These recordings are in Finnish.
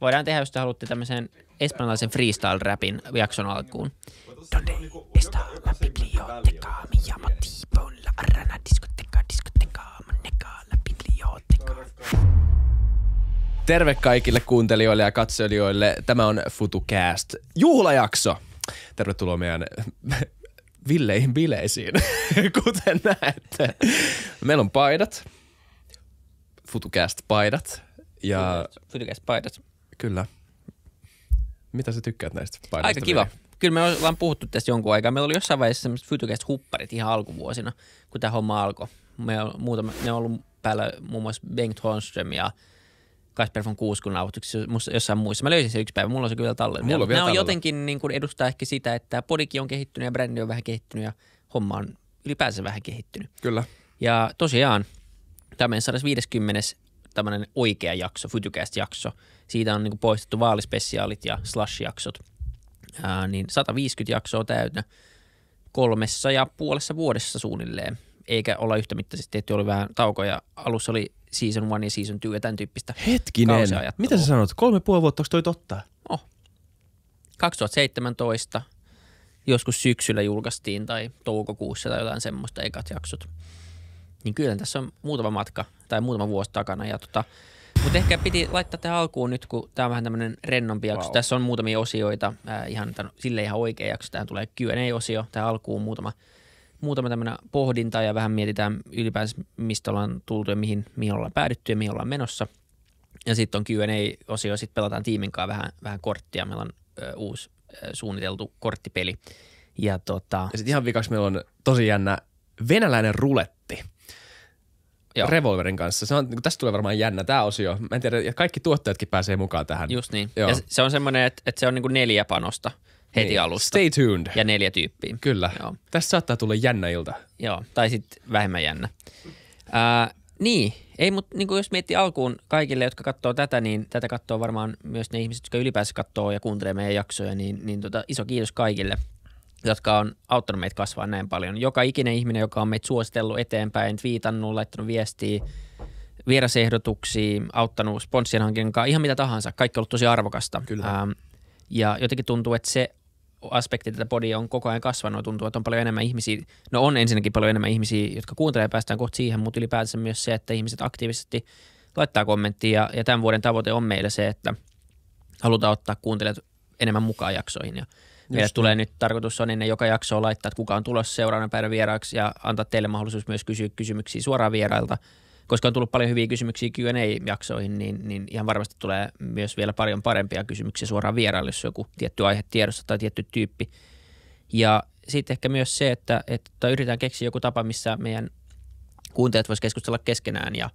Voidaan tehdä, jos te haluatte tämmöisen espanjalaisen freestyle-rapin jakson alkuun. Donde está la biblioteca? Mi llamo Tibon la arana discoteca, discoteca, moneca la biblioteca. Terve kaikille kuuntelijoille ja katselijoille. Tämä on FutuCast juhlajakso. Tervetuloa meidän villeihin bileisiin, kuten näette. Meillä on paidat, FutuCast paidat ja... FutuCast paidat. Kyllä. Mitä sä tykkäät näistä painoista? Aika kiva. Vielä? Kyllä me ollaan puhuttu tästä jonkun aikaa. Meillä oli jossain vaiheessa semmoiset Futurecast hupparit ihan alkuvuosina, kun tämä homma alkoi. Me on, muutama, ne on ollut päällä muun muassa Bengt Holmström ja Kasper von Kuuskun nauhoituksessa jossain muissa. Mä löysin se yksi päivä, mulla on se kyllä tallella. Mulla on vielä Nämä on jotenkin niin kuin edustaa ehkä sitä, että podiki on kehittynyt ja brändi on vähän kehittynyt ja homma on ylipäänsä vähän kehittynyt. Kyllä. Ja tosiaan, tämä meidän 150 tämmöinen oikea jakso, futugast jakso Siitä on niin poistettu vaalispesiaalit ja slash-jaksot. Ää, niin 150 jaksoa täynnä kolmessa ja puolessa vuodessa suunnilleen. Eikä olla yhtä mittaisesti, tietty oli vähän taukoja. Alussa oli season one ja season two ja tämän tyyppistä Hetkinen, mitä sä sanot? Kolme puoli vuotta, onko toi totta? Oh. 2017 joskus syksyllä julkaistiin tai toukokuussa tai jotain semmoista ekat jaksot. Niin kyllä tässä on muutama matka tai muutama vuosi takana. Ja tota, mutta ehkä piti laittaa tähän alkuun nyt, kun tämä on vähän tämmöinen rennompi jakso. Wow. Tässä on muutamia osioita, äh, ihan tämän, sille ihan oikea jakso. Tähän tulee Q&A-osio tähän alkuun muutama, muutama tämmöinen pohdinta ja vähän mietitään ylipäänsä, mistä ollaan tultu ja mihin, mihin ollaan päädytty ja mihin ollaan menossa. Ja sitten on Q&A-osio, sitten pelataan tiimin kanssa vähän, vähän korttia. Meillä on äh, uusi äh, suunniteltu korttipeli. Ja, tota... ja sitten ihan vikaksi meillä on tosi jännä venäläinen ruletti. Joo. Revolverin kanssa. Se on, tästä tulee varmaan jännä tämä osio. Mä en tiedä, ja kaikki tuottajatkin pääsee mukaan tähän. Just niin. Joo. Ja se on semmoinen, että, että se on niinku neljä panosta heti niin. alusta. Stay tuned. Ja neljä tyyppiä. Kyllä. Joo. Tästä saattaa tulla jännä ilta. Joo, tai sitten vähemmän jännä. Ää, niin, ei, mutta niin jos miettii alkuun kaikille, jotka katsoo tätä, niin tätä katsoo varmaan myös ne ihmiset, jotka ylipäänsä katsoo ja kuuntelee meidän jaksoja, niin, niin tota, iso kiitos kaikille – jotka on auttanut meitä kasvaa näin paljon. Joka ikinen ihminen, joka on meitä suositellut eteenpäin, viitannut, laittanut viestiä, vierasehdotuksia, auttanut sponssien hankinnan ihan mitä tahansa. Kaikki on ollut tosi arvokasta. Kyllä. Ähm, ja jotenkin tuntuu, että se aspekti tätä podia on koko ajan kasvanut. Tuntuu, että on paljon enemmän ihmisiä, no on ensinnäkin paljon enemmän ihmisiä, jotka kuuntelee ja päästään kohta siihen, mutta ylipäätään myös se, että ihmiset aktiivisesti laittaa kommenttia. Ja, ja tämän vuoden tavoite on meillä se, että halutaan ottaa kuuntelijat enemmän mukaan jaksoihin ja – Meille Just tulee nyt tarkoitus on ennen joka jaksoa laittaa, että kuka on tulossa seuraavana päivänä vieraaksi ja antaa teille mahdollisuus myös kysyä kysymyksiä suoraan vierailta. Koska on tullut paljon hyviä kysymyksiä Q&A-jaksoihin, niin, niin ihan varmasti tulee myös vielä paljon parempia kysymyksiä suoraan vieraille, jos joku tietty aihe tiedossa tai tietty tyyppi. Ja sitten ehkä myös se, että, että tota, yritetään keksiä joku tapa, missä meidän kuuntelijat voisivat keskustella keskenään ja,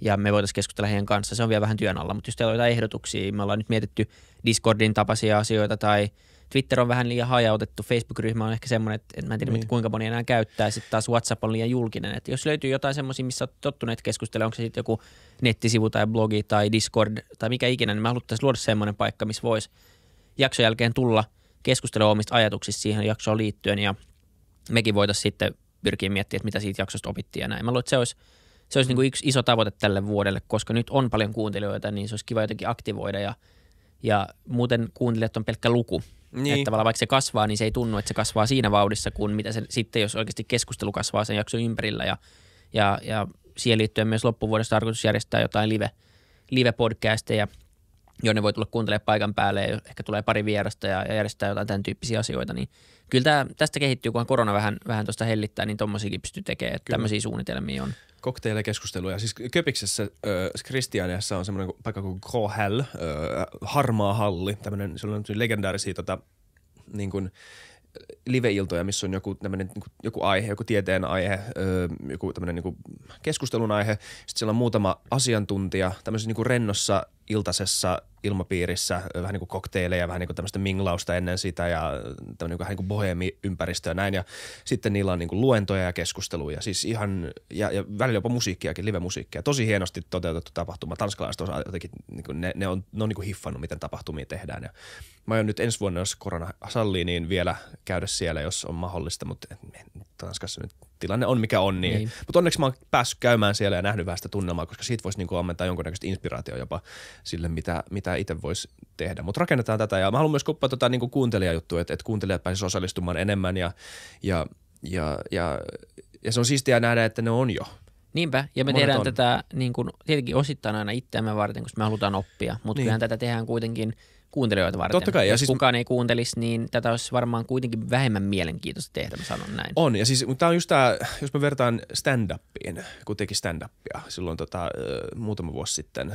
ja me voitaisiin keskustella heidän kanssa. Se on vielä vähän työn alla, mutta jos teillä on jotain ehdotuksia, me ollaan nyt mietitty Discordin tapaisia asioita tai – Twitter on vähän liian hajautettu, Facebook-ryhmä on ehkä semmoinen, että mä en tiedä, niin. kuinka moni enää käyttää, sitten taas WhatsApp on liian julkinen. Että jos löytyy jotain semmoisia, missä olet tottuneet keskustelemaan, onko se sitten joku nettisivu tai blogi tai Discord tai mikä ikinä, niin mä haluttaisiin luoda semmoinen paikka, missä voisi jakson jälkeen tulla keskustelemaan omista ajatuksista siihen jaksoon liittyen ja mekin voitaisiin sitten pyrkiä miettimään, että mitä siitä jaksosta opittiin ja näin. Mä luulen, että se olisi se olisi niin kuin yksi iso tavoite tälle vuodelle, koska nyt on paljon kuuntelijoita, niin se olisi kiva jotenkin aktivoida ja, ja muuten kuuntelijat on pelkkä luku. Niin. Että tavallaan vaikka se kasvaa, niin se ei tunnu, että se kasvaa siinä vauhdissa, kun mitä se sitten, jos oikeasti keskustelu kasvaa sen jakson ympärillä. Ja, ja, ja siihen liittyen myös loppuvuodesta tarkoitus järjestää jotain live, live-podcasteja, jonne voi tulla kuuntelemaan paikan päälle ja ehkä tulee pari vierasta ja, ja järjestää jotain tämän tyyppisiä asioita, niin kyllä tämä, tästä kehittyy, kunhan korona vähän, vähän tuosta hellittää, niin tuommoisiakin pystyy tekemään, että tämmöisiä suunnitelmia on. Kokteilikeskusteluja. Siis Köpiksessä, äh, Kristianiassa on semmoinen paikka kuin Kohäl, äh, harmaa halli, tämmöinen, sellainen legendaarisia tota, niin kuin, live-iltoja, missä on joku, tämmönen, niin kuin, joku aihe, joku tieteen aihe, öö, joku tämmönen, niin keskustelun aihe. Sitten siellä on muutama asiantuntija tämmöisessä niin rennossa iltaisessa ilmapiirissä, vähän niin kuin kokteileja, vähän niin kuin tämmöistä minglausta ennen sitä ja tämmöinen niin vähän niin kuin bohemi-ympäristö ja näin. Ja sitten niillä on niin kuin luentoja ja keskusteluja, siis ihan, ja, ja välillä jopa musiikkiakin, live-musiikkia. Tosi hienosti toteutettu tapahtuma. Tanskalaiset osaa jotenkin, niin kuin ne, ne, on, ne on niin kuin hiffannut, miten tapahtumia tehdään. Ja mä oon nyt ensi vuonna, jos korona sallii, niin vielä käydä siellä, jos on mahdollista, mutta Tanskassa nyt tilanne on mikä on. Niin. niin. Mutta onneksi mä oon päässyt käymään siellä ja nähnyt vähän sitä tunnelmaa, koska siitä voisi niinku ammentaa jonkunnäköistä inspiraatio jopa sille, mitä, mitä itse voisi tehdä. Mutta rakennetaan tätä ja mä haluan myös koppaa tota niinku kuuntelijajuttua, että, et kuuntelijat pääsisivät osallistumaan enemmän ja, ja, ja, ja, ja se on siistiä nähdä, että ne on jo. Niinpä, ja me Monet tehdään on. tätä niin kuin, tietenkin osittain aina itseämme varten, koska me halutaan oppia, mutta niin. kyllähän tätä tehdään kuitenkin – kuuntelijoita varten. Totta kai. Jos ja siis... kukaan ei kuuntelisi, niin tätä olisi varmaan kuitenkin vähemmän mielenkiintoista tehdä, mä sanon näin. On, ja siis, mutta tämä on just tämä, jos mä vertaan stand-upiin, kun teki stand-upia silloin tota, muutama vuosi sitten,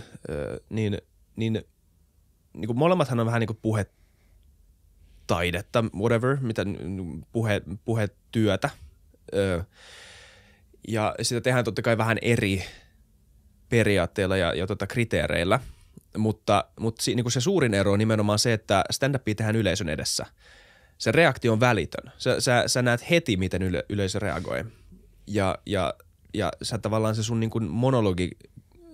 niin, niin, niin kuin molemmathan on vähän niin kuin puhe, taidetta, whatever, mitä, niinku puhe, puhetyötä. Ja sitä tehdään totta kai vähän eri periaatteilla ja, ja tota kriteereillä – mutta, mutta si, niin kuin se suurin ero on nimenomaan se, että stand-upia tehdään yleisön edessä. Se reaktio on välitön. Sä, sä, sä näet heti, miten yle, yleisö reagoi. Ja, ja, ja sä tavallaan se sun niin kuin monologi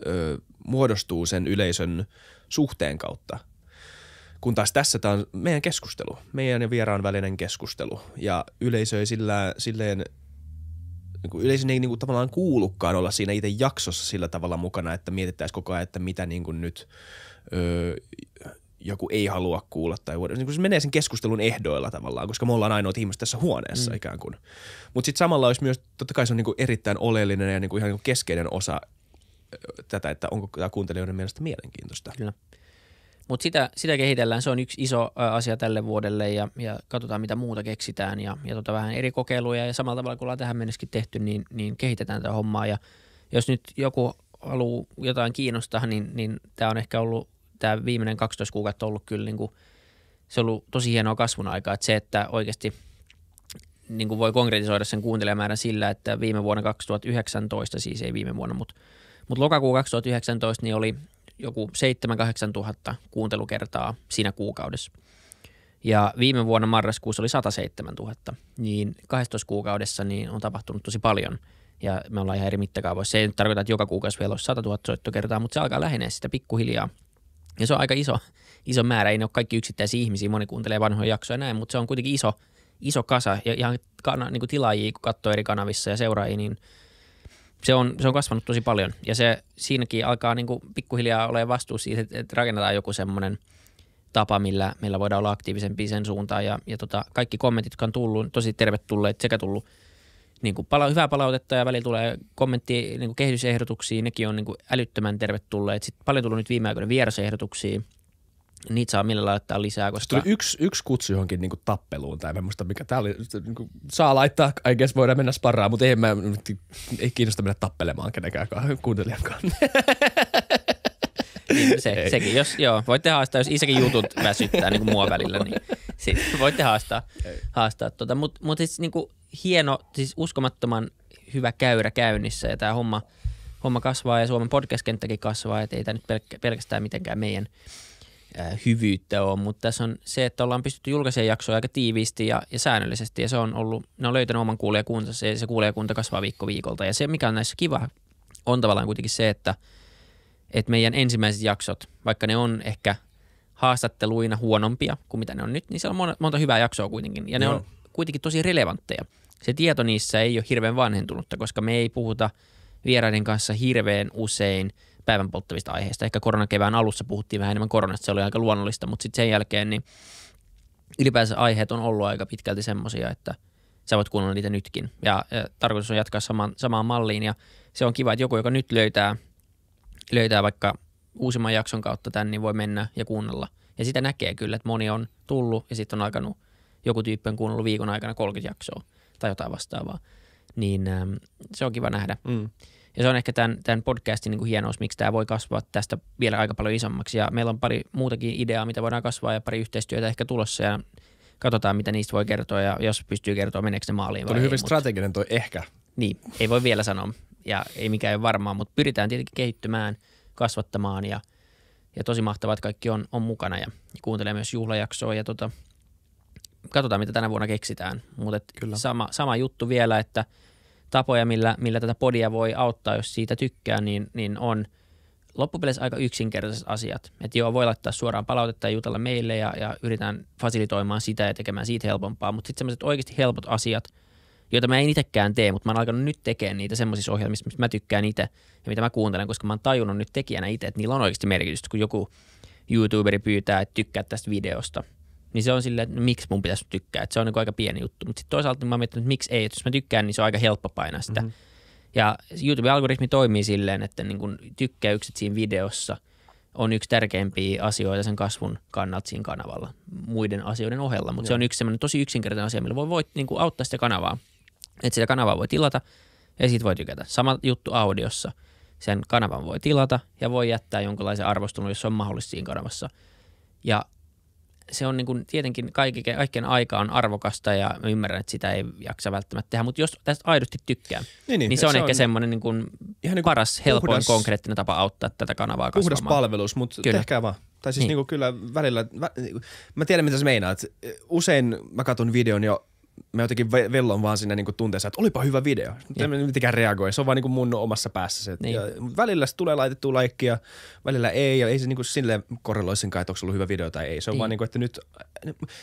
ö, muodostuu sen yleisön suhteen kautta. Kun taas tässä tämä on meidän keskustelu, meidän ja vieraan välinen keskustelu. Ja yleisö ei sillä, silleen niin kuin yleisön ei niin kuin tavallaan kuulukaan olla siinä itse jaksossa sillä tavalla mukana, että mietittäisiin koko ajan, että mitä niin kuin nyt öö, joku ei halua kuulla tai niin kuin se menee sen keskustelun ehdoilla tavallaan, koska me ollaan ainoat ihmiset tässä huoneessa mm. ikään kuin. Mutta sitten samalla olisi myös, totta kai se on niin kuin erittäin oleellinen ja niin kuin ihan niin kuin keskeinen osa tätä, että onko tämä kuuntelijoiden mielestä mielenkiintoista. Kyllä. Mutta sitä, sitä kehitellään, se on yksi iso asia tälle vuodelle ja, ja katsotaan mitä muuta keksitään ja, ja tota vähän eri kokeiluja ja samalla tavalla kuin ollaan tähän mennessäkin tehty, niin, niin kehitetään tätä hommaa ja jos nyt joku haluaa jotain kiinnostaa, niin, niin tämä on ehkä ollut, tämä viimeinen 12 kuukautta ollut kyllä niin kuin, se on ollut tosi hienoa kasvun aikaa, että se, että oikeasti niin kuin voi konkretisoida sen kuuntelijamäärän sillä, että viime vuonna 2019, siis ei viime vuonna, mutta, mutta lokakuu 2019 niin oli joku 7-8 tuhatta kuuntelukertaa siinä kuukaudessa. Ja viime vuonna marraskuussa oli 107 000, niin 12 kuukaudessa niin on tapahtunut tosi paljon. Ja me ollaan ihan eri mittakaavoissa. Se ei nyt tarkoita, että joka kuukausi vielä olisi 100 000 soittokertaa, mutta se alkaa lähenee sitä pikkuhiljaa. Ja se on aika iso, iso määrä. Ei ne ole kaikki yksittäisiä ihmisiä, moni kuuntelee vanhoja jaksoja näin, mutta se on kuitenkin iso, iso kasa. Ja ihan kana, niin kuin tilaajia, kun katsoo eri kanavissa ja seuraajia, niin – se on, se on kasvanut tosi paljon ja se siinäkin alkaa niin kuin pikkuhiljaa olla vastuu siitä, että, rakennetaan joku semmoinen tapa, millä, millä voidaan olla aktiivisempi sen suuntaan ja, ja tota, kaikki kommentit, jotka on tullut, tosi tervetulleet sekä tullut niin kuin pala- hyvää palautetta ja välillä tulee kommentti niin kuin kehitysehdotuksiin, nekin on niin kuin älyttömän tervetulleet. Sitten paljon tullut nyt viime aikoina vierasehdotuksia, Niitä saa millä laittaa lisää, koska... Sitten tuli yksi, yksi kutsu johonkin niin kuin tappeluun tai mä muista mikä. Tää oli, niin kuin, saa laittaa, I guess voidaan mennä sparraan, mutta ei, mä, ei kiinnosta mennä tappelemaan kenenkään kuuntelijankaan. niin, se, sekin, jos, joo, voitte haastaa, jos isäkin jutut väsyttää niin kuin mua välillä, niin sit voitte haastaa. haastaa tuota. Mutta mut siis niin kuin, hieno, siis uskomattoman hyvä käyrä käynnissä ja tämä homma, homma kasvaa ja Suomen podcast-kenttäkin kasvaa, että ei tämä nyt pelk- pelkästään mitenkään meidän – hyvyyttä on, mutta tässä on se, että ollaan pystytty julkaisemaan jaksoja aika tiiviisti ja, ja säännöllisesti ja se on ollut, ne on löytänyt oman kuulijakuntansa ja se kuulijakunta kasvaa viikko viikolta ja se mikä on näissä kiva on tavallaan kuitenkin se, että, että meidän ensimmäiset jaksot, vaikka ne on ehkä haastatteluina huonompia kuin mitä ne on nyt, niin siellä on monta, monta hyvää jaksoa kuitenkin ja ne Joo. on kuitenkin tosi relevantteja. Se tieto niissä ei ole hirveän vanhentunutta, koska me ei puhuta vieraiden kanssa hirveän usein – päivän polttavista aiheista. Ehkä koronakevään alussa puhuttiin vähän enemmän koronasta, se oli aika luonnollista, mutta sitten sen jälkeen niin ylipäänsä aiheet on ollut aika pitkälti semmoisia, että sä voit kuunnella niitä nytkin. Ja, ja tarkoitus on jatkaa samaan, samaan malliin ja se on kiva, että joku, joka nyt löytää, löytää vaikka uusimman jakson kautta tämän, niin voi mennä ja kuunnella. Ja sitä näkee kyllä, että moni on tullut ja sitten on alkanut, joku tyyppi on kuunnellut viikon aikana 30 jaksoa tai jotain vastaavaa. Niin ähm, se on kiva nähdä. Mm. Ja se on ehkä tämän, tämän podcastin niin kuin hienous, miksi tämä voi kasvaa tästä vielä aika paljon isommaksi. Ja meillä on pari muutakin ideaa, mitä voidaan kasvaa ja pari yhteistyötä ehkä tulossa ja katsotaan, mitä niistä voi kertoa ja jos pystyy kertoa, meneekö ne maaliin vai Tuli ei, hyvin strateginen toi ehkä. Niin, ei voi vielä sanoa ja ei mikään ole varmaa, mutta pyritään tietenkin kehittymään, kasvattamaan ja, ja tosi mahtavaa, että kaikki on, on mukana ja, ja kuuntelee myös juhlajaksoa ja tota, katsotaan, mitä tänä vuonna keksitään. Mutta sama, sama juttu vielä, että – tapoja, millä, millä tätä podia voi auttaa, jos siitä tykkää, niin, niin on loppupeleissä aika yksinkertaiset asiat. Että joo, voi laittaa suoraan palautetta ja jutella meille ja, ja yritän fasilitoimaan sitä ja tekemään siitä helpompaa, mutta sitten sellaiset oikeasti helpot asiat, joita mä en itsekään tee, mutta mä oon alkanut nyt tekemään niitä semmoisissa ohjelmissa, mistä mä tykkään itse ja mitä mä kuuntelen, koska mä oon tajunnut nyt tekijänä itse, että niillä on oikeasti merkitystä, kun joku youtuberi pyytää, että tykkää tästä videosta – niin se on silleen, että no miksi mun pitäisi tykkää. Että se on niin aika pieni juttu. Mutta sitten toisaalta niin mä mietin, että miksi ei. Että jos mä tykkään, niin se on aika helppo painaa sitä. Mm-hmm. Ja YouTube-algoritmi toimii silleen, että niin kun tykkäykset siinä videossa on yksi tärkeimpiä asioita sen kasvun kannalta siinä kanavalla muiden asioiden ohella. Mutta se on yksi semmoinen tosi yksinkertainen asia, millä voi, voit niin auttaa sitä kanavaa. Että sitä kanavaa voi tilata ja siitä voi tykätä. Sama juttu audiossa. Sen kanavan voi tilata ja voi jättää jonkinlaisen arvostelun, jos se on mahdollista siinä kanavassa. Ja se on niin kuin tietenkin kaiken kaikkien aika on arvokasta ja ymmärrän, että sitä ei jaksa välttämättä tehdä, mutta jos tästä aidosti tykkää, niin, niin, niin se on se ehkä on semmoinen niin kuin ihan niin kuin paras, helpoin, konkreettinen tapa auttaa tätä kanavaa kasvamaan. Puhdas palvelus, mutta kyllä. tehkää vaan. Tai siis niin. Niin kuin kyllä välillä, niinku- mä tiedän mitä sä meinaat. Usein mä katson videon jo mä jotenkin vellon vaan sinne niinku tunteessa, että olipa hyvä video. Yep. En mitenkään reagoi, se on vaan niinku mun omassa päässä. Se, niin. ja välillä se tulee laitettu laikki ja välillä ei, ja ei se niinku sille korreloi että onko ollut hyvä video tai ei. Se on niin. vaan niinku, että nyt,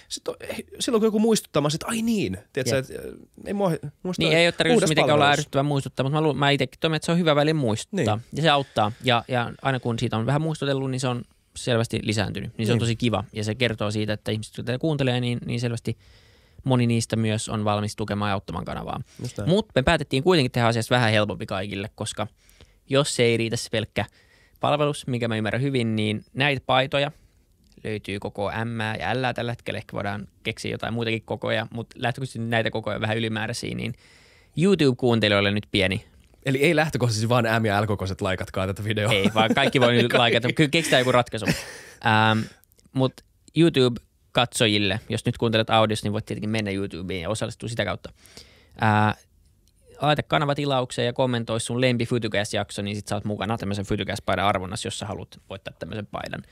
sit on, silloin kun joku muistuttaa, että ai niin, tiedätkö, et, äh, ei mua, niin, ei ole tarvitse mitenkään olla ärsyttävä muistuttaa, mutta mä, luun, mä itsekin toimin, että se on hyvä väli muistuttaa. Niin. Ja se auttaa. Ja, ja aina kun siitä on vähän muistutellut, niin se on selvästi lisääntynyt. Niin, niin. se on niin. tosi kiva. Ja se kertoo siitä, että ihmiset, jotka kuuntelee, niin, niin selvästi – moni niistä myös on valmis tukemaan ja auttamaan kanavaa. Mutta me päätettiin kuitenkin tehdä asiasta vähän helpompi kaikille, koska jos se ei riitä se pelkkä palvelus, mikä mä ymmärrän hyvin, niin näitä paitoja löytyy koko M ja L tällä hetkellä. Ehkä voidaan keksiä jotain muitakin kokoja, mutta lähtökohtaisesti näitä kokoja vähän ylimääräisiä, niin YouTube-kuuntelijoille nyt pieni Eli ei lähtökohtaisesti vaan M- ja L-kokoiset laikatkaa tätä videoa. Ei, vaan kaikki voi nyt laikata. Kyllä keksitään joku ratkaisu. Ähm, Mutta YouTube katsojille, jos nyt kuuntelet audiossa, niin voit tietenkin mennä YouTubeen ja osallistua sitä kautta. Ää, laita kanavatilaukseen ja kommentoi sun lempi Fytycast-jakso, niin sit sä oot mukana tämmöisen Fytycast-paidan arvonnassa, jos sä haluat voittaa tämmöisen paidan.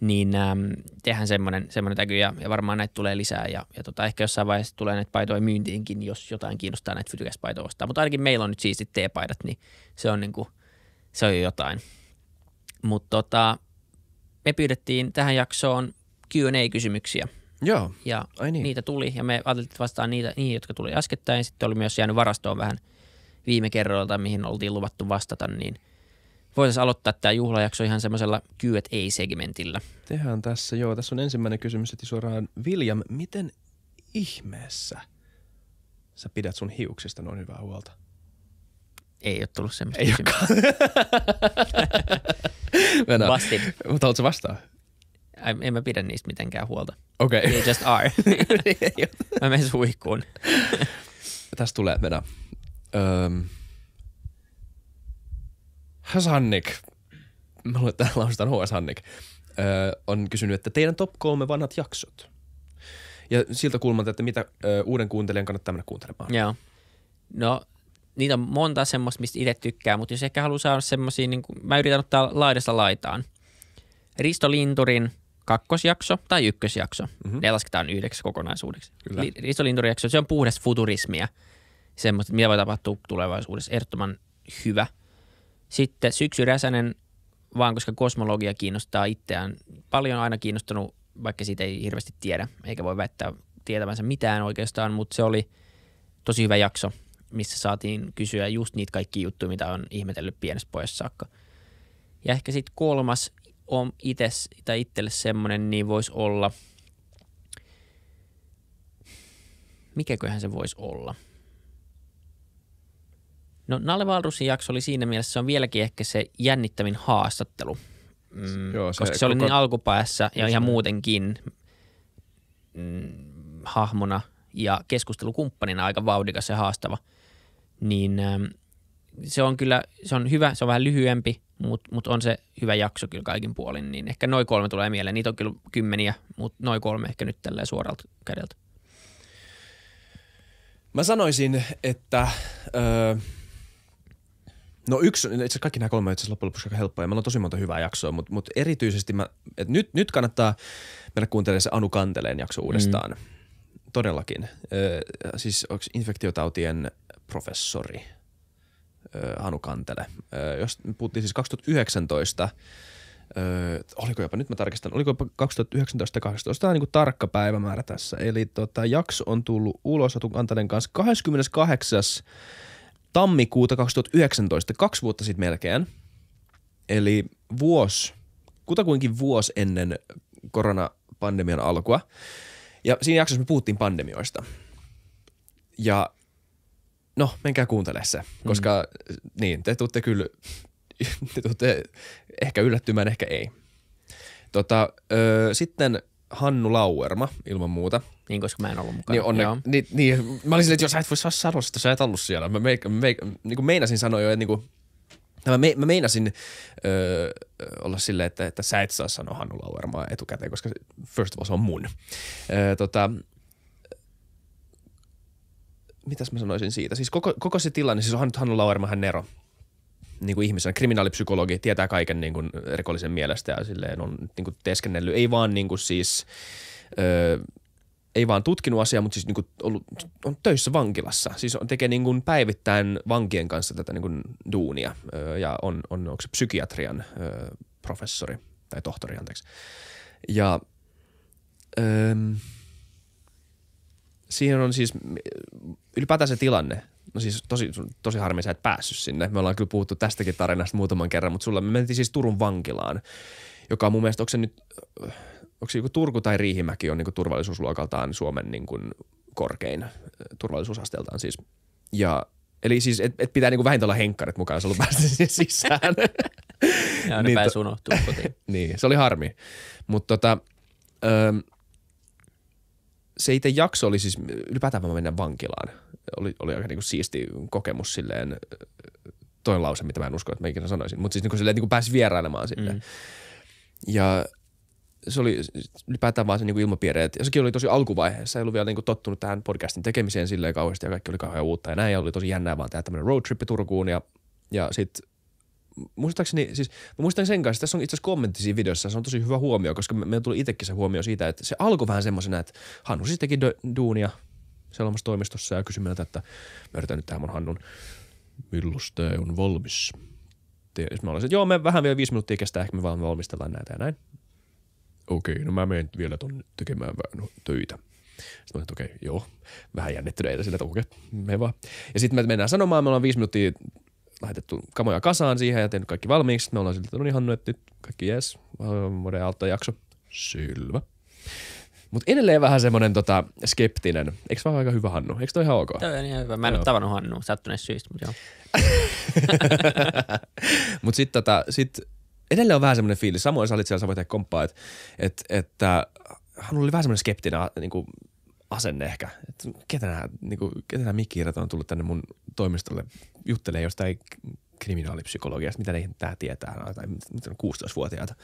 Niin ää, tehdään semmoinen, semmoinen täky ja, ja, varmaan näitä tulee lisää ja, ja tota, ehkä jossain vaiheessa tulee näitä paitoja myyntiinkin, jos jotain kiinnostaa näitä Fytycast-paitoja ostaa. Mutta ainakin meillä on nyt siistit T-paidat, niin se on, niinku, se on jo jotain. Mutta tota, me pyydettiin tähän jaksoon Q&A-kysymyksiä. Joo, ja ai niin. niitä tuli ja me ajattelimme vastaan niitä, niihin, jotka tuli äskettäin. Sitten oli myös jäänyt varastoon vähän viime kerroilta, mihin oltiin luvattu vastata, niin voitaisiin aloittaa tämä juhlajakso ihan semmoisella Q&A-segmentillä. Tehdään tässä, joo. Tässä on ensimmäinen kysymys että suoraan. William, miten ihmeessä sä pidät sun hiuksista noin hyvää huolta? Ei ole tullut semmoista Ei kysymystä. Vastin. Mutta haluatko vastaa? en mä pidä niistä mitenkään huolta. Okei. Okay. They just are. Niin, mä menen suihkuun. Tästä tulee mennä. Öm. Hasannik, mä luulen, että lausutaan HS Hannik, öö, on kysynyt, että teidän top kolme vanhat jaksot. Ja siltä kulmalta, että mitä öö, uuden kuuntelijan kannattaa mennä kuuntelemaan. Joo. No, niitä on monta semmoista, mistä itse tykkää, mutta jos ehkä haluaa saada semmoisia, niin kuin, mä yritän ottaa laidasta laitaan. Risto Linturin – kakkosjakso tai ykkösjakso. Mm-hmm. Ne lasketaan yhdeksi kokonaisuudeksi. Kyllä. se on puhdas futurismia. Semmoista, mitä voi tapahtua tulevaisuudessa. Ehdottoman hyvä. Sitten Syksy Räsänen, vaan koska kosmologia kiinnostaa itseään. Paljon aina kiinnostanut, vaikka siitä ei hirveästi tiedä, eikä voi väittää tietävänsä mitään oikeastaan, mutta se oli tosi hyvä jakso, missä saatiin kysyä just niitä kaikki juttuja, mitä on ihmetellyt pienessä pojassa saakka. Ja ehkä sitten kolmas on ites, tai itselle semmoinen, niin voisi olla, mikäköhän se voisi olla? No Nalle Valrusin jakso oli siinä mielessä, se on vieläkin ehkä se jännittävin haastattelu, mm, Joo, se koska se oli koko... niin alkupäässä ja ihan muutenkin mm, hahmona ja keskustelukumppanina aika vauhdikas ja haastava, niin ähm, se on kyllä, se on hyvä, se on vähän lyhyempi, mutta mut on se hyvä jakso kyllä kaikin puolin, niin ehkä noin kolme tulee mieleen. Niitä on kyllä kymmeniä, mutta noin kolme ehkä nyt tälleen suoralta kädeltä. Mä sanoisin, että... Öö, no yksi, no itse asiassa kaikki nämä kolme on itse asiassa loppujen lopuksi aika helppoja. Meillä on tosi monta hyvää jaksoa, mutta, mut erityisesti mä, et nyt, nyt kannattaa mennä kuuntelemaan se Anu Kanteleen jakso mm. uudestaan. Mm. Todellakin. Öö, siis onko infektiotautien professori – Hanu Kantele. Jos puhuttiin siis 2019, oliko jopa, nyt mä tarkistan, oliko jopa 2019 18, tämä on niin tarkka päivämäärä tässä. Eli tota, jakso on tullut ulos Hatu Kantelen kanssa 28. tammikuuta 2019, kaksi vuotta sitten melkein. Eli vuosi, kutakuinkin vuosi ennen koronapandemian alkua. Ja siinä jaksossa me puhuttiin pandemioista. Ja no menkää kuuntelemaan se, koska mm. niin, te tuutte kyllä, te tuutte ehkä yllättymään, ehkä ei. Tota, ö, sitten Hannu Lauerma ilman muuta. Niin, koska mä en ollut mukana. Niin, onne, ne, niin, niin, mä olin silleen, että jos sä et voi saada sanoa että sä et ollut siellä. Mä, meik, meik, niin kuin meinasin sanoa jo, että niin kuin, Mä, me, mä meinasin ö, olla silleen, että, että sä et saa sanoa Hannu Lauermaa etukäteen, koska first of all se on mun. Ö, tota, mitäs mä sanoisin siitä? Siis koko, koko se tilanne, siis onhan Hannu hän Nero niin kuin ihmisenä, kriminaalipsykologi, tietää kaiken niin kuin rikollisen mielestä ja silleen on niin kuin teeskennellyt, ei vaan niin kuin siis, öö, ei vaan tutkinut asiaa, mutta siis niin kuin ollut, on töissä vankilassa. Siis on, tekee niin kuin päivittäin vankien kanssa tätä niin kuin duunia öö, ja on, on onko se psykiatrian öö, professori tai tohtori, anteeksi. Ja öö, siihen on siis ylipäätään se tilanne, no siis tosi, tosi harmi sä et päässyt sinne. Me ollaan kyllä puhuttu tästäkin tarinasta muutaman kerran, mutta sulla me mentiin siis Turun vankilaan, joka on mun mielestä, onko se nyt, äh, onko se joku Turku tai Riihimäki on niin kuin turvallisuusluokaltaan Suomen niin kuin korkein äh, turvallisuusasteeltaan siis. Ja Eli siis, et, et pitää kuin niinku vähintään olla henkkarit mukaan, jos haluaa päästä sinne sisään. ja ne niin, pääsi unohtuu kotiin. niin, se oli harmi. Mutta tota, öö, se itse jakso oli siis, ylipäätään mä mennä vankilaan – oli, oli aika niin kuin siisti kokemus silleen, toinen lause, mitä mä en usko, että mä ikinä sanoisin, mutta siis niin kuin silleen, niin kuin pääsi vierailemaan sinne. Mm. Ja se oli ylipäätään vaan se niin ilmapiiri, että sekin oli tosi alkuvaiheessa, ei ollut vielä niin kuin tottunut tähän podcastin tekemiseen silleen kauheasti ja kaikki oli kauhean uutta ja näin ja oli tosi jännää vaan tehdä tämmöinen roadtrippi Turkuun ja, ja sitten muistaakseni, siis mä muistan sen kanssa, tässä on itse asiassa kommentti siinä videossa, se on tosi hyvä huomio, koska meillä tuli itsekin se huomio siitä, että se alkoi vähän semmoisena, että Hannu siis teki duunia, sellaisessa toimistossa ja kysyi meiltä, että mä yritän nyt tähän mun Hannun, milloin on valmis? Ja mä olisin, että joo, me vähän vielä viisi minuuttia kestää, ehkä me vaan valmistellaan näitä ja näin. Okei, okay, no mä menen vielä tuonne tekemään vähän töitä. Sitten mä että okei, okay, joo, vähän jännittyneitä sillä, että okei, okay, me vaan. Ja sitten me mennään sanomaan, me ollaan viisi minuuttia lähetetty kamoja kasaan siihen ja tehnyt kaikki valmiiksi. Me ollaan siltä, no ihan että nyt kaikki jees, vuoden auttaa jakso. Selvä. Mutta edelleen vähän semmoinen tota, skeptinen. Eikö vaan aika hyvä Hannu? Eikö toi ihan ok? Toi on ihan hyvä. Mä en ole tavannut Hannua sattuneesta syistä, mutta joo. mutta sitten tota, sit edelleen on vähän semmoinen fiilis. Samoin sä olit siellä, sä voit komppaa, että et, et, äh, Hannu oli vähän semmoinen skeptinen niin kuin, asenne ehkä. Et ketä nämä, niin kuin, ketä nämä on tullut tänne mun toimistolle juttelee jostain kriminaalipsykologiasta, mitä ne tämä tietää, tai 16-vuotiaita.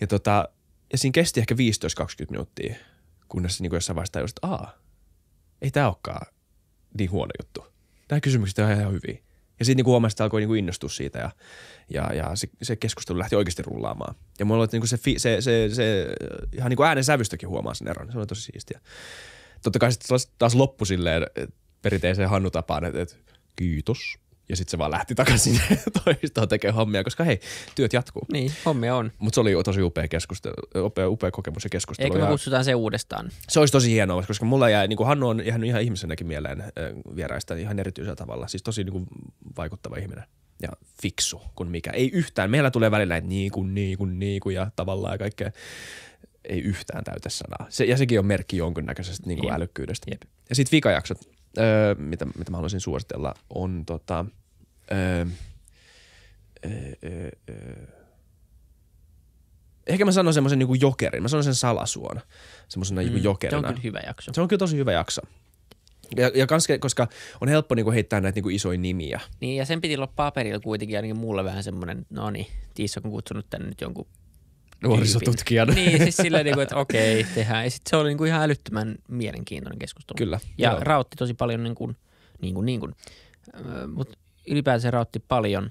Ja tota, ja siinä kesti ehkä 15-20 minuuttia, kunnes niin kuin jossain vaiheessa tajusin, että aa, ei tämä olekaan niin huono juttu. Nämä kysymykset on ihan hyviä. Ja sitten niin huomasi, että alkoi niin kuin innostua siitä ja, ja, ja se, se, keskustelu lähti oikeasti rullaamaan. Ja mulla oli niin se, se, se, se, äh, ihan niin äänen sävystäkin huomaa sen eron. Se oli tosi siistiä. Totta kai sitten taas, loppu silleen äh, perinteiseen Hannu-tapaan, että, että kiitos – ja sitten se vaan lähti takaisin toistoon tekemään hommia, koska hei, työt jatkuu. Niin, hommia on. Mutta se oli tosi upea, keskustelu, upea, upea kokemus ja keskustelu. Eikö me ja kutsutaan se uudestaan? Se olisi tosi hienoa, koska mulla jäi, niin kuin Hannu on jäänyt ihan ihmisenäkin mieleen vieraista ihan erityisellä tavalla. Siis tosi niin kuin, vaikuttava ihminen ja fiksu kuin mikä. Ei yhtään. Meillä tulee välillä, että niin kuin, niin kuin, niin kuin ja tavallaan kaikkea. Ei yhtään sanaa. Se, ja sekin on merkki jonkinnäköisestä niin kuin Jep. älykkyydestä. Jep. Ja sitten vikajaksot öö, mitä, mitä mä haluaisin suositella, on tota, öö, öö, öö, öö. ehkä mä sanon semmoisen niin jokerin, mä sanon sen salasuona, semmoisena niinku mm, niin jokerina. Se on kyllä hyvä jakso. Se on kyllä tosi hyvä jakso. Ja, ja kans, koska on helppo niinku heittää näitä niinku isoja nimiä. Niin ja sen piti olla paperilla kuitenkin ainakin mulle vähän semmoinen, no niin, Tiissa on kutsunut tänne nyt jonkun nuorisotutkijan. Niin, siis silleen, niin kuin, että okei, tehdään. Ja sitten se oli niin kuin ihan älyttömän mielenkiintoinen keskustelu. Kyllä. Ja joo. rautti tosi paljon niin kuin, niin kuin, niin kuin. Öö, mutta ylipäänsä rautti paljon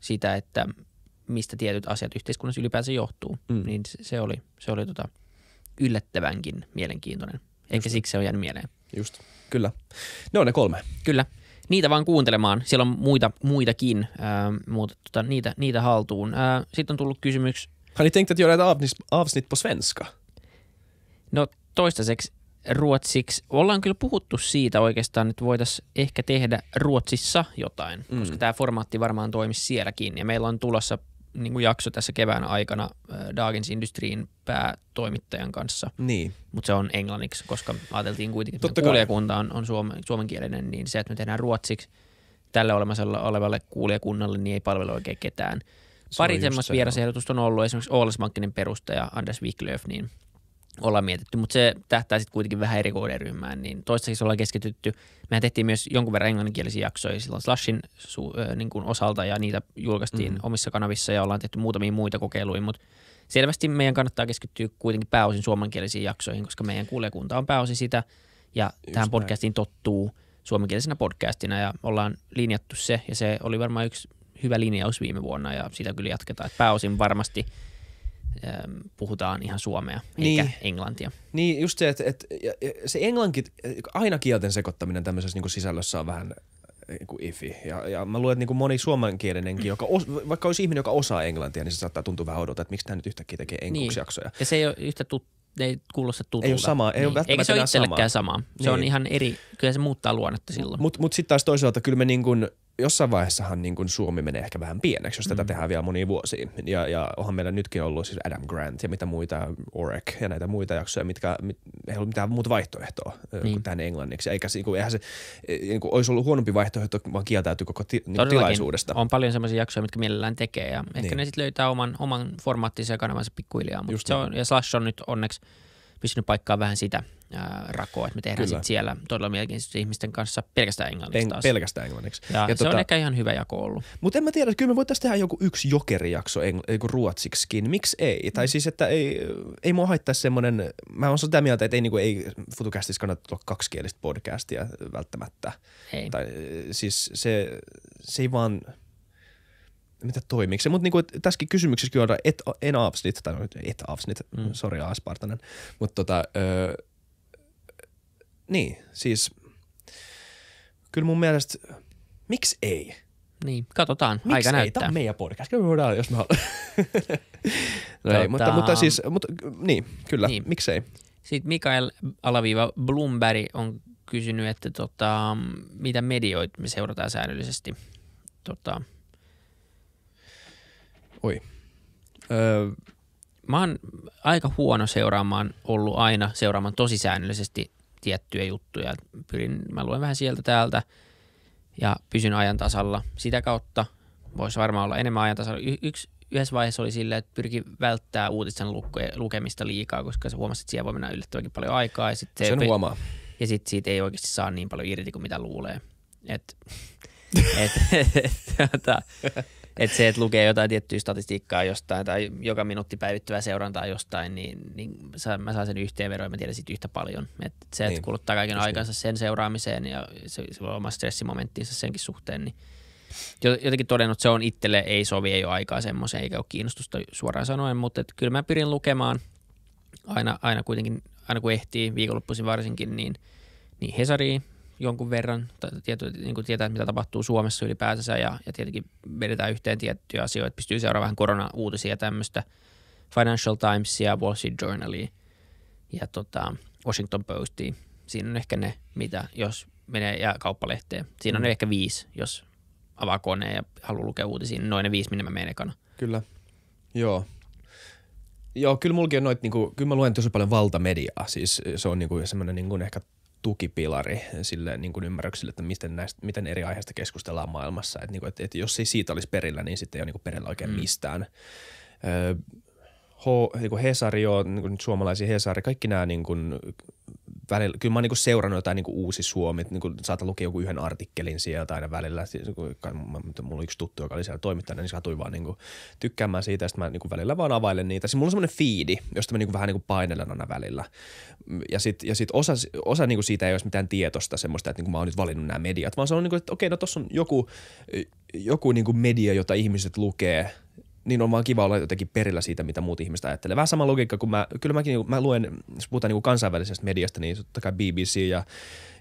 sitä, että mistä tietyt asiat yhteiskunnassa ylipäänsä johtuu. Mm. Niin se oli, se oli tota yllättävänkin mielenkiintoinen. Just. siksi se on jäänyt mieleen. Just, kyllä. Ne on ne kolme. Kyllä. Niitä vaan kuuntelemaan. Siellä on muita, muitakin, äh, öö, mutta tota, niitä, niitä haltuun. Äh, öö, Sitten on tullut kysymys Har ni tänkt att göra ett avsnitt, på svenska? No toistaiseksi ruotsiksi. Ollaan kyllä puhuttu siitä oikeastaan, että voitaisiin ehkä tehdä Ruotsissa jotain, mm. koska tämä formaatti varmaan toimisi sielläkin. Ja meillä on tulossa niin kuin jakso tässä kevään aikana äh, Dagens Industriin päätoimittajan kanssa. Niin. Mutta se on englanniksi, koska ajateltiin kuitenkin, että kuulijakunta on, on suomen suomenkielinen, niin se, että me tehdään ruotsiksi tälle olemassa olevalle kuulijakunnalle, niin ei palvele oikein ketään. Se Pari semmoista vierasehdotusta on ollut, esimerkiksi Oolesmankkinen perustaja Anders Wiklöf, niin ollaan mietitty, mutta se tähtää sitten kuitenkin vähän eri kohderyhmään, niin toistaiseksi ollaan keskitytty. Mehän tehtiin myös jonkun verran englanninkielisiä jaksoja silloin Slashin su- niin kuin osalta ja niitä julkaistiin mm. omissa kanavissa ja ollaan tehty muutamia muita kokeiluja, mutta selvästi meidän kannattaa keskittyä kuitenkin pääosin suomenkielisiin jaksoihin, koska meidän kuulijakunta on pääosin sitä ja Just tähän näin. podcastiin tottuu suomenkielisenä podcastina ja ollaan linjattu se ja se oli varmaan yksi hyvä linjaus viime vuonna ja sitä kyllä jatketaan. pääosin varmasti ähm, puhutaan ihan suomea niin. eikä englantia. Niin, just se, että että se englanti, aina kielten sekoittaminen tämmöisessä niin kuin sisällössä on vähän äh, niin ifi. Ja, ja mä luulen, että niin kuin moni suomenkielinenkin, joka os, vaikka olisi ihminen, joka osaa englantia, niin se saattaa tuntua vähän odottaa, että miksi tämä nyt yhtäkkiä tekee englanniksi niin. Ja se ei ole yhtä tuttu ei kuulosta tutulta. Ei ole samaa, ei niin. ole Eikä se ole itsellekään samaa. samaa. Se niin. on ihan eri, kyllä se muuttaa luonnetta silloin. Mutta mut, mut sitten taas toisaalta kyllä me niin kuin – jossain vaiheessahan niin kuin Suomi menee ehkä vähän pieneksi, jos mm. tätä tehdään vielä moniin vuosiin. Ja, ja onhan meillä nytkin ollut siis Adam Grant ja mitä muita, Orek ja näitä muita jaksoja, mitkä mit, ei ollut mitään muuta vaihtoehtoa niin. kuin tähän englanniksi. Eikä, niin kuin, eihän se e, e, niin kuin, olisi ollut huonompi vaihtoehto, vaan kieltäytyy koko ti, niin kuin tilaisuudesta. on paljon sellaisia jaksoja, mitkä mielellään tekee ja ehkä niin. ne sitten löytää oman, oman formaattisen ja kanavansa pikkuhiljaa. Mutta se niin. on, ja Slash on nyt onneksi – pystynyt paikkaa vähän sitä ää, rakoa, että me tehdään sit siellä todella mielenkiintoisten ihmisten kanssa pelkästään englanniksi en, taas. Pelkästään englanniksi. Ja, ja se tota, on ehkä ihan hyvä jako ollut. Mutta en mä tiedä, kyllä me voitaisiin tehdä joku yksi jokerijakso engl- joku ruotsiksikin, miksi ei? Mm. Tai siis, että ei, ei mua haittaisi semmoinen, mä oon sitä mieltä, että ei, niinku, ei futukästissä kannata olla kaksikielistä podcastia välttämättä. Hei. Tai siis se, se ei vaan – mitä toimiksi se, mutta niinku, tässäkin kyllä on, et, en avsnit, tai no, et avsnit, mm. sorry Aspartanen, mutta tota, ö, niin, siis kyllä mun mielestä, miksi ei? Niin, katsotaan, Miks aika ei? näyttää. Tämä on meidän podcast, kyllä jos me haluamme. no ei, mutta, tota- mutta siis, mutta, niin, kyllä, niin. miksei. Sitten Mikael alaviiva Bloomberg on kysynyt, että tota, mitä medioita me seurataan säännöllisesti. Tota, Oi. Öö, mä oon aika huono seuraamaan ollut aina seuraamaan tosi säännöllisesti tiettyjä juttuja. Pyrin, mä luen vähän sieltä täältä ja pysyn ajan tasalla. Sitä kautta voisi varmaan olla enemmän ajan tasalla. Y- yksi, yhdessä vaiheessa oli silleen, että pyrki välttää uutisten lukemista liikaa, koska se huomasi, että siellä voi mennä yllättävänkin paljon aikaa. Ja sit se Sen pe- huomaa. Ja sitten siitä ei oikeasti saa niin paljon irti kuin mitä luulee. Et, et, et, et, tota- että se, että lukee jotain tiettyä statistiikkaa jostain tai joka minuutti päivittyvää seurantaa jostain, niin, niin mä saan sen yhteenvedon ja mä tiedän siitä yhtä paljon. Et se, että niin. kuluttaa kaiken Just niin. aikansa sen seuraamiseen ja se, se voi oma stressimomenttinsa senkin suhteen, niin jotenkin todennut, että se on itselle ei sovi, ei ole aikaa semmoiseen, eikä ole kiinnostusta suoraan sanoen, mutta että kyllä mä pyrin lukemaan aina, aina kuitenkin, aina kun ehtii, viikonloppuisin varsinkin, niin, niin Hesariin, jonkun verran, tieto, niin kuin tietää, mitä tapahtuu Suomessa ylipäätänsä ja, ja tietenkin vedetään yhteen tiettyjä asioita, pystyy seuraamaan vähän korona-uutisia tämmöistä, Financial Timesia, Wall Street Journalia ja tota, Washington Postia. Siinä on ehkä ne, mitä jos menee ja kauppalehteen. Siinä on mm. ehkä viisi, jos avaa koneen ja haluaa lukea uutisia, niin noin ne viisi, minne mä menen ekana. Kyllä, joo. Joo, kyllä mulki on noit, niinku, kyllä mä luen tosi paljon valtamediaa, siis se on niinku semmoinen niinku ehkä tukipilari sille niin kuin ymmärrykselle, että miten, näistä, miten eri aiheista keskustellaan maailmassa. Että, niin kuin, että, että jos ei siitä olisi perillä, niin sitten ei ole niin kuin perillä oikein mm. mistään. Ö, öö, H, niin kuin Hesari on niin kuin suomalaisia Hesari, kaikki nämä niin kuin välillä, kyllä mä oon niinku seurannut jotain niinku Uusi Suomi, niinku saatan lukea joku yhden artikkelin sieltä aina välillä. Siis niinku, mulla oli yksi tuttu, joka oli siellä toimittajana, niin satuin vaan niinku tykkäämään siitä ja sitten mä niinku välillä vaan availen niitä. Siis mulla on semmoinen fiidi, josta mä niinku vähän niinku painelen aina välillä. Ja sitten ja sit osa, osa niinku siitä ei ole mitään tietosta semmoista, että niinku mä oon nyt valinnut nämä mediat, vaan se on niinku, että okei, no tossa on joku, joku niinku media, jota ihmiset lukee – niin on vaan kiva olla jotenkin perillä siitä, mitä muut ihmiset ajattelee. Vähän sama logiikka, kun mä, kyllä mäkin niinku- mä luen, jos puhutaan niin kansainvälisestä mediasta, niin totta kai BBC ja,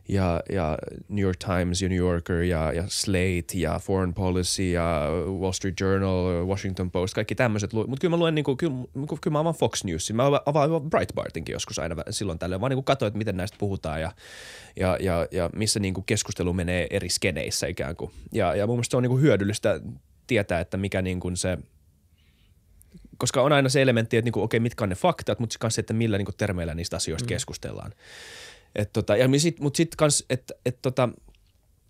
ja, ja New York Times ja New Yorker ja, ja Slate ja Foreign Policy ja Wall Street Journal, Washington Post, kaikki tämmöiset. Mutta kyllä mä luen, niin kuin, kyllä, niinku- kyllä mä avaan Fox Newsin, mä avaan Breitbartinkin joskus aina silloin tällöin, vaan niin katsoin, että miten näistä puhutaan ja, ja, ja, ja missä niin kuin keskustelu menee eri skeneissä ikään kuin. Ja, ja mun mielestä se on niin kuin hyödyllistä tietää, että mikä niin kuin se – koska on aina se elementti, että niinku, okei, mitkä on ne faktat, mutta myös se, että millä niinku, termeillä niistä asioista mm. keskustellaan. tota, ja sit, mutta sitten kans, että et, tota,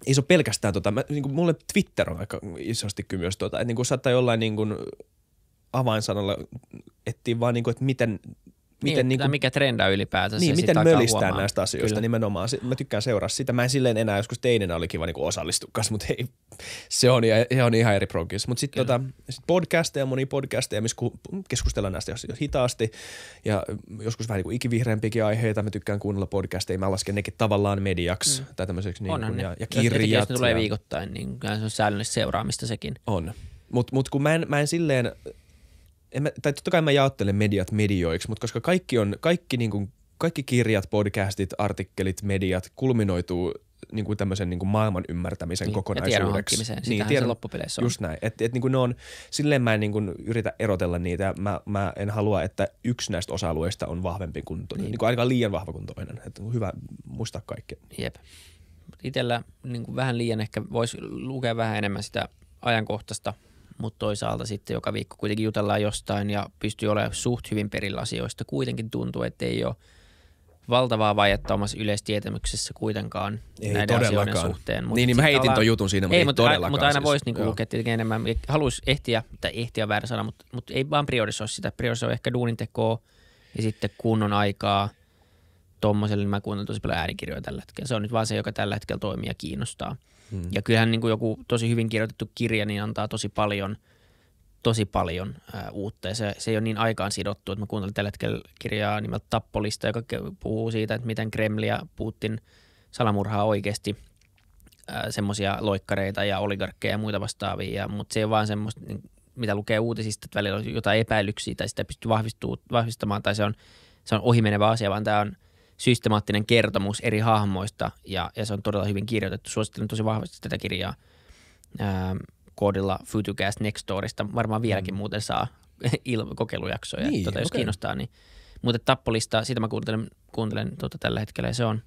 ei se ole pelkästään tota, mä, niinku, mulle Twitter on aika isosti myös tota, että niinku, saattaa jollain niinku, avainsanalla etsiä vaan, niinku, että miten miten niin, niin kuin, mikä trendaa ylipäätänsä. Niin, miten mölistää näistä asioista Kyllä. nimenomaan. Mä tykkään seuraa sitä. Mä en silleen enää joskus teinen oli kiva niin osallistua mutta ei, se on, se on ihan eri progis. Mutta sitten tota, sit podcasteja, moni podcasteja, missä keskustellaan näistä hitaasti ja joskus vähän niin kuin ikivihreämpiäkin aiheita. Mä tykkään kuunnella podcasteja. Mä lasken nekin tavallaan mediaksi mm. tai tämmöiseksi. Niin kuin, ja, ja kirjat. Ja, jos ne tulee viikoittain, niin se on säännöllistä seuraamista sekin. On. Mutta mut kun mä en, mä en silleen – en mä, tai totta kai mä jaottelen mediat medioiksi, mutta koska kaikki on, kaikki niin kuin, kaikki kirjat, podcastit, artikkelit, mediat kulminoituu niin kuin tämmöisen niin kuin maailman ymmärtämisen niin, kokonaisuudeksi. Ja niin, tiedon, se loppupeleissä on. Just näin. Et, et, niin kuin ne on, silleen mä en niin kuin yritä erotella niitä. Mä, mä en halua, että yksi näistä osa-alueista on vahvempi kuin toinen. Niin. niin aika liian vahva kuin toinen. Et on hyvä muistaa kaikki. Jep. Itellä niin kuin vähän liian ehkä voisi lukea vähän enemmän sitä ajankohtaista – mutta toisaalta sitten joka viikko kuitenkin jutellaan jostain ja pystyy olemaan suht hyvin perillä asioista. Kuitenkin tuntuu, että ei ole valtavaa vajetta omassa yleistietämyksessä kuitenkaan ei näiden todellakaan. asioiden suhteen. Mut niin, niin mä heitin ollaan... tuon jutun siinä, mutta ei, ei mutta, todellakaan. Mutta aina siis. voisi niinku Joo. lukea tietenkin enemmän. Haluaisi ehtiä, tai ehtiä on väärä sana, mutta, mutta ei vaan priorisoi sitä. Priorisoi ehkä duunintekoa ja sitten kunnon aikaa – tommoselle, niin mä kuuntelen tosi paljon äänikirjoja tällä hetkellä. Se on nyt vaan se, joka tällä hetkellä toimii ja kiinnostaa. Mm. Ja kyllähän niin kuin joku tosi hyvin kirjoitettu kirja niin antaa tosi paljon, tosi paljon ää, uutta. Ja se, se ei ole niin aikaan sidottu. Että mä kuuntelin tällä hetkellä kirjaa nimeltä Tappolista, joka puhuu siitä, että miten Kremli ja Putin salamurhaa oikeasti semmoisia loikkareita ja oligarkkeja ja muita vastaavia, mutta se ei ole vaan semmoista, niin, mitä lukee uutisista, että välillä on jotain epäilyksiä tai sitä ei pysty vahvistamaan tai se on, se on ohimenevä asia, vaan tämä on – systemaattinen kertomus eri hahmoista ja, ja se on todella hyvin kirjoitettu. Suosittelen tosi vahvasti tätä kirjaa ää, ähm, koodilla Futucast Nextdoorista. Varmaan vieläkin mm. muuten saa il- kokeilujaksoja, niin, tota, jos okay. kiinnostaa. Niin. Mutta tappolista, sitä mä kuuntelen, kuuntelen tota, tällä hetkellä ja se on,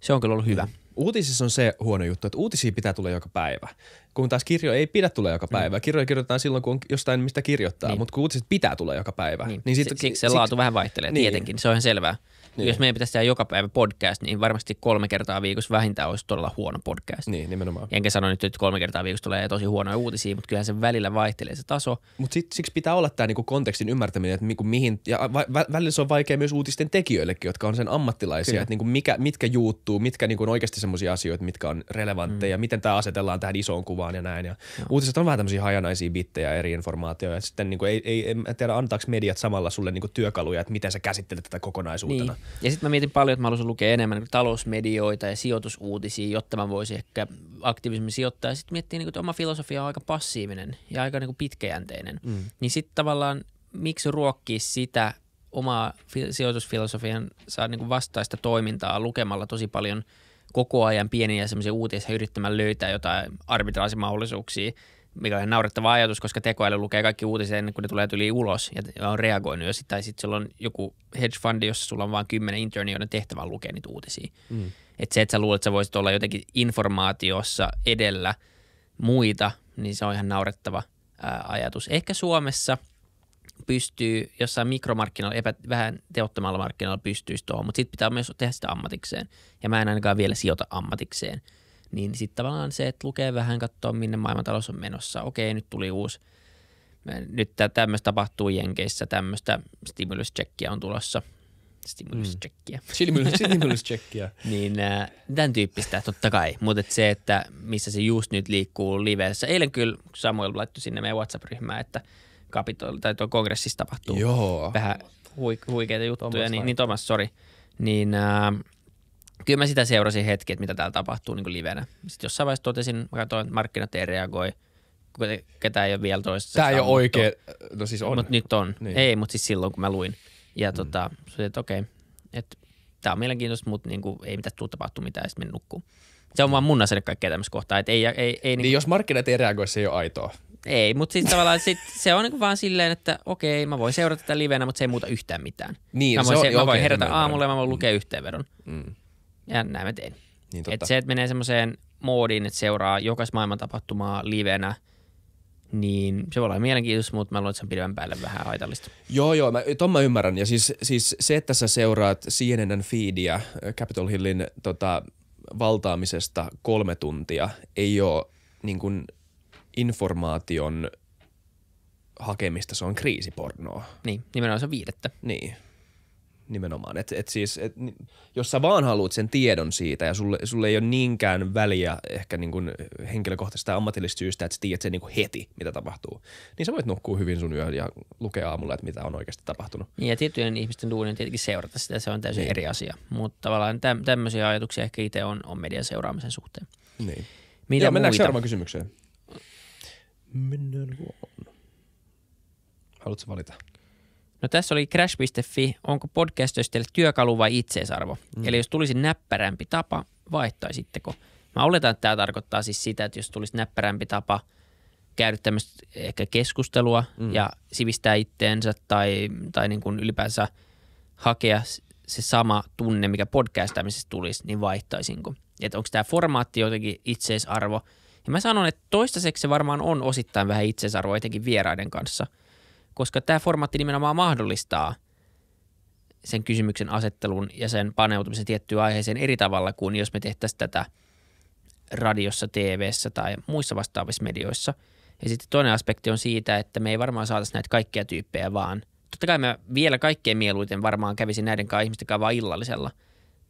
se on kyllä ollut hyvä. Mm. Uutisissa on se huono juttu, että uutisia pitää tulla joka päivä, kun taas kirjo ei pidä tulla joka päivä. Mm. Kirjoja kirjoitetaan silloin, kun on jostain mistä kirjoittaa, niin. mutta kun uutiset pitää tulla joka päivä. Niin. Niin sit, siksi se siksi... laatu vähän vaihtelee niin. tietenkin, se on ihan selvää. Niin. Jos meidän pitäisi tehdä joka päivä podcast, niin varmasti kolme kertaa viikossa vähintään olisi todella huono podcast. Niin, nimenomaan. Enkä sano nyt, että kolme kertaa viikossa tulee tosi huonoja uutisia, mutta kyllähän se välillä vaihtelee se taso. Mutta siksi pitää olla tämä niinku kontekstin ymmärtäminen, että niinku mihin, ja va- välillä se on vaikea myös uutisten tekijöillekin, jotka on sen ammattilaisia, että niinku mikä, mitkä juuttuu, mitkä niinku on oikeasti semmoisia asioita, mitkä on relevantteja, mm. miten tämä asetellaan tähän isoon kuvaan ja näin. Ja no. Uutiset on vähän tämmöisiä hajanaisia bittejä eri informaatioja, sitten niinku ei, ei, en tiedä antaako mediat samalla sulle niinku työkaluja, että miten sä käsittelet tätä kokonaisuutena. Niin. Ja sitten mä mietin paljon, että mä haluaisin lukea enemmän niin talousmedioita ja sijoitusuutisia, jotta mä voisin ehkä aktiivisemmin sijoittaa. Ja sitten miettii, niin kuin, että oma filosofia on aika passiivinen ja aika niin kuin pitkäjänteinen. Mm. Niin sitten tavallaan, miksi ruokkii sitä omaa sijoitusfilosofian saa niin kuin vastaista toimintaa lukemalla tosi paljon koko ajan pieniä semmoisia uutisia yrittämään löytää jotain arbitraasimahdollisuuksia – mikä on ihan naurettava ajatus, koska tekoäly lukee kaikki uutiset ennen kuin ne tulee yli ulos ja on reagoinut jo sitä. Tai sitten sulla on joku hedge fundi, jossa sulla on vain kymmenen interni, joiden tehtävä on lukea niitä uutisia. Mm. Että se, että sä luulet, että sä voisit olla jotenkin informaatiossa edellä muita, niin se on ihan naurettava ää, ajatus. Ehkä Suomessa pystyy jossain mikromarkkinoilla, epä, vähän teottamalla markkinoilla pystyisi tuohon, mutta sitten pitää myös tehdä sitä ammatikseen. Ja mä en ainakaan vielä sijoita ammatikseen – niin sitten tavallaan se, että lukee vähän, katsoa minne maailmantalous on menossa. Okei, nyt tuli uusi. Nyt tämmöistä tapahtuu Jenkeissä, tämmöistä stimulus on tulossa checkia. Mm. Stimuluscheckiä. niin äh, tämän tyyppistä totta kai, mutta se, että missä se just nyt liikkuu liveessä, Eilen kyllä Samuel laittoi sinne meidän WhatsApp-ryhmään, että kapitol, tai tuo kongressissa tapahtuu Joo. vähän huik- huikeita juttuja. Thomas niin, niin Thomas, sorry. Niin äh, kyllä mä sitä seurasin hetki, että mitä täällä tapahtuu niin kuin livenä. Sitten jossain vaiheessa totesin, mä katsoin, että markkinat ei reagoi. Ketään ei ole vielä toista. Tämä ei ole oikein, no siis on. Mut nyt on. Niin. Ei, mutta siis silloin kun mä luin. Ja mm. tota, sitten, että okei, että tämä on mielenkiintoista, mutta niin kuin, ei mitään tule tapahtumaan mitään, ja sitten mennä Se on vaan mun asenne kaikkea tämmöistä kohtaa. Et ei, ei, ei, niin, niin jos markkinat ei reagoi, se ei ole aitoa. Ei, mutta siis tavallaan sit, se on niinku vaan silleen, että okei, mä voin seurata tätä livenä, mutta se ei muuta yhtään mitään. Niin, mä voin, se on, se, mä voin herätä aamulla ja mä voin lukea mm. yhteenvedon. Mm ja näin mä tein. Niin totta. Et se, että menee semmoiseen moodiin, että seuraa jokaista maailman tapahtumaa livenä, niin se voi olla mielenkiintoista, mutta mä luulen, että se on pidemmän päälle vähän haitallista. Joo, joo, mä, ton mä ymmärrän. Ja siis, siis se, että sä seuraat CNN feedia äh, Capitol Hillin tota, valtaamisesta kolme tuntia, ei ole niin kuin, informaation hakemista, se on kriisipornoa. Niin, nimenomaan se on viidettä. Niin nimenomaan. Et, et siis, et, jos sä vaan haluat sen tiedon siitä ja sulle, sulle ei ole niinkään väliä ehkä niin kuin henkilökohtaisesta tai ammatillisesta syystä, että sä tiedät sen niin kuin heti, mitä tapahtuu, niin sä voit nukkua hyvin sun yö ja lukea aamulla, että mitä on oikeasti tapahtunut. Niin ja tiettyjen ihmisten duuni on tietenkin seurata sitä, se on täysin niin. eri asia. Mutta tavallaan täm, tämmöisiä ajatuksia ehkä itse on, on median seuraamisen suhteen. Niin. Mitä ja mennäänkö seuraavaan kysymykseen? Mennään vaan. Haluatko valita? No tässä oli crash.fi, onko podcastista teille työkalu vai itseisarvo? Mm. Eli jos tulisi näppärämpi tapa, vaihtaisitteko? Mä oletan, että tämä tarkoittaa siis sitä, että jos tulisi näppärämpi tapa käydä tämmöistä ehkä keskustelua mm. ja sivistää itteensä tai, tai niin kuin ylipäänsä hakea se sama tunne, mikä podcastaamisessa tulisi, niin vaihtaisinko? Että onko tämä formaatti jotenkin itseisarvo? Ja mä sanon, että toistaiseksi se varmaan on osittain vähän itseisarvo, etenkin vieraiden kanssa – koska tämä formaatti nimenomaan mahdollistaa sen kysymyksen asettelun ja sen paneutumisen tiettyyn aiheeseen eri tavalla kuin jos me tehtäisiin tätä radiossa, TVssä tai muissa vastaavissa medioissa. Ja sitten toinen aspekti on siitä, että me ei varmaan saataisi näitä kaikkia tyyppejä vaan. Totta kai mä vielä kaikkein mieluiten varmaan kävisin näiden kanssa ihmisten kanssa vaan illallisella.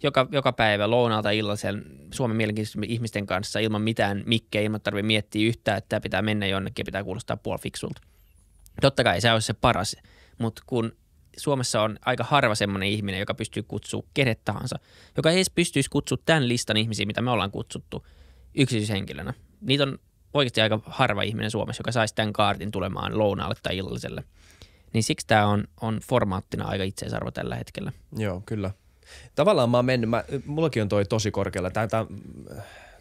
Joka, joka päivä lounalta illallisen Suomen mielenkiintoisten ihmisten kanssa ilman mitään mikkejä, ilman tarvitse miettiä yhtään, että pitää mennä jonnekin ja pitää kuulostaa puolifiksulta. Totta kai se olisi se paras, mutta kun Suomessa on aika harva semmoinen ihminen, joka pystyy kutsumaan kenet tahansa, joka ei edes pystyisi kutsumaan tämän listan ihmisiä, mitä me ollaan kutsuttu yksityishenkilönä. Niitä on oikeasti aika harva ihminen Suomessa, joka saisi tämän kaartin tulemaan lounaalle tai illalliselle. Niin siksi tämä on, on formaattina aika itseisarvo tällä hetkellä. Joo, kyllä. Tavallaan mä oon mennyt, mä, mullakin on toi tosi korkealla. Tää, tää,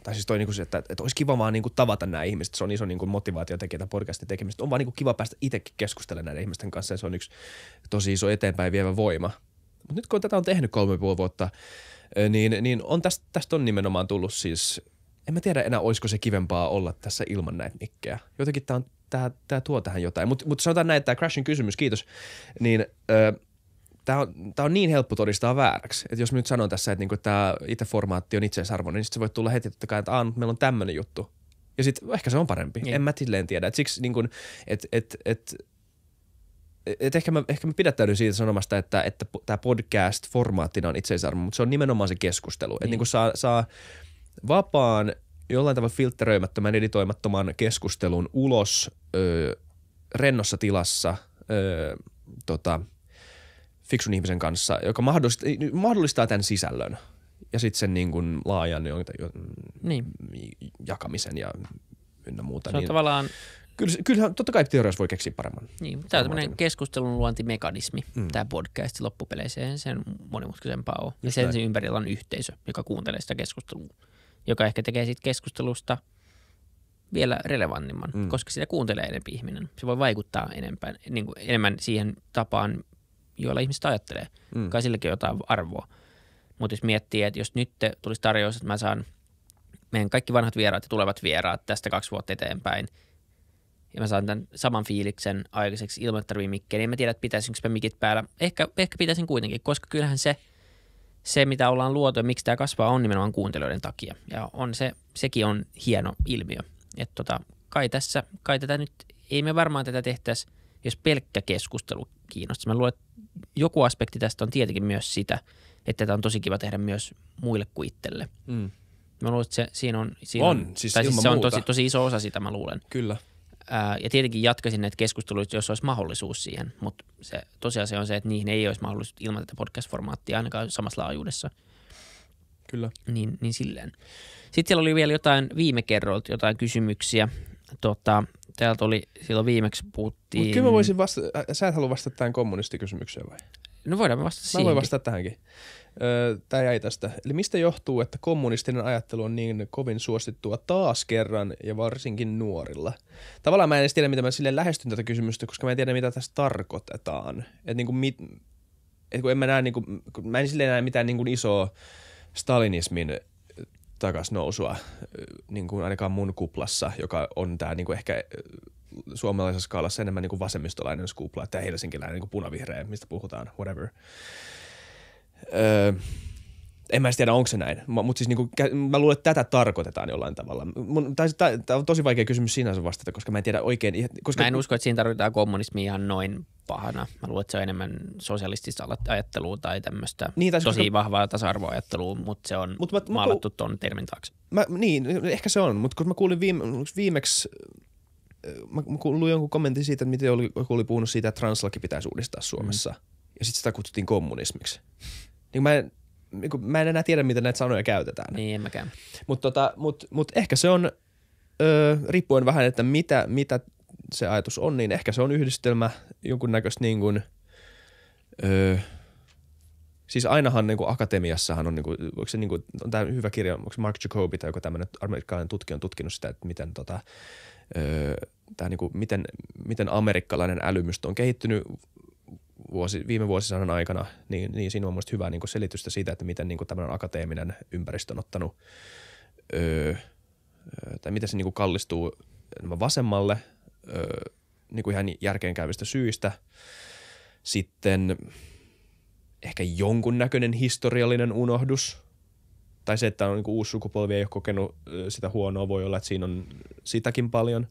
tai siis toi niinku se, että, että olisi kiva vaan niinku tavata nämä ihmiset. Se on iso niinku motivaatio tekemään podcastin tekemistä. On vaan niinku kiva päästä itsekin keskustelemaan näiden ihmisten kanssa ja se on yksi tosi iso eteenpäin vievä voima. Mutta nyt kun tätä on tehnyt kolme puoli vuotta, niin, niin on tästä, tästä on nimenomaan tullut siis, en mä tiedä enää olisiko se kivempaa olla tässä ilman näitä nikkejä. Jotenkin tämä tää, tää tuo tähän jotain. Mutta mut sanotaan näin, että tämä Crashin kysymys, kiitos, niin öö, tämä on, tää on niin helppo todistaa vääräksi. Että jos mä nyt sanon tässä, että niinku, tämä itse formaatti on itseisarvoinen, niin sitten se voi tulla heti totta kai, että aah, meillä on tämmöinen juttu. Ja sitten ehkä se on parempi. Niin. En mä silleen tiedä. Et siksi niin kun, et, et, et, et ehkä, mä, ehkä mä pidättäydyn siitä sanomasta, että, että tämä podcast-formaattina on itseisarvo, mutta se on nimenomaan se keskustelu. Niin. Että niin saa, saa vapaan, jollain tavalla filtteröimättömän, editoimattoman keskustelun ulos ö, rennossa tilassa ö, tota, fiksun ihmisen kanssa, joka mahdollistaa, niin, niin mahdollistaa tämän sisällön ja sitten sen niin kuin laajan jo, niin. jakamisen ja ynnä muuta. Se on niin, tavallaan... Kyllä, kyllä, totta kai teoriassa voi keksiä paremman. Niin, tämä on tämmöinen keskustelun luontimekanismi, mm. tämä podcast loppupeleeseen, sen monimutkaisempaa on. Just ja sen, sen ympärillä on yhteisö, joka kuuntelee sitä keskustelua, joka ehkä tekee siitä keskustelusta vielä relevantimman, mm. koska sitä kuuntelee enemmän ihminen. Se voi vaikuttaa enemmän, niin kuin enemmän siihen tapaan, joilla ihmiset ajattelee. Mm. Kai silläkin on jotain arvoa. Mutta jos miettii, että jos nyt tulisi tarjous, että mä saan meidän kaikki vanhat vieraat ja tulevat vieraat tästä kaksi vuotta eteenpäin, ja mä saan tämän saman fiiliksen aikaiseksi ilman, että tarvii mikkiä, niin en mä tiedä, että pitäisinkö mä mikit päällä. Ehkä, ehkä pitäisin kuitenkin, koska kyllähän se, se, mitä ollaan luotu ja miksi tämä kasvaa, on nimenomaan kuuntelijoiden takia. Ja on se, sekin on hieno ilmiö. Että tota, kai tässä, kai tätä nyt, ei me varmaan tätä tehtäisi, jos pelkkä keskustelu kiinnosta. Mä luulen, että joku aspekti tästä on tietenkin myös sitä, että tämä on tosi kiva tehdä myös muille kuin itselle. Mm. Mä luulen, että se, siinä on, siinä on, on siis tai siis se muuta. on tosi, tosi iso osa sitä, mä luulen. Kyllä. Ää, ja tietenkin jatkaisin näitä keskusteluita, jos olisi mahdollisuus siihen, mutta se tosiasia on se, että niihin ei olisi mahdollisuus ilman tätä podcast-formaattia ainakaan samassa laajuudessa. Kyllä. Niin, niin silleen. Sitten siellä oli vielä jotain viime kerroilta, jotain kysymyksiä. Tota, täältä oli, silloin viimeksi puhuttiin... Mut kyllä mä voisin vastata, äh, sä et halua vastata tähän kommunistikysymykseen vai? No voidaan me vastata siihen. Mä voin vastata tähänkin. Tämä jäi tästä. Eli mistä johtuu, että kommunistinen ajattelu on niin kovin suosittua taas kerran ja varsinkin nuorilla? Tavallaan mä en edes tiedä, mitä mä sille lähestyn tätä kysymystä, koska mä en tiedä, mitä tässä tarkoitetaan. Että niin kuin mit, et kun en mä, näe, niin kuin, mä en sille näe mitään niin kuin isoa stalinismin takasnousua niin kuin ainakaan mun kuplassa, joka on tämä niin kuin ehkä suomalaisessa skaalassa enemmän niin kuin vasemmistolainen skupla, tämä helsinkiläinen niin kuin punavihreä, mistä puhutaan, whatever. Öö, en mä edes tiedä, onko se näin. Mutta siis niinku, mä luulen, että tätä tarkoitetaan jollain tavalla. Siis tämä on tosi vaikea kysymys sinänsä vastata, koska mä en tiedä oikein. Koska... Mä en usko, että siinä tarvitaan kommunismia ihan noin pahana. Mä luulen, että se on enemmän sosialistista ajattelua tai tämmöistä niin, siis tosi koska... vahvaa tasa-arvoajattelua, mutta se on mut mä, maalattu mä, tuon termin taakse. Mä, niin, ehkä se on, mutta kun mä kuulin viime, viimeksi äh, mä, luin jonkun kommentin siitä, että miten oli, oli puhunut siitä, että translaki pitäisi uudistaa Suomessa. Mm. Ja sitten sitä kutsuttiin kommunismiksi. Niin mä en, niin kuin, mä en enää tiedä, miten näitä sanoja käytetään. Niin, en mäkään. Mutta tota, mut, mut ehkä se on, ö, riippuen vähän, että mitä, mitä se ajatus on, niin ehkä se on yhdistelmä jonkunnäköistä niin kuin, ö, siis ainahan niin kuin akatemiassahan on, niin kuin, onko se niin kuin, on tämä hyvä kirja, onko Mark Jacobi tai joku tämmöinen amerikkalainen tutkija on tutkinut sitä, että miten tota, ö, tämä, niin kuin, miten, miten amerikkalainen älymystö on kehittynyt vuosi, viime vuosisadan aikana, niin, niin siinä on mielestäni hyvää niin selitystä siitä, että miten niin tämmöinen akateeminen ympäristö on ottanut, öö, tai miten se niin kallistuu vasemmalle öö, niin ihan järkeenkäyvistä syistä. Sitten ehkä jonkunnäköinen historiallinen unohdus, tai se, että on niin uusi sukupolvi ei ole kokenut sitä huonoa, voi olla, että siinä on sitäkin paljon.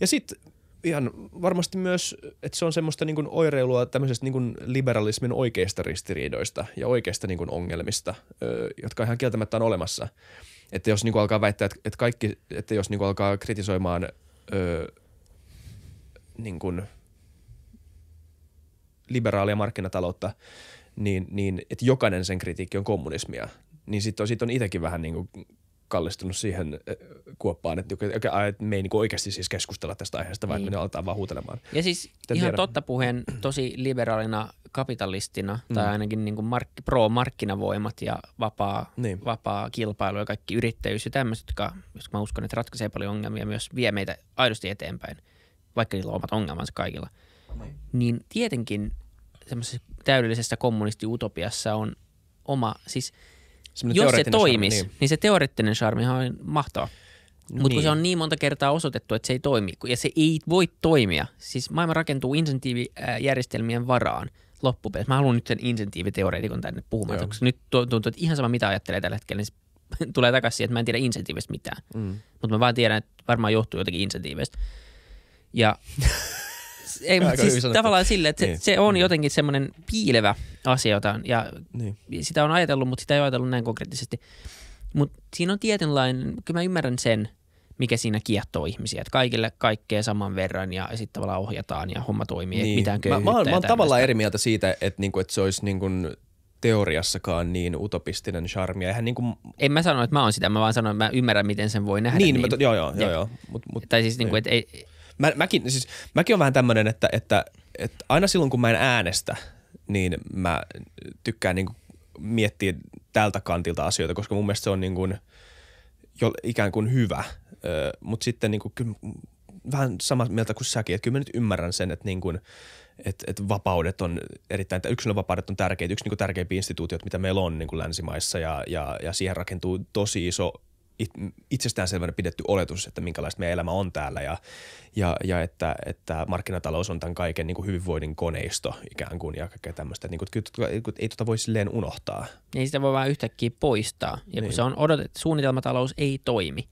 Ja sitten ihan varmasti myös, että se on semmoista niin kuin oireilua tämmöisestä niin kuin liberalismin oikeista ristiriidoista ja oikeista niin kuin ongelmista, jotka ihan kieltämättä on olemassa. Että jos niin kuin alkaa väittää, että, kaikki, että jos niin kuin alkaa kritisoimaan niin kuin liberaalia markkinataloutta, niin, niin että jokainen sen kritiikki on kommunismia, niin sitten on, sit on itsekin vähän niin kuin kallistunut siihen eh, kuoppaan, että, että me ei niin oikeasti siis keskustella tästä aiheesta, vaan niin. me aletaan vaan huutelemaan. Ja siis Tätä ihan tiedä. totta puheen tosi liberaalina kapitalistina mm. tai ainakin niin kuin mark, pro-markkinavoimat ja vapaa, niin. vapaa kilpailu ja kaikki yrittäjyys ja tämmöiset, jotka, jotka mä uskon, että ratkaisee paljon ongelmia myös vie meitä aidosti eteenpäin, vaikka niillä on omat ongelmansa kaikilla. Niin, niin tietenkin semmoisessa täydellisessä kommunistiutopiassa on oma, siis – jos se toimisi, charmi, niin. niin se teoreettinen charmihan on mahtava. No Mutta kun se niin. on niin monta kertaa osoitettu, että se ei toimi, ja se ei voi toimia. Siis maailma rakentuu insentiivijärjestelmien varaan loppupeleissä. Mä haluan nyt sen insentiiviteoreetikon tänne puhumaan, koska nyt tuntuu, että ihan sama mitä ajattelee tällä hetkellä, niin tulee takaisin siihen, että mä en tiedä insentiivistä mitään. Mm. Mutta mä vaan tiedän, että varmaan johtuu jotenkin insentiiveistä. Ja ei, mutta siis tavallaan sille, että niin. se, se on jotenkin semmoinen piilevä asia, jota on, ja niin. sitä on ajatellut, mutta sitä ei ole ajatellut näin konkreettisesti. Mutta siinä on tietynlainen, kyllä mä ymmärrän sen, mikä siinä kiehtoo ihmisiä, että kaikille kaikkea saman verran ja sitten tavallaan ohjataan ja homma toimii, niin. mitään köyhyyttä. Mä, mä, mä oon tavallaan eri mieltä siitä, että, niinku, että se olisi niinku teoriassakaan niin utopistinen charmi. Eihän niinku... En mä sano, että mä oon sitä, mä vaan sanon, että mä ymmärrän, miten sen voi nähdä. Niin, niin. Mä to, joo, joo, joo, joo. Mut, mut, tai siis, niinku, niin. niin kuin, että ei, Mä, mäkin, siis, mäkin on vähän tämmöinen, että, että, että aina silloin kun mä en äänestä, niin mä tykkään niin miettiä tältä kantilta asioita, koska mun mielestä se on niin kuin, jo, ikään kuin hyvä. Mutta sitten niin kuin, kyllä, vähän samaa mieltä kuin säkin, että kyllä mä nyt ymmärrän sen, että niin kuin, et, et vapaudet on erittäin, yksilönvapaudet on tärkeitä, yksi niinku tärkeimpiä instituutiot, mitä meillä on niinku länsimaissa ja, ja, ja siihen rakentuu tosi iso itsestäänselvänä pidetty oletus, että minkälaista meidän elämä on täällä ja, ja, ja että, että markkinatalous on tämän kaiken niin kuin hyvinvoinnin koneisto ikään kuin ja kaikkea tämmöistä. Niin kuin, kyllä, tuota, niin ei tuota voi silleen unohtaa. Niin sitä voi vaan yhtäkkiä poistaa. Ja niin. kun se on odotettu, suunnitelmatalous ei toimi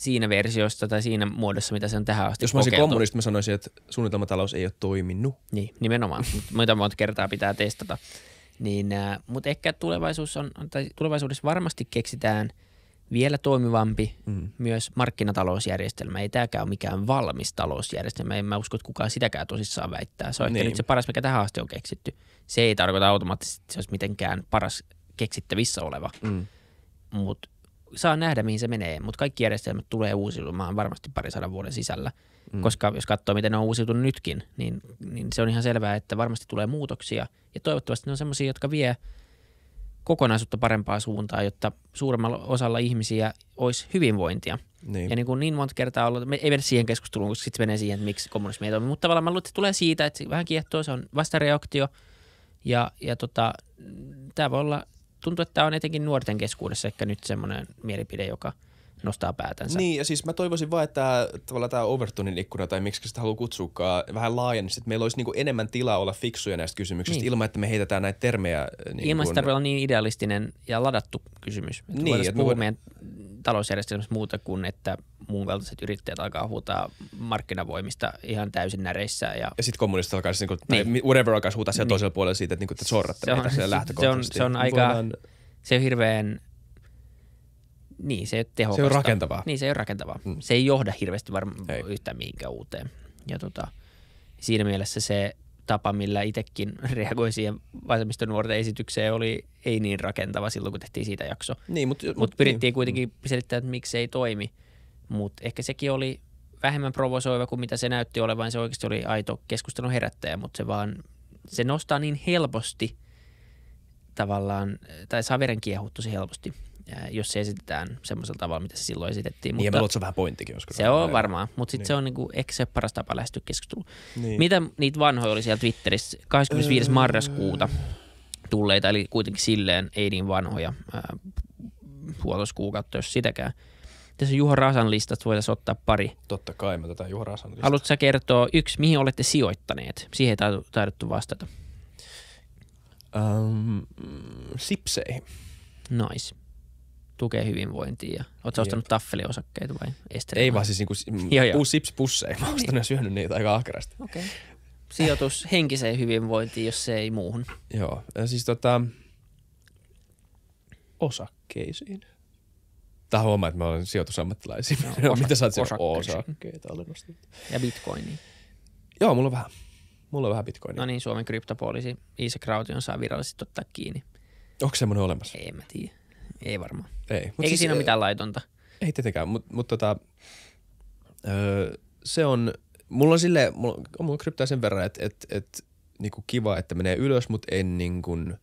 siinä versiossa tai siinä muodossa, mitä se on tähän asti Jos mä olisin kokeiltu. kommunisti, mä sanoisin, että suunnitelmatalous ei ole toiminut. Niin, nimenomaan. Mitä monta kertaa pitää testata. Niin, äh, mutta ehkä tulevaisuus on, tai tulevaisuudessa varmasti keksitään – vielä toimivampi mm. myös markkinatalousjärjestelmä. Ei tämäkään ole mikään valmis talousjärjestelmä. En mä usko, että kukaan sitäkään tosissaan väittää. Se on niin. nyt se paras, mikä tähän asti on keksitty. Se ei tarkoita automaattisesti, että se olisi mitenkään paras keksittävissä oleva. Mm. Mutta saa nähdä, mihin se menee. Mutta kaikki järjestelmät tulee uusiutumaan varmasti pari sadan vuoden sisällä. Mm. Koska jos katsoo, miten ne on uusiutunut nytkin, niin, niin se on ihan selvää, että varmasti tulee muutoksia. Ja toivottavasti ne on sellaisia, jotka vie – kokonaisuutta parempaa suuntaa, jotta suuremmalla osalla ihmisiä olisi hyvinvointia. Niin. Ja niin, kuin niin monta kertaa ollut, me ei mene siihen keskusteluun, koska sitten menee siihen, että miksi kommunismi ei toimi, mutta tavallaan mä luulen, että tulee siitä, että vähän kiehtoo, se on vastareaktio ja, ja tota, tämä voi olla, tuntuu, että tämä on etenkin nuorten keskuudessa ehkä nyt semmoinen mielipide, joka – nostaa päätänsä. Niin, ja siis mä toivoisin vaan, että tavallaan tämä Overtonin ikkuna, tai miksi sitä haluaa kutsuakaan, vähän laajennus, että meillä olisi niinku enemmän tilaa olla fiksuja näistä kysymyksistä, niin. ilman että me heitetään näitä termejä. Niin ilman, kun... että on niin idealistinen ja ladattu kysymys. Että niin, että puhua voidaan... meidän talousjärjestelmässä muuta kuin, että muun kaltaiset yrittäjät alkaa huutaa markkinavoimista ihan täysin näreissä. Ja, ja sitten kommunistit alkaa, siis niinku- niin kuin, niin. tai whatever alkaa siis huutaa siellä niin. toisella puolella siitä, että, niin kuin, että sorratte se on, meitä se, lähtökohtaisesti. Se on, se on aika, Voidaan... se on hirveän niin, se ei ole tehokasta. Se on rakentavaa. Niin, se ei ole rakentavaa. Mm. Se ei johda hirveästi varmaan yhtään mihinkään uuteen. Ja tota, siinä mielessä se tapa, millä itsekin reagoi siihen nuorten esitykseen, oli ei niin rakentava silloin, kun tehtiin siitä jakso. Niin, mutta mut, mut pyrittiin niin. kuitenkin selittämään, että miksi se ei toimi. Mutta ehkä sekin oli vähemmän provosoiva kuin mitä se näytti olevan. Se oikeasti oli aito keskustelun herättäjä, mutta se vaan se nostaa niin helposti tavallaan, tai saa veren kiehuttu se helposti – jos se esitetään semmoisella tavalla, mitä se silloin esitettiin. Niin, mutta ja vähän pointtikin joskus. Se on varmaan, mutta sitten niin. se on niinku, eikö se paras tapa lähestyä keskustelua. Niin. Mitä niitä vanhoja oli siellä Twitterissä 25. Öö... marraskuuta tulleita, eli kuitenkin silleen ei niin vanhoja, äh, puolitoista kuukautta, jos sitäkään. Tässä Juho Rasan listat voitaisiin ottaa pari. Totta kai, mä tätä Juho Rasan listat. Haluatko sä kertoa yksi, mihin olette sijoittaneet? Siihen ei taidottu vastata. Um, sipseihin. Nice tukee hyvinvointia. Ja, oletko ostanut taffeliosakkeita vai estelmää? Ei vaan siis niinku, joo, joo. sipsipusseja. Mä oon ostanut ja syönyt niitä aika ahkerasti. Okay. Sijoitus henkiseen hyvinvointiin, jos se ei muuhun. Joo, ja siis tota, osakkeisiin. Tää huomaa, että mä olen sijoitusammattilaisia. No, osa- Mitä sä oot osakkeita Ja bitcoini. Joo, mulla on vähän. Mulla on vähän bitcoinia. No niin, Suomen kryptopoliisi Iisa Krautio saa virallisesti ottaa kiinni. Onko semmoinen olemassa? Ei, mä tiedä. Ei varmaan. Ei. Mut Eikä siis, siinä ole mitään laitonta. Ei tietenkään, mutta mut tota, öö, se on, mulla on sille, mulla, on mulla kryptoa sen verran, että et, et, niinku kiva, että menee ylös, mutta en niin kuin,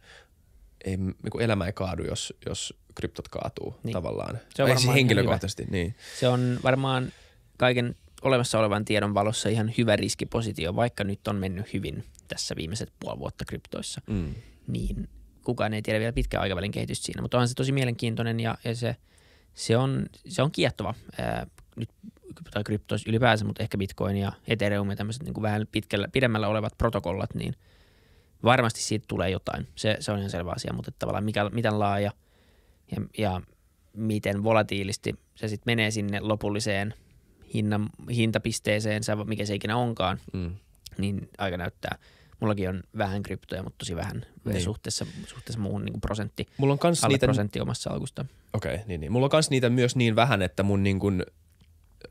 ei, niin elämä ei kaadu, jos, jos kryptot kaatuu niin. tavallaan. Se on siis henkilökohtaisesti. Hyvä. Niin. Se on varmaan kaiken olemassa olevan tiedon valossa ihan hyvä riskipositio, vaikka nyt on mennyt hyvin tässä viimeiset puoli vuotta kryptoissa. Mm. Niin kukaan ei tiedä vielä pitkän aikavälin kehitystä siinä, mutta onhan se tosi mielenkiintoinen ja, ja se, se, on, se on kiehtova ää, nyt, tai kryptos ylipäänsä, mutta ehkä Bitcoin ja Ethereum ja tämmöiset niin vähän pitkällä, pidemmällä olevat protokollat, niin varmasti siitä tulee jotain. Se, se on ihan selvä asia, mutta tavallaan mikä, miten laaja ja, ja miten volatiilisti se sitten menee sinne lopulliseen hinnan, hintapisteeseen, mikä se ikinä onkaan, mm. niin aika näyttää – Mullakin on vähän kryptoja, mutta tosi vähän niin. suhteessa, suhteessa muuhun niin kuin prosentti. Mulla on kans niitä... prosentti omassa alkusta. Okei, okay, niin, niin. Mulla on kans niitä myös niin vähän, että mun niin kuin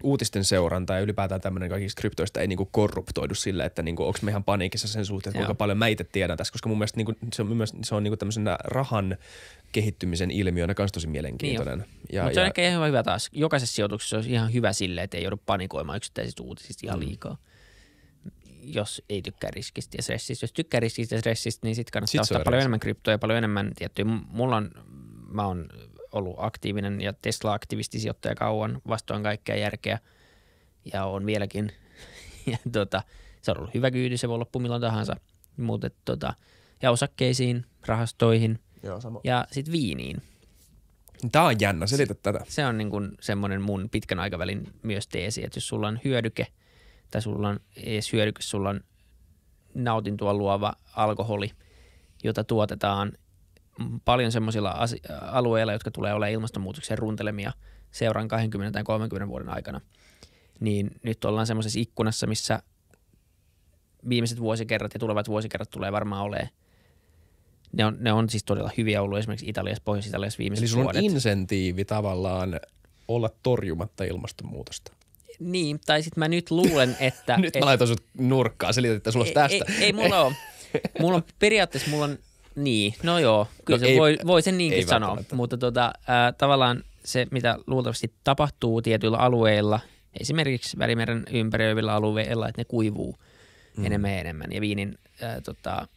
uutisten seuranta ja ylipäätään tämmöinen kaikista kryptoista ei niin kuin korruptoidu sille, että niin onko me ihan paniikissa sen suhteen, kuinka paljon mä itse tiedän tässä, koska mun mielestä kuin niin se on, myös, se on niinku tämmöisenä rahan kehittymisen ilmiönä myös tosi mielenkiintoinen. Niin ja, Mutta se on ja... ehkä ihan hyvä taas. Jokaisessa sijoituksessa on ihan hyvä sille, että ei joudu panikoimaan yksittäisistä uutisista ihan mm. liikaa. Mm jos ei tykkää riskistä ja stressistä. Jos tykkää riskistä ja stressistä, niin sitten kannattaa sit ostaa paljon enemmän kryptoja ja paljon enemmän tiettyjä. Mulla on, mä oon ollut aktiivinen ja tesla sijoittaja kauan vastoin kaikkea järkeä ja on vieläkin. ja tota, se on ollut hyvä kyyti, se voi loppua milloin tahansa. Mutta tota, ja osakkeisiin, rahastoihin Joo, sama. ja sitten viiniin. Tämä on jännä, selitä tätä. Se on niin kuin semmoinen mun pitkän aikavälin myös teesi, että jos sulla on hyödyke – että sulla on edes hyödy, kun sulla on nautintua luova alkoholi, jota tuotetaan paljon semmoisilla alueilla, jotka tulee olemaan ilmastonmuutoksen runtelemia seuraan 20 tai 30 vuoden aikana. Niin nyt ollaan semmoisessa ikkunassa, missä viimeiset vuosikerrat ja tulevat vuosikerrat tulee varmaan olemaan ne on, ne on siis todella hyviä ollut esimerkiksi Italiassa, Pohjois-Italiassa viimeiset Eli sulla on vuodet. insentiivi tavallaan olla torjumatta ilmastonmuutosta. Niin, tai sitten mä nyt luulen, että... nyt mä et, laitan sut nurkkaa, selitit, että sulla ei, tästä. Ei, ei mulla on. Mulla on periaatteessa, mulla on, niin, no joo, kyllä no se ei, voi, voi sen niinkin sanoa, mutta tota, äh, tavallaan se, mitä luultavasti tapahtuu tietyillä alueilla, esimerkiksi Välimeren ympäröivillä alueilla, että ne kuivuu mm. enemmän ja enemmän, ja viinin, äh, tota,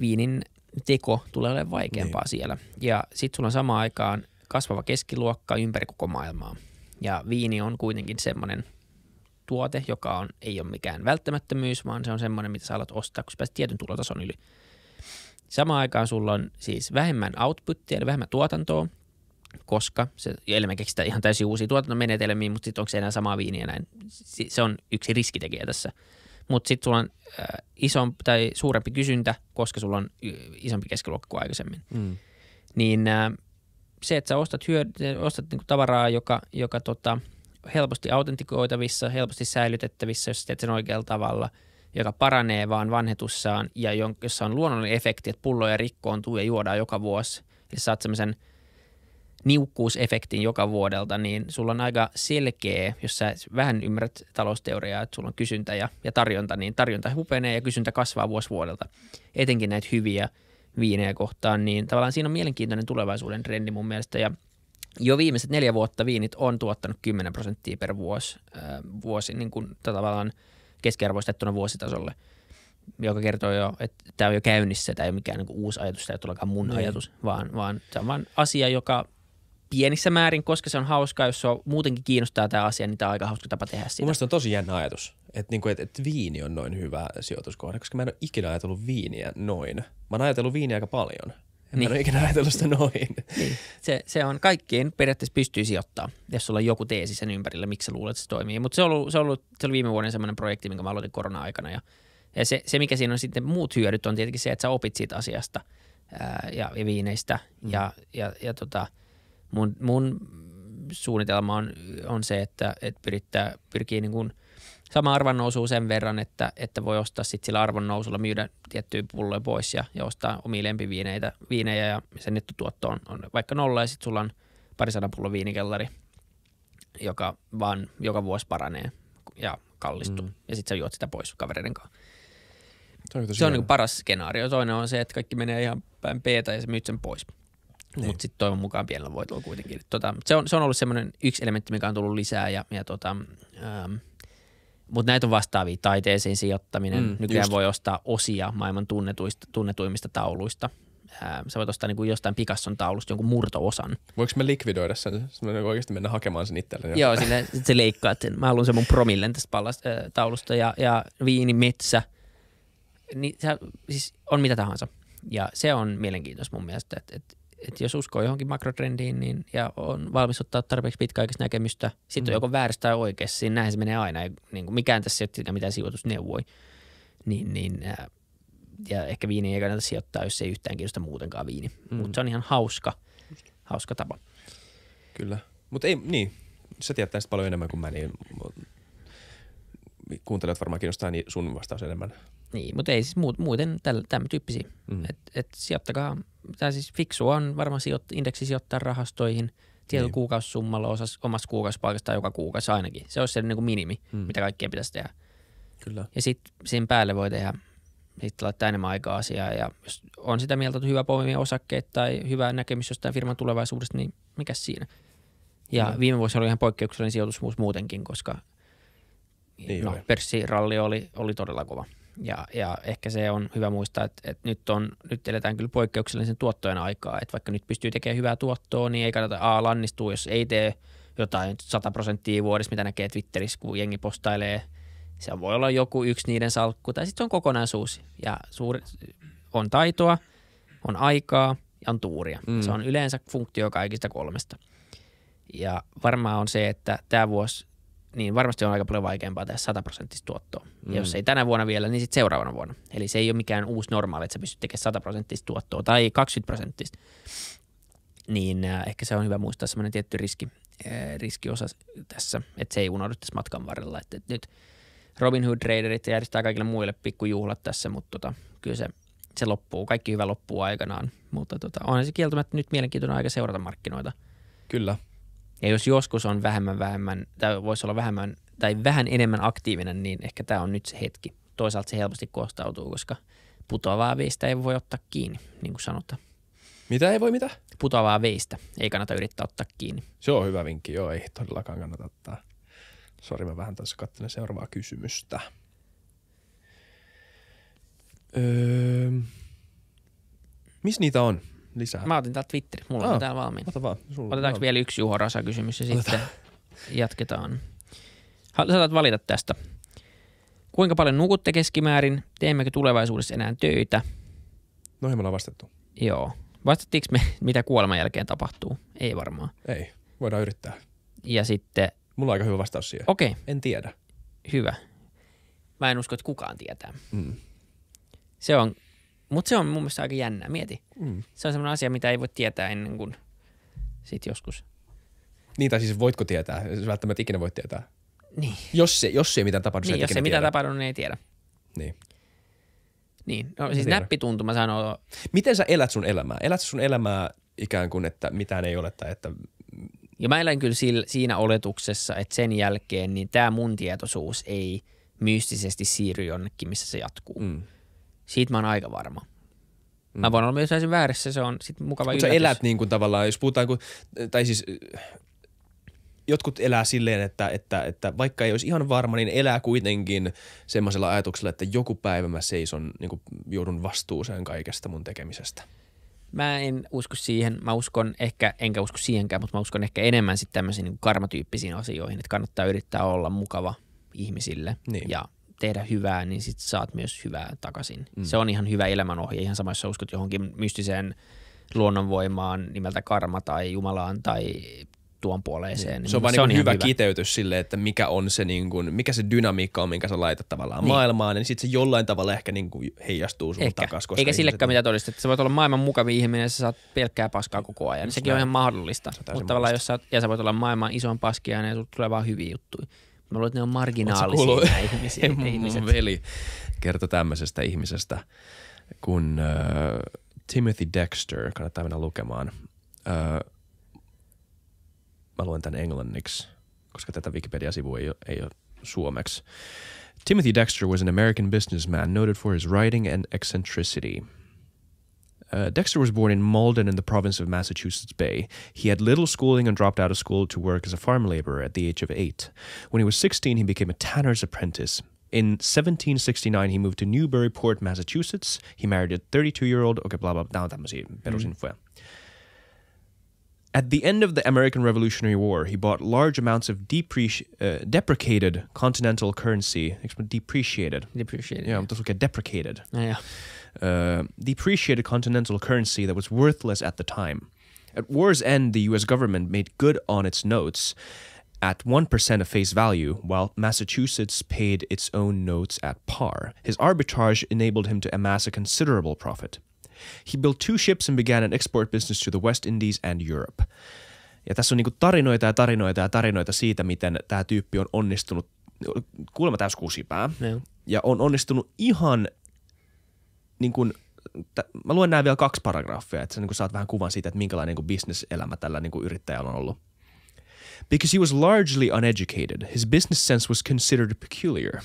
viinin teko tulee olemaan vaikeampaa niin. siellä. Ja sitten sulla on samaan aikaan kasvava keskiluokka ympäri koko maailmaa – ja viini on kuitenkin semmoinen tuote, joka on, ei ole mikään välttämättömyys, vaan se on semmoinen, mitä sä alat ostaa, kun sä pääset tietyn tulotason yli. Samaan aikaan sulla on siis vähemmän outputtia, eli vähemmän tuotantoa, koska se elämä keksitään ihan täysin uusia tuotantomenetelmiä, mutta sitten onko se enää samaa viiniä näin. Se on yksi riskitekijä tässä. Mutta sitten sulla on äh, isompi tai suurempi kysyntä, koska sulla on isompi keskiluokka kuin aikaisemmin. Mm. Niin äh, se, että sä ostat, hyö, ostat niinku tavaraa, joka, joka tota, helposti autentikoitavissa, helposti säilytettävissä, jos teet sen oikealla tavalla, joka paranee vaan vanhetussaan ja jossa on luonnollinen efekti, että pulloja rikkoontuu ja juodaan joka vuosi. Eli saat semmoisen niukkuusefektin joka vuodelta, niin sulla on aika selkeä, jos sä vähän ymmärrät talousteoriaa, että sulla on kysyntä ja, ja tarjonta, niin tarjonta hupenee ja kysyntä kasvaa vuosi vuodelta. Etenkin näitä hyviä – viinejä kohtaan, niin tavallaan siinä on mielenkiintoinen tulevaisuuden trendi mun mielestä ja jo viimeiset neljä vuotta viinit on tuottanut 10 prosenttia per vuosi, äh, vuosi niin kuin tavallaan keskiarvoistettuna vuositasolle, joka kertoo jo, että tämä on jo käynnissä, tämä ei ole mikään niin kuin uusi ajatus, tämä ei ole mun Noin. ajatus, vaan, vaan tämä on vaan asia, joka pienissä määrin, koska se on hauskaa, jos se on, muutenkin kiinnostaa tämä asia, niin tämä on aika hauska tapa tehdä sitä. Mielestäni on tosi jännä ajatus. Että niinku, et, et viini on noin hyvä sijoituskohde, koska mä en ole ikinä ajatellut viiniä noin. Mä oon ajatellut viiniä aika paljon. En niin. mä ole ikinä ajatellut sitä noin. Niin. Se, se on kaikkiin periaatteessa pystyy sijoittaa, jos sulla on joku teesi sen ympärillä, miksi sä luulet, että se toimii. Mutta se, se, ollut, se oli viime vuoden semmoinen projekti, minkä mä aloitin korona-aikana. Ja, ja se, se, mikä siinä on sitten muut hyödyt, on tietenkin se, että sä opit siitä asiasta ää, ja, ja viineistä. Mm. Ja, ja, ja tota, mun, mun suunnitelma on, on se, että et pyrittää, pyrkii niin kuin – sama arvon nousu sen verran, että, että voi ostaa sitten sillä arvon nousulla myydä tiettyjä pulloja pois ja, ja ostaa omia lempiviineitä, viinejä ja sen nettotuotto on, on vaikka nolla ja sitten sulla on parisadan pullon viinikellari, joka vaan joka vuosi paranee ja kallistuu mm. ja sitten sä juot sitä pois kavereiden kanssa. Toi se on niin paras skenaario. Toinen on se, että kaikki menee ihan päin peetä ja sä myyt sen pois. Niin. Mutta sitten toivon mukaan pienellä voitolla kuitenkin. Tota, se, on, se on ollut semmoinen yksi elementti, mikä on tullut lisää ja, ja tota, ähm, mutta näitä on vastaavia. Taiteeseen sijoittaminen. Mm, Nykyään just. voi ostaa osia maailman tunnetuista, tunnetuimmista tauluista. sä voit ostaa niin kuin jostain Picasson taulusta jonkun murto-osan. Voinko me likvidoida sen? Sitten oikeasti mennä hakemaan sen itselleni. Joo, sinne sit se leikkaa. Mä haluan sen mun promillen tästä pallasta, äh, taulusta ja, ja metsä. Niin, siis on mitä tahansa. Ja se on mielenkiintoista mun mielestä, että, että että jos uskoo johonkin makrotrendiin niin, ja on valmis ottaa tarpeeksi pitkäaikaista näkemystä, sitten mm. on joko väärässä tai oikeassa, siinä näin se menee aina. Ei, niin kuin mikään tässä ei ole mitään sijoitusneuvoi. Niin, niin, ja ehkä viini ei kannata sijoittaa, jos ei yhtään kiinnosta muutenkaan viini. Mm. Mutta se on ihan hauska, hauska tapa. Kyllä. Mutta ei, niin, sä tiedät tästä paljon enemmän kuin mä, niin kuuntelijat varmaan kiinnostaa niin sun vastaus enemmän. Niin, mutta ei siis muuten tämän tyyppisiä. Mm. Että et sijoittakaa tai siis fiksu on varmaan sijoitt- indeksi sijoittaa rahastoihin tietyn niin. kuukausisummalla osas, omasta kuukausipaikasta joka kuukausi ainakin. Se olisi se niin kuin minimi, mm. mitä kaikkea pitäisi tehdä. Kyllä. Ja sitten sen päälle voi tehdä sitten laittaa enemmän aikaa asiaan. ja jos on sitä mieltä, että hyvä poimia osakkeet tai hyvä näkemys jostain firman tulevaisuudesta, niin mikä siinä? Ja mm. viime vuosi oli ihan poikkeuksellinen sijoitus muutenkin, koska niin no, pörssiralli oli, oli todella kova. Ja, ja ehkä se on hyvä muistaa, että, että nyt, on, nyt eletään kyllä poikkeuksellisen tuottojen aikaa, että vaikka nyt pystyy tekemään hyvää tuottoa, niin ei kannata A lannistua, jos ei tee jotain 100 prosenttia vuodessa, mitä näkee Twitterissä, kun jengi postailee. Se voi olla joku yksi niiden salkku tai sitten on kokonaisuus ja suuri, on taitoa, on aikaa ja on tuuria. Mm. Se on yleensä funktio kaikista kolmesta. Ja varmaan on se, että tämä vuosi niin varmasti on aika paljon vaikeampaa tehdä 100 prosenttista tuottoa. Mm. Ja jos mm. ei tänä vuonna vielä, niin sitten seuraavana vuonna. Eli se ei ole mikään uusi normaali, että sä pystyt tekemään 100 prosenttista tuottoa tai 20 prosenttista. Niin äh, ehkä se on hyvä muistaa semmoinen tietty riski, äh, riskiosa tässä, että se ei unohdu tässä matkan varrella. Että, että nyt Hood Raiderit järjestää kaikille muille pikkujuhlat tässä, mutta tota, kyllä se, se loppuu. Kaikki hyvä loppuu aikanaan, mutta tota, onhan se kieltämättä nyt mielenkiintoinen aika seurata markkinoita. Kyllä. Ja jos joskus on vähemmän, vähemmän tai voisi olla vähemmän tai vähän enemmän aktiivinen, niin ehkä tämä on nyt se hetki. Toisaalta se helposti koostautuu, koska putoavaa veistä ei voi ottaa kiinni, niin kuin sanotaan. Mitä ei voi mitä? Putoavaa veistä ei kannata yrittää ottaa kiinni. Se on hyvä vinkki, joo, ei todellakaan kannata ottaa. Sori, mä vähän tässä katselen seuraavaa kysymystä. Öö, missä niitä on? lisää? Mä otin täältä Twitterit, mulla oh. on ah, täällä valmiin. Ota vaan. Sulla Otetaanko on. vielä yksi Juho Rasa-kysymys ja Otetaan. sitten jatketaan. Saatat valita tästä. Kuinka paljon nukutte keskimäärin? Teemmekö tulevaisuudessa enää töitä? ei me ollaan vastattu. Joo. Vastattiinko me, mitä kuoleman jälkeen tapahtuu? Ei varmaan. Ei. Voidaan yrittää. Ja sitten... Mulla on aika hyvä vastaus siihen. Okei. Okay. En tiedä. Hyvä. Mä en usko, että kukaan tietää. Mm. Se on mutta se on mun mielestä aika jännää, mieti. Mm. Se on semmoinen asia, mitä ei voi tietää ennen kuin sit joskus. Niin, tai siis voitko tietää? Siis välttämättä ikinä voit tietää. Niin. Jos, se, jos ei mitään tapahdu, niin, ei jos ei mitään tapahdu, niin ei tiedä. Niin. Niin, no, siis näppituntuma sanoo. Miten sä elät sun elämää? Elät sun elämää ikään kuin, että mitään ei ole tai että... Ja mä elän kyllä sillä, siinä oletuksessa, että sen jälkeen niin tämä mun tietoisuus ei mystisesti siirry jonnekin, missä se jatkuu. Mm. Siitä mä oon aika varma. Mä mm. voin olla myös täysin väärässä, se on sit mukava Mutta sä elät niin kuin tavallaan, jos puhutaan kuin, tai siis äh, jotkut elää silleen, että, että, että vaikka ei olisi ihan varma, niin elää kuitenkin semmoisella ajatuksella, että joku päivä mä seison, niin kuin joudun vastuuseen kaikesta mun tekemisestä. Mä en usko siihen. Mä uskon ehkä, enkä usko siihenkään, mutta mä uskon ehkä enemmän sitten tämmöisiin niin karmatyyppisiin asioihin, että kannattaa yrittää olla mukava ihmisille niin. ja tehdä hyvää, niin sit saat myös hyvää takaisin. Mm. Se on ihan hyvä elämänohje, ihan sama, jos uskot johonkin mystiseen luonnonvoimaan nimeltä karma tai Jumalaan tai tuon puoleeseen. Mm. Niin se on vain se niin on niinku hyvä, hyvä kiteytys sille, että mikä on se, niin kuin, mikä se dynamiikka on, minkä sä laitat tavallaan niin. maailmaan, niin sitten se jollain tavalla ehkä niin kuin heijastuu sun takaisin. Eikä sillekään mitä todistaa, että sä voit olla maailman mukavin ihminen ja sä saat pelkkää paskaa koko ajan. Sekin näin. on ihan mahdollista. Mutta tavallaan jos sä, ja sä voit olla maailman isoin paskia, ja niin tulee vaan hyviä juttuja. Mä luulen, että ne on marginaalisia ihmisiä. mun ihmiset. veli kertoi tämmöisestä ihmisestä, kun uh, Timothy Dexter, kannattaa mennä lukemaan. Uh, mä luen tämän englanniksi, koska tätä Wikipedia-sivua ei, ei ole suomeksi. Timothy Dexter was an American businessman noted for his writing and eccentricity – Uh, Dexter was born in Malden in the province of Massachusetts Bay. He had little schooling and dropped out of school to work as a farm laborer at the age of eight. When he was 16, he became a tanner's apprentice. In 1769, he moved to Newburyport, Massachusetts. He married a 32 year old. Okay, blah, blah, blah. No, estamos ahí, pero mm. At the end of the American Revolutionary War, he bought large amounts of depreci- uh, deprecated continental currency. Depreciated. Depreciated. Yeah, ah, yeah. will get deprecated. yeah. Uh, depreciated continental currency that was worthless at the time. At war's end, the US government made good on its notes at 1% of face value, while Massachusetts paid its own notes at par. His arbitrage enabled him to amass a considerable profit. He built two ships and began an export business to the West Indies and Europe. Ja tässä on niinku tarinoita ja tarinoita ja tarinoita siitä, miten tämä tyyppi on onnistunut, kuulemma täys kusipää, no. ja on onnistunut ihan niin kuin, mä luen nämä vielä kaksi paragraafia, että sä niin kuin saat vähän kuvan siitä, että minkälainen niin bisneselämä tällä niin kuin yrittäjällä on ollut. Because he was largely uneducated, his business sense was considered peculiar.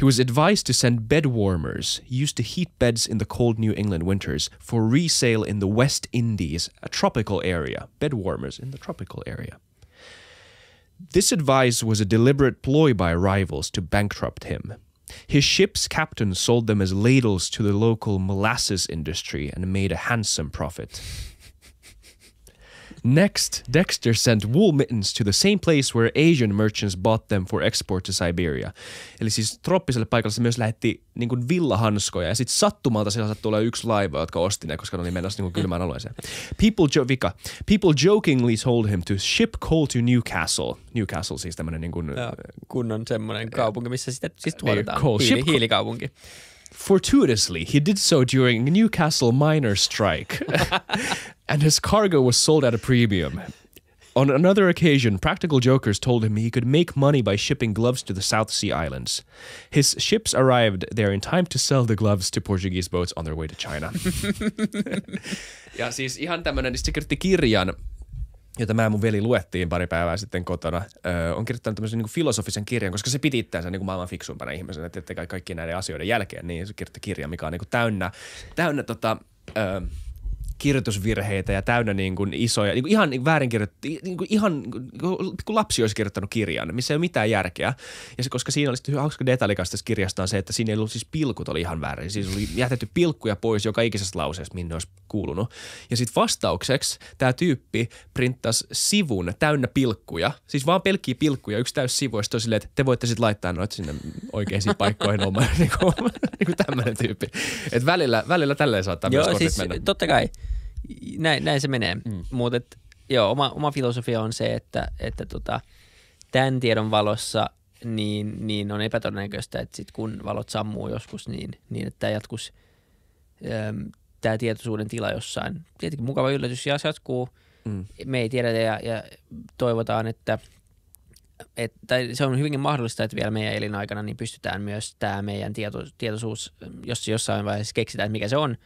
He was advised to send bed warmers, used to heat beds in the cold New England winters, for resale in the West Indies, a tropical area. Bed warmers in the tropical area. This advice was a deliberate ploy by rivals to bankrupt him. His ship's captain sold them as ladles to the local molasses industry and made a handsome profit. Next, Dexter sent wool mittens to the same place where Asian merchants bought them for export to Siberia. Eli siis troppiselle paikalle se myös lähetti niin kuin villahanskoja ja sitten sattumalta siellä saattoi olla yksi laiva, jotka osti ne, koska ne oli menossa niin kylmään alueeseen. People, jo- vika. People jokingly told him to ship coal to Newcastle. Newcastle siis tämmöinen niin kuin, ja, kunnon semmoinen kaupunki, missä sitä siis niin, tuotetaan. Coal. Hiili, hiilikaupunki. Fortuitously, he did so during Newcastle miner strike, and his cargo was sold at a premium. On another occasion, practical jokers told him he could make money by shipping gloves to the South Sea Islands. His ships arrived there in time to sell the gloves to Portuguese boats on their way to China. ja siis ihan tämmönen, sitten kirjan jota mä ja mun veli luettiin pari päivää sitten kotona, öö, on kirjoittanut tämmöisen niin filosofisen kirjan, koska se piti itseänsä niin maailman fiksumpana ihmisenä, että kaikki näiden asioiden jälkeen, niin se kirjoitti kirja, mikä on niin kuin täynnä, täynnä tota, öö, kirjoitusvirheitä ja täynnä niin kuin isoja, niin kuin ihan niin väärinkirjoittu, niin kuin ihan niin kuin lapsi olisi kirjoittanut kirjan, missä ei ole mitään järkeä. Ja se, koska siinä oli sitten hauska detalji tässä kirjasta on se, että siinä ei ollut siis pilkut oli ihan väärin. Siis oli jätetty pilkkuja pois joka ikisestä lauseesta, minne olisi kuulunut. Ja sitten vastaukseksi tämä tyyppi printtasi sivun täynnä pilkkuja, siis vaan pelkkiä pilkkuja, yksi täys sivu, ja sitten että te voitte sitten laittaa noita sinne oikeisiin paikkoihin omaan, niin kuin, niin kuin tämmöinen tyyppi. Et välillä, välillä tälleen saattaa Joo, myös siis, mennä. totta kai näin, näin se menee. Mm. Mutta joo, oma, oma filosofia on se, että, että tota, tämän tiedon valossa niin, niin on epätodennäköistä, että sit kun valot sammuu joskus, niin, niin että jatkus tämä tietoisuuden tila jossain. Tietenkin mukava yllätys ja se jatkuu. Mm. Me ei tiedetä ja, ja toivotaan, että, että se on hyvinkin mahdollista, että vielä meidän elinaikana niin pystytään myös tämä meidän tieto, tietoisuus, jos jossain vaiheessa keksitään, mikä se on –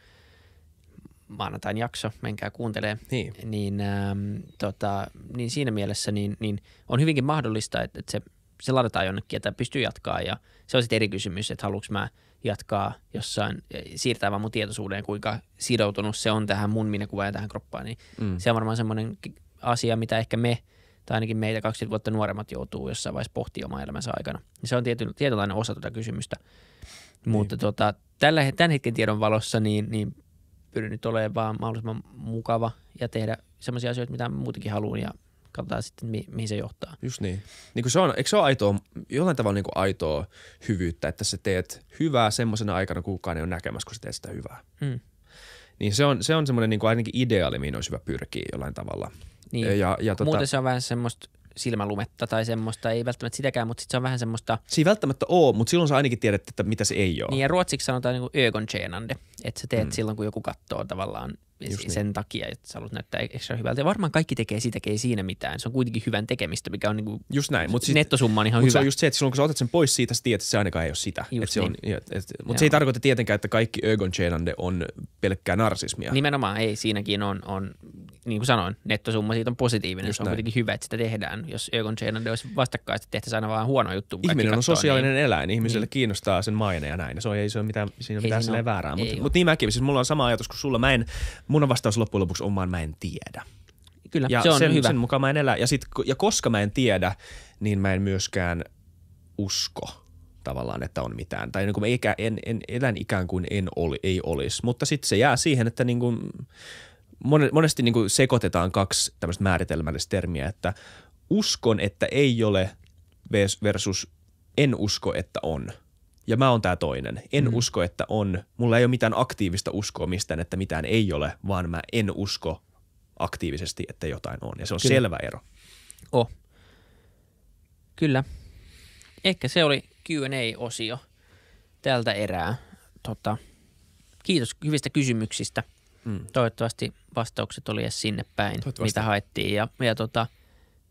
maanantain jakso, menkää kuuntelee, niin, niin, ähm, tota, niin siinä mielessä niin, niin on hyvinkin mahdollista, että, että se, se ladataan jonnekin ja tämä pystyy jatkaa ja se on sitten eri kysymys, että haluanko mä jatkaa jossain, siirtää vaan mun tietoisuuden, kuinka sidoutunut se on tähän mun minäkuvaan ja tähän kroppaan, niin mm. se on varmaan semmoinen asia, mitä ehkä me tai ainakin meitä 20 vuotta nuoremmat joutuu jossain vaiheessa pohtimaan oman elämänsä aikana. se on tiety, tietynlainen osa tätä tuota kysymystä. Niin. Mutta niin. tota, tällä, tämän hetken tiedon valossa niin, niin pyrin nyt olemaan vaan mahdollisimman mukava ja tehdä sellaisia asioita, mitä muutenkin haluan ja katsotaan sitten, mi- mihin se johtaa. Just niin. niin kuin se on, eikö se ole aitoa, jollain tavalla niin kuin aitoa hyvyyttä, että sä teet hyvää semmoisena aikana, kun kukaan ei ole näkemässä, kun sä teet sitä hyvää. Hmm. Niin se on, se on semmoinen niin kuin ainakin ideaali, mihin olisi hyvä pyrkiä jollain tavalla. Niin. Ja, ja tota... Muuten se on vähän semmoista silmälumetta tai semmoista, ei välttämättä sitäkään, mutta sit se on vähän semmoista. Siinä välttämättä oo, mutta silloin sä ainakin tiedät, että mitä se ei ole. Niin ja ruotsiksi sanotaan niin ögonsenande, että sä teet mm. silloin, kun joku katsoo tavallaan Siis niin. sen takia, että sä haluat näyttää e- ekstra hyvältä. Ja varmaan kaikki tekee siitäkin ei siinä mitään. Se on kuitenkin hyvän tekemistä, mikä on niinku just näin, mut sit, nettosumma on ihan mut hyvä. se on just se, että silloin kun sä otat sen pois siitä, sä tiedät, että se ainakaan ei ole sitä. niin. se on, niin. et, mutta se ei tarkoita tietenkään, että kaikki Ögon Chenande on pelkkää narsismia. Nimenomaan ei, siinäkin on, on niin kuin sanoin, nettosumma siitä on positiivinen. Just se on näin. kuitenkin hyvä, että sitä tehdään. Jos Ögon Chenande olisi vastakkaista, tehtäisiin aina vaan huono juttu. Ihminen on niin- sosiaalinen niin, eläin, ihmiselle niin. kiinnostaa sen maine ja näin. Se on, ei se ole mitään, siinä ei mitään on, väärää. Mutta mut niin mäkin, siis mulla on sama ajatus kuin sulla. Mä en, mun vastaus loppujen lopuksi on vaan mä en tiedä. Kyllä, ja se on sen, hyvä. sen mukaan mä en elä. Ja, sit, ja koska mä en tiedä, niin mä en myöskään usko tavallaan, että on mitään. Tai niin kuin mä ikä, en, en, elän ikään kuin en oli, ei olisi. Mutta sitten se jää siihen, että niin kuin, monesti niin kuin sekoitetaan kaksi tämmöistä määritelmällistä termiä, että uskon, että ei ole versus en usko, että on – ja mä oon tää toinen. En mm. usko, että on. Mulla ei ole mitään aktiivista uskoa mistään, että mitään ei ole, vaan mä en usko aktiivisesti, että jotain on. Ja se on Kyllä. selvä ero. Oh. Kyllä. Ehkä se oli Q&A-osio tältä erää. Tota, kiitos hyvistä kysymyksistä. Mm. Toivottavasti vastaukset oli edes sinne päin, mitä haettiin. Ja, ja tota,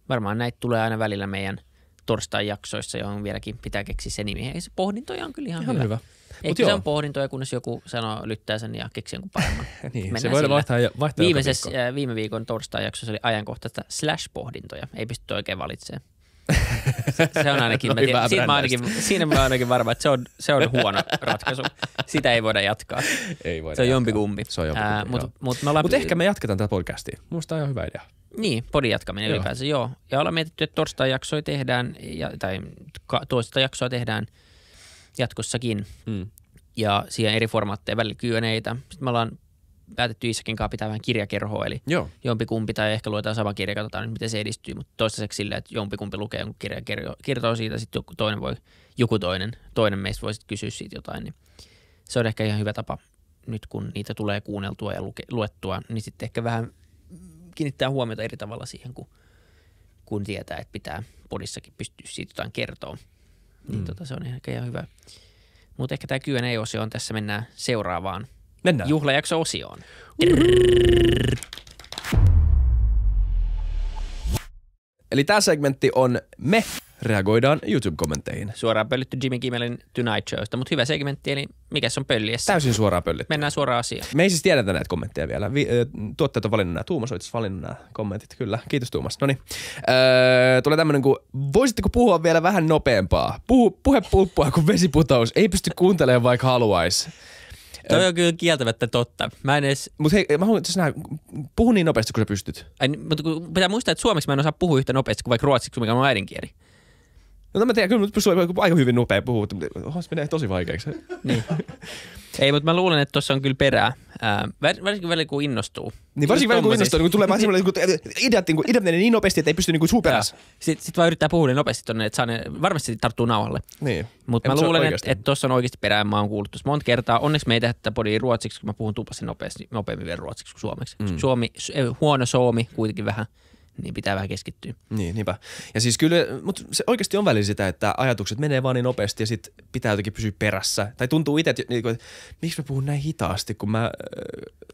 varmaan näitä tulee aina välillä meidän – torstai-jaksoissa, johon vieläkin pitää keksiä se nimi. Ei se pohdintoja on kyllä ihan, ihan hyvä. hyvä. Eikö se on pohdintoja, kunnes joku sanoo lyttää sen ja keksii jonkun paremman. niin, Mennään se voi vaihtaa, vaihtaa Viimeisessä, viikko. viime viikon torstai-jaksossa oli että slash-pohdintoja. Ei pysty oikein valitsemaan. Se, se on ainakin, mä tiedän, siinä, mä ainakin, siinä mä ainakin varma, että se on, se on huono ratkaisu. Sitä ei voida jatkaa. Ei voida se on jompikumpi. Se on äh, Mutta mut ollaan... mut ehkä me jatketaan tätä podcastia. Musta on ihan hyvä idea. Niin, podin jatkaminen joo. ylipäänsä, joo. Ja ollaan mietitty, että torstai-jaksoja tehdään, ja, tai toista jaksoa tehdään jatkossakin. Mm. Ja siihen eri formaatteja välillä Q&Aitä. Sitten me ollaan päätetty kanssa pitää vähän kirjakerhoa, eli Joo. jompikumpi tai ehkä luetaan sama kirja, katsotaan nyt, miten se edistyy, mutta toistaiseksi silleen, että jompikumpi lukee jonkun kirjan kertoo siitä, sitten joku toinen voi, joku toinen, toinen meistä voi sitten kysyä siitä jotain, niin se on ehkä ihan hyvä tapa nyt kun niitä tulee kuunneltua ja luke, luettua, niin sitten ehkä vähän kiinnittää huomiota eri tavalla siihen, kun, kun tietää, että pitää podissakin pystyä siitä jotain kertoa. Niin mm. tota, se on ehkä ihan hyvä. Mutta ehkä tämä Q&A-osio on tässä, mennään seuraavaan – Mennään. Juhlajakso-osioon. Eli tämä segmentti on me reagoidaan YouTube-kommentteihin. Suoraan pöllitty Jimmy Kimmelin Tonight Showsta, mutta hyvä segmentti, eli mikä se on pölliessä? Täysin suoraan pöllitty. Mennään suoraan asiaan. Me ei siis tiedetä näitä kommentteja vielä. Vi- äh, tuottajat on valinnut nämä. Tuumas on valinnut nämä kommentit, kyllä. Kiitos Tuumas. No niin. Öö, tulee tämmöinen kuin, voisitteko puhua vielä vähän nopeampaa? Puhu, puhe pulppua kuin vesiputous. Ei pysty kuuntelemaan vaikka haluaisi. Toi on kyllä kieltämättä totta. Mä en edes... Mut hei, mä haluan, että puhu niin nopeasti kuin sä pystyt. Ai, mutta pitää muistaa, että suomeksi mä en osaa puhua yhtä nopeasti kuin vaikka ruotsiksi, mikä on äidinkieli. No mä tiedän, kyllä nyt pystyy aika hyvin nopea puhua, mutta se menee tosi vaikeaksi. niin. Ei, mutta mä luulen, että tuossa on kyllä perää. varsinkin välillä, kun innostuu. Niin varsinkin välillä, kun innostuu, niin tulee vähän semmoinen, kun ideat, niin kuin, ideat menee niin nopeasti, että ei pysty niin superas. Sitten sit vaan yrittää puhua niin nopeasti tuonne, että saa ne, varmasti tarttuu nauhalle. Niin. Mutta mä mut luulen, että et tuossa on oikeasti perää. Mä oon kuullut tuossa monta kertaa. Onneksi me ei tehdä tätä podia ruotsiksi, kun mä puhun tuplasti nopeasti, nopeammin vielä ruotsiksi kuin suomeksi. Mm. Suomi, huono suomi kuitenkin vähän niin pitää vähän keskittyä. Niin, niinpä. Ja siis kyllä, mutta se oikeasti on välillä sitä, että ajatukset menee vaan niin nopeasti ja sitten pitää jotenkin pysyä perässä. Tai tuntuu itse, että, niin että miksi mä puhun näin hitaasti, kun mä... Äh...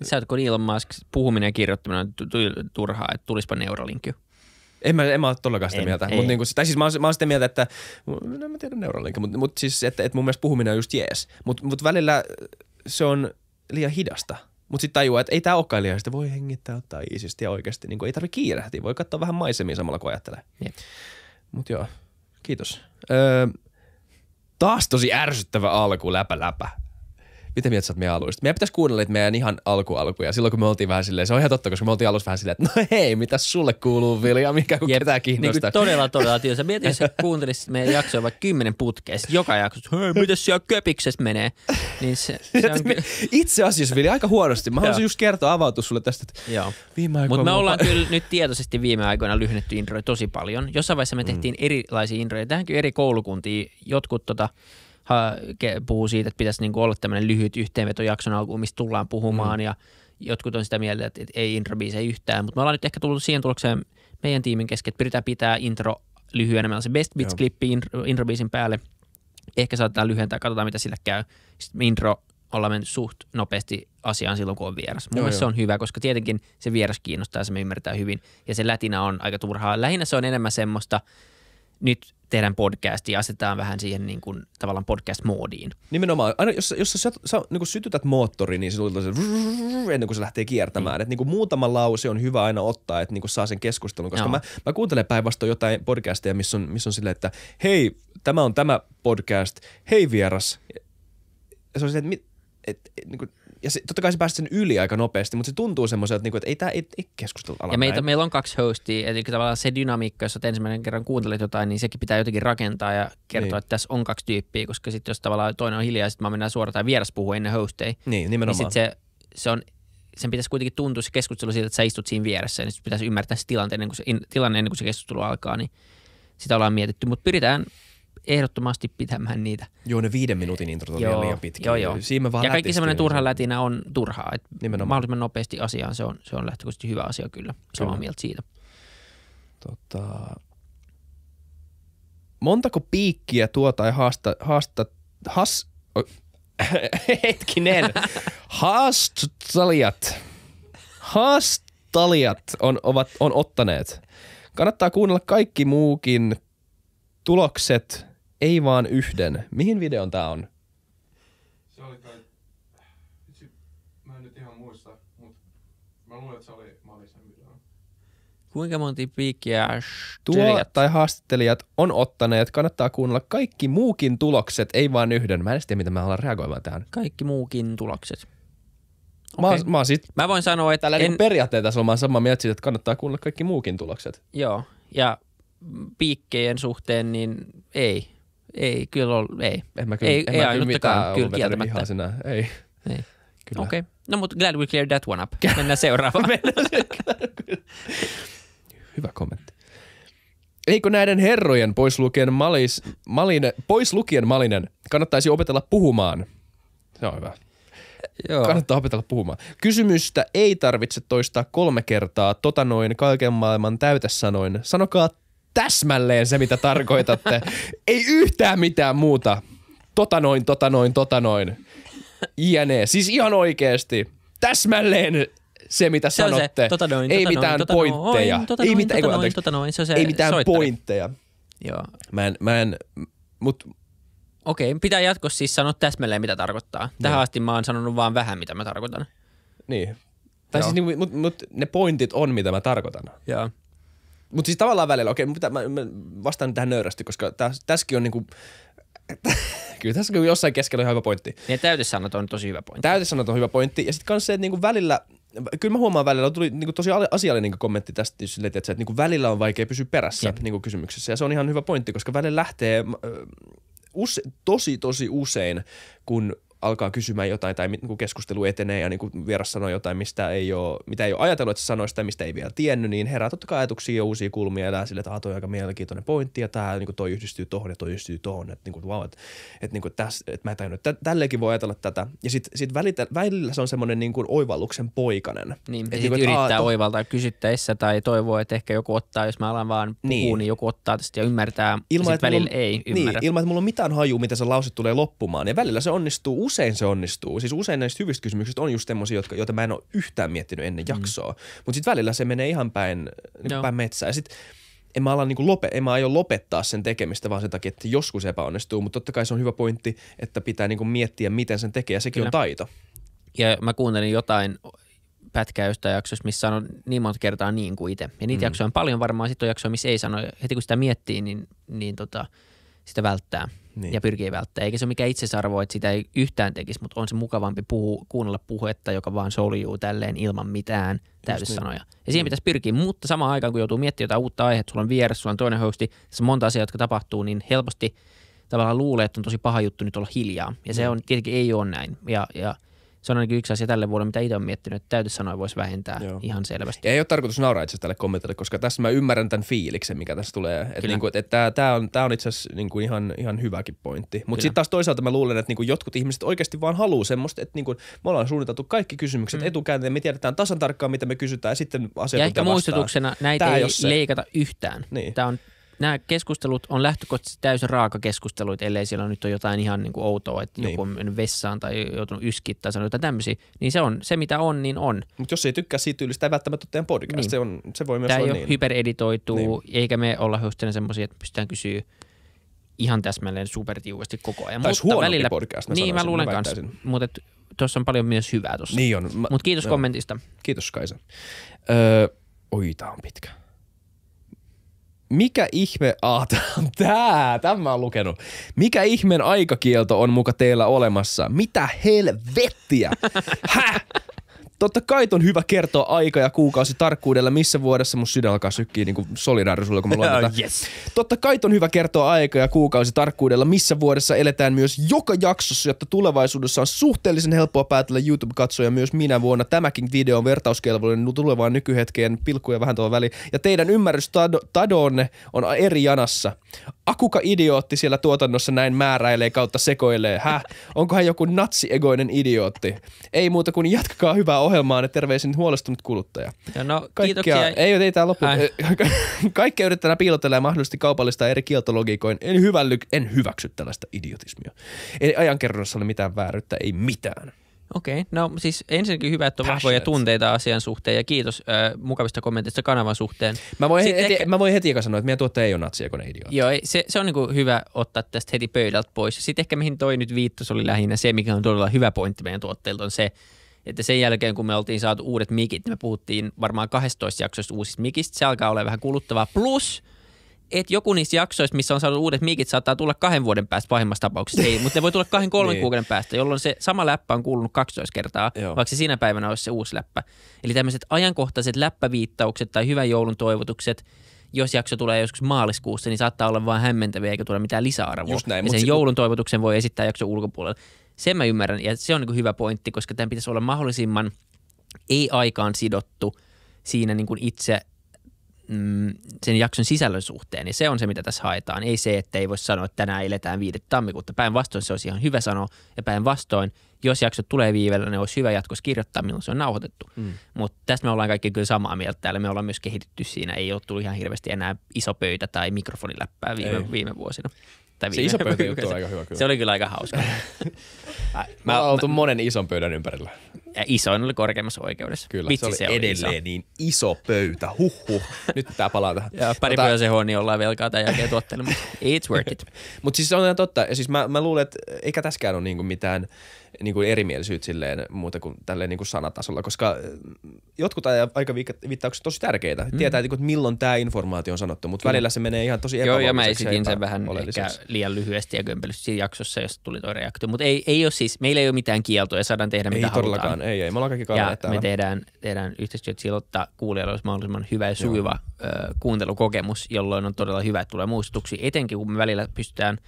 Sä oot kun Elon Musk, puhuminen ja kirjoittaminen on turhaa, että tulispa neuralinkki. En mä, en mä ole todellakaan sitä en, mieltä. Mut niinku, tai siis mä oon, mä oon sitä mieltä, että en no mä tiedä neuralinkki, mutta mut siis, että, että mun mielestä puhuminen on just jees. Mutta mut välillä se on liian hidasta. Mutta sitten tajuaa, että ei tämä olekaan liian. Sitten voi hengittää, ottaa iisisti ja oikeasti. Niin ei tarvitse kiirehtiä. Voi katsoa vähän maisemia samalla, kun ajattelee. Yep. Mutta joo, kiitos. Öö, taas tosi ärsyttävä alku, läpä läpä mitä mieltä sä oot meidän alusta? Meidän pitäisi kuunnella niitä meidän ihan alkualkuja. Silloin kun me oltiin vähän silleen, se on ihan totta, koska me oltiin alussa vähän silleen, että no hei, mitä sulle kuuluu Vilja, mikä kun ketään niin kiinnostaa. Niin todella, todella tylsä. Mietin, jos sä kuuntelisit meidän jaksoja vaikka kymmenen putkea, joka jakso, hei, mitä siellä köpiksessä menee? Niin se, se on... Itse asiassa Vilja, aika huonosti. Mä haluaisin just kertoa avautua sulle tästä, että Joo. viime aikoina... Mutta me ollaan kyllä nyt tietoisesti viime aikoina lyhennetty introja tosi paljon. Jossain vaiheessa me mm. tehtiin mm. erilaisia introja. Tähänkin eri koulukuntiin. Jotkut tota, puhuu siitä, että pitäisi niin olla tämmöinen lyhyt yhteenvetojakson alkuun, mistä tullaan puhumaan mm. ja jotkut on sitä mieltä, että ei intro yhtään, mutta me ollaan nyt ehkä tullut siihen tulokseen meidän tiimin kesken, että pyritään pitää intro lyhyenä. Meillä on se Best Bits-klippi intro päälle. Ehkä saatetaan lyhentää, katsotaan mitä sillä käy. Sitten intro ollaan mennyt suht nopeasti asiaan silloin, kun on vieras. Mun joo, joo. se on hyvä, koska tietenkin se vieras kiinnostaa, se me ymmärtää hyvin. Ja se lätinä on aika turhaa. Lähinnä se on enemmän semmoista, nyt tehdään podcast ja asetetaan vähän siihen niin kuin, tavallaan podcast-moodiin. Nimenomaan. Aina jos, jos sä, sä, sä niin kuin sytytät moottori, niin se tulee se ennen kuin se lähtee kiertämään. Mm. Et niin kuin muutama lause on hyvä aina ottaa, että niin kuin saa sen keskustelun. Koska no. mä, mä kuuntelen päinvastoin jotain podcasteja, missä on, missä on silleen, että hei, tämä on tämä podcast, hei vieras. Ja se on silleen, että, et, et, niin kuin, ja se, totta kai se pääsit sen yli aika nopeasti, mutta se tuntuu semmoiselta, että, niin että ei tämä ei, ei keskustella Ja meitä, meillä on kaksi hostia, eli tavallaan se dynamiikka, jos ensimmäinen kerran kuuntelet jotain, niin sekin pitää jotenkin rakentaa ja kertoa, niin. että tässä on kaksi tyyppiä, koska sitten jos tavallaan toinen on hiljaa, sitten mä mennään suoraan tai vieras puhuu ennen hosteja. Niin, niin nimenomaan. Niin sitten se, se on sen pitäisi kuitenkin tuntua se keskustelu siitä, että sä istut siinä vieressä, niin pitäisi ymmärtää se tilanne ennen kuin se, in, tilanne ennen kuin se keskustelu alkaa, niin sitä ollaan mietitty. Mutta pyritään ehdottomasti pitämään niitä. Joo, ne viiden minuutin introt on joo, liian pitkiä. Joo, joo. Siinä vaan ja kaikki semmoinen turha lätinä on turhaa. Et Nimenomaan. mahdollisimman nopeasti asiaan se on, se on lähtökohtaisesti hyvä asia kyllä. Samaa kyllä. mieltä siitä. Tota, montako piikkiä tuo tai haasta, haasta, has, hetkinen, haastalijat, haastalijat on, ovat, on ottaneet. Kannattaa kuunnella kaikki muukin tulokset ei vaan yhden. Mihin videon tää on? Se oli kai... Itse, mä en nyt ihan muista, mutta mä luulen, että se oli Malisen video. Kuinka monti piikkiä Tuo tai haastattelijat on ottaneet. Kannattaa kuunnella kaikki muukin tulokset, ei vaan yhden. Mä en tiedä, mitä mä alan reagoimaan tähän. Kaikki muukin tulokset. Mä, okay. mä, sit, mä voin sanoa, että... Tällä en... niin periaatteessa tasolla mä oon samaa mieltä siitä, että kannattaa kuunnella kaikki muukin tulokset. Joo, ja piikkeen suhteen niin ei. Ei, kyllä on, ei. En mä kyllä, ei, en ei mä kyllä kyllä kieltämättä. Ei. ei. Okei. Okay. No mutta glad we cleared that one up. Mennään seuraavaan. Hyvä kommentti. Eikö näiden herrojen pois lukien, malis, malinen, pois lukien malinen kannattaisi opetella puhumaan? Se on hyvä. Joo. Kannattaa opetella puhumaan. Kysymystä ei tarvitse toistaa kolme kertaa tota noin kaiken maailman täytesanoin. Sanokaa täsmälleen se, mitä tarkoitatte. Ei yhtään mitään muuta. Tota noin, tota noin, tota noin. Iene. Siis ihan oikeesti. Täsmälleen se, mitä se sanotte. Se, tota noin, ei tota mitään noin, pointteja. Tota noin, ei mitään, tota noin, tota, tota, tota noin, se se ei mitään soittari. pointteja. Joo. Mä en, mä en, mut... Okei, okay, pitää jatkossa siis sanoa täsmälleen, mitä tarkoittaa. Tähän no. asti mä oon sanonut vaan vähän, mitä mä tarkoitan. Niin. Tai siis, niin, mut, mut, ne pointit on, mitä mä tarkoitan. Joo. Mutta siis tavallaan välillä, okei, mä, mä, mä vastaan tähän nöyrästi, koska täs, tässäkin on niinku, kyllä tässä on jossain keskellä ihan hyvä pointti. Niin täytesanat on tosi hyvä pointti. Täytesanat on hyvä pointti. Ja sitten kanssa se, että niinku välillä, kyllä mä huomaan välillä, tuli niinku tosi asiallinen niinku kommentti tästä, sille, että, että niinku välillä on vaikea pysyä perässä Jep. niinku kysymyksessä. Ja se on ihan hyvä pointti, koska välillä lähtee äh, use, tosi tosi usein, kun alkaa kysymään jotain tai niin keskustelu etenee ja niin kuin vieras sanoo jotain, mistä ei ole, mitä ei ole ajatellut, että se sanoi sitä, mistä ei vielä tiennyt, niin herää totta kai ajatuksia ja uusia kulmia ja sille, että ah, toi on aika mielenkiintoinen pointti ja tämä niin kuin toi yhdistyy tohon ja toi yhdistyy tohon, että niin kuin, wow, että, että, niin kuin, täs, että mä en tajunnut, että tällekin voi ajatella tätä. Ja sitten sit välillä, välillä se on semmoinen niin kuin oivalluksen poikanen. Niin, että, niin kuin, yrittää että, oivaltaa kysyttäessä tai toivoa, että ehkä joku ottaa, jos mä alan vaan puhua, niin, niin joku ottaa tästä ja ymmärtää, ilman, ja välillä mulla, ei niin, ymmärrä. Niin, ilman, että mulla on mitään hajua, miten se lause tulee loppumaan. Ja välillä se onnistuu usein se onnistuu. Siis usein näistä hyvistä kysymyksistä on just semmoisia, jotka, joita mä en ole yhtään miettinyt ennen mm. jaksoa. Mutta sitten välillä se menee ihan päin, niin päin metsään. Ja sitten en mä, ala niin lope, en mä aio lopettaa sen tekemistä vaan sen takia, että joskus epäonnistuu, mutta totta kai se on hyvä pointti, että pitää niin miettiä, miten sen tekee ja sekin Kyllä. on taito. Ja mä kuuntelin jotain pätkää jostain jaksossa, missä sanon niin monta kertaa niin kuin itse. Ja niitä mm. jaksoja on paljon varmaan, sitten on jaksoja, missä ei sano. Heti kun sitä miettii, niin, niin tota – sitä välttää niin. ja pyrkii välttämään. Eikä se ole mikään itsesarvo, että sitä ei yhtään tekisi, mutta on se mukavampi puhu, kuunnella puhetta, joka vaan soljuu tälleen ilman mitään täydessanoja. Niin. Ja siihen niin. pitäisi pyrkiä, mutta samaan aikaan kun joutuu miettimään jotain uutta aihetta, sulla on vieressä, sulla on toinen hosti, tässä on monta asiaa, jotka tapahtuu, niin helposti tavallaan luulee, että on tosi paha juttu nyt olla hiljaa. Ja niin. se on tietenkin ei ole näin. Ja, ja – se on ainakin yksi asia tälle vuodelle, mitä itse olen miettinyt, että että voisi vähentää Joo. ihan selvästi. Ja ei ole tarkoitus nauraa itse tälle kommentille, koska tässä mä ymmärrän tämän fiiliksen, mikä tässä tulee. Että niin et, niinku, et tämä on, tämä on itse asiassa kuin niinku ihan, ihan hyväkin pointti. Mutta sitten taas toisaalta mä luulen, että kuin niinku jotkut ihmiset oikeasti vaan haluaa semmoista, että kuin me ollaan suunniteltu kaikki kysymykset mm. etukäteen, me tiedetään tasan tarkkaan, mitä me kysytään ja sitten asiat Ja ehkä muistutuksena näitä tämä ei, ei leikata yhtään. Niin. Tämä on nämä keskustelut on lähtökohtaisesti täysin raaka keskusteluita, ellei siellä nyt ole jotain ihan niin kuin outoa, että niin. joku on mennyt vessaan tai joutunut yskit tai sanonut jotain tämmöisiä, niin se on, se mitä on, niin on. Mutta jos ei tykkää siitä tyylistä, ei välttämättä teidän podcast, niin. se, on, se voi myös Tämä olla ei niin. hypereditoitu, niin. eikä me olla just semmoisia, että pystytään kysyä ihan täsmälleen supertiukasti koko ajan. Tai mutta välillä, podcast, mä Niin, sanoisin, mä luulen kanssa. Mutta tuossa on paljon myös hyvää tuossa. Niin on. Mutta kiitos no. kommentista. Kiitos Kaisa. Öö, oi, tää on pitkä mikä ihme, ah, tää, tämän mä oon lukenut. Mikä ihmeen aikakielto on muka teillä olemassa? Mitä helvettiä? Häh? Totta kai on hyvä kertoa aika ja kuukausi tarkkuudella, missä vuodessa mun sydän alkaa sykkiä niin solidaarisuudella, kun mä luen tätä. yes. Totta kai on hyvä kertoa aika ja kuukausi tarkkuudella, missä vuodessa eletään myös joka jaksossa, jotta tulevaisuudessa on suhteellisen helppoa päätellä YouTube-katsoja myös minä vuonna. Tämäkin video on vertauskelvollinen tulevaan nykyhetkeen, pilkkuja vähän tuolla väliin. Ja teidän ymmärrys tadonne on eri janassa. Akuka idiootti siellä tuotannossa näin määräilee kautta sekoilee. Häh? Onkohan joku natsiegoinen idiootti? Ei muuta kuin jatkakaa hyvää ohjelmaa ja terveisin huolestunut kuluttaja. Ja no, Kaikkea, kiitoksia. Ei, ei tää loppu. kaikkea yritetään piilotella ja mahdollisesti kaupallista eri kieltologiikoin. En, hyvälly, en hyväksy tällaista idiotismia. Ei ajankerronnassa ole mitään vääryyttä, ei mitään. Okei, okay. no siis ensinnäkin hyvä, että on Passionate. vahvoja tunteita asian suhteen ja kiitos äh, mukavista kommenteista kanavan suhteen. Mä voin, Sitten heti, ehkä... mä voin heti eka sanoa, että meidän tuottaja ei ole natsia, kun ne idiot. Joo, se, se on niinku hyvä ottaa tästä heti pöydältä pois. Sitten ehkä mihin toi nyt viittas oli lähinnä se, mikä on todella hyvä pointti meidän tuotteilta on se, että sen jälkeen, kun me oltiin saatu uudet mikit, me puhuttiin varmaan 12 jaksosta uusista mikistä. Se alkaa olla vähän kuluttavaa. Plus – että joku niissä jaksoissa, missä on saanut uudet mikit, saattaa tulla kahden vuoden päästä pahimmassa tapauksessa. Ei, mutta ne voi tulla kahden kolmen niin. kuukauden päästä, jolloin se sama läppä on kuulunut 12 kertaa, Joo. vaikka se siinä päivänä olisi se uusi läppä. Eli tämmöiset ajankohtaiset läppäviittaukset tai hyvän joulun toivotukset, jos jakso tulee joskus maaliskuussa, niin saattaa olla vain hämmentäviä eikä tule mitään lisäarvoa. Just näin, ja sen se... joulun toivotuksen voi esittää jakso ulkopuolella. Sen mä ymmärrän ja se on niin hyvä pointti, koska tämän pitäisi olla mahdollisimman ei aikaan sidottu siinä niin kuin itse – mm, sen jakson sisällön suhteen, niin se on se, mitä tässä haetaan. Ei se, että ei voi sanoa, että tänään eletään 5. tammikuuta. Päinvastoin se olisi ihan hyvä sanoa, ja päinvastoin, jos jakso tulee viivellä, ne olisi hyvä jatkossa kirjoittaa, milloin se on nauhoitettu. Mm. Mutta tästä me ollaan kaikki kyllä samaa mieltä täällä. Me ollaan myös kehitetty siinä. Ei ole tullut ihan hirveästi enää iso pöytä tai mikrofoniläppää viime, viime vuosina. Tai viime, se iso pöytä juttu on aika hyvä kyllä. Se oli kyllä aika hauska. mä, mä, oltu mä, monen ison pöydän ympärillä isoin oli korkeimmassa oikeudessa. Kyllä, Vitsi, se oli se oli edelleen iso. niin iso pöytä. Huhhuh. Nyt tämä palaa tähän. ja pari tota... se niin ollaan velkaa tämän jälkeen tuottelemaan. It's worth it. Mutta siis on ihan totta. Ja siis mä, mä luulen, että eikä tässäkään ole niinku mitään – niin kuin erimielisyyttä silleen muuta kuin tälleen niin kuin sanatasolla, koska äh, jotkut aika viittaukset on tosi tärkeitä. Mm. Tietää, että milloin tämä informaatio on sanottu, mutta Kyllä. välillä se menee ihan tosi Joo, ja mä esitin sen vähän ehkä liian lyhyesti ja kömpelysti siinä jaksossa, jos tuli tuo reaktio. Mutta ei, ei ole siis, meillä ei ole mitään kieltoa ja saadaan tehdä ei mitä todellakaan, halutaan. ei, ei. Me ollaan kaikki ja täällä. me tehdään, tehdään yhteistyötä sillä, että kuulijalla olisi mahdollisimman hyvä ja sujuva ö, kuuntelukokemus, jolloin on todella hyvä, että tulee muistutuksia, etenkin kun me välillä pystytään –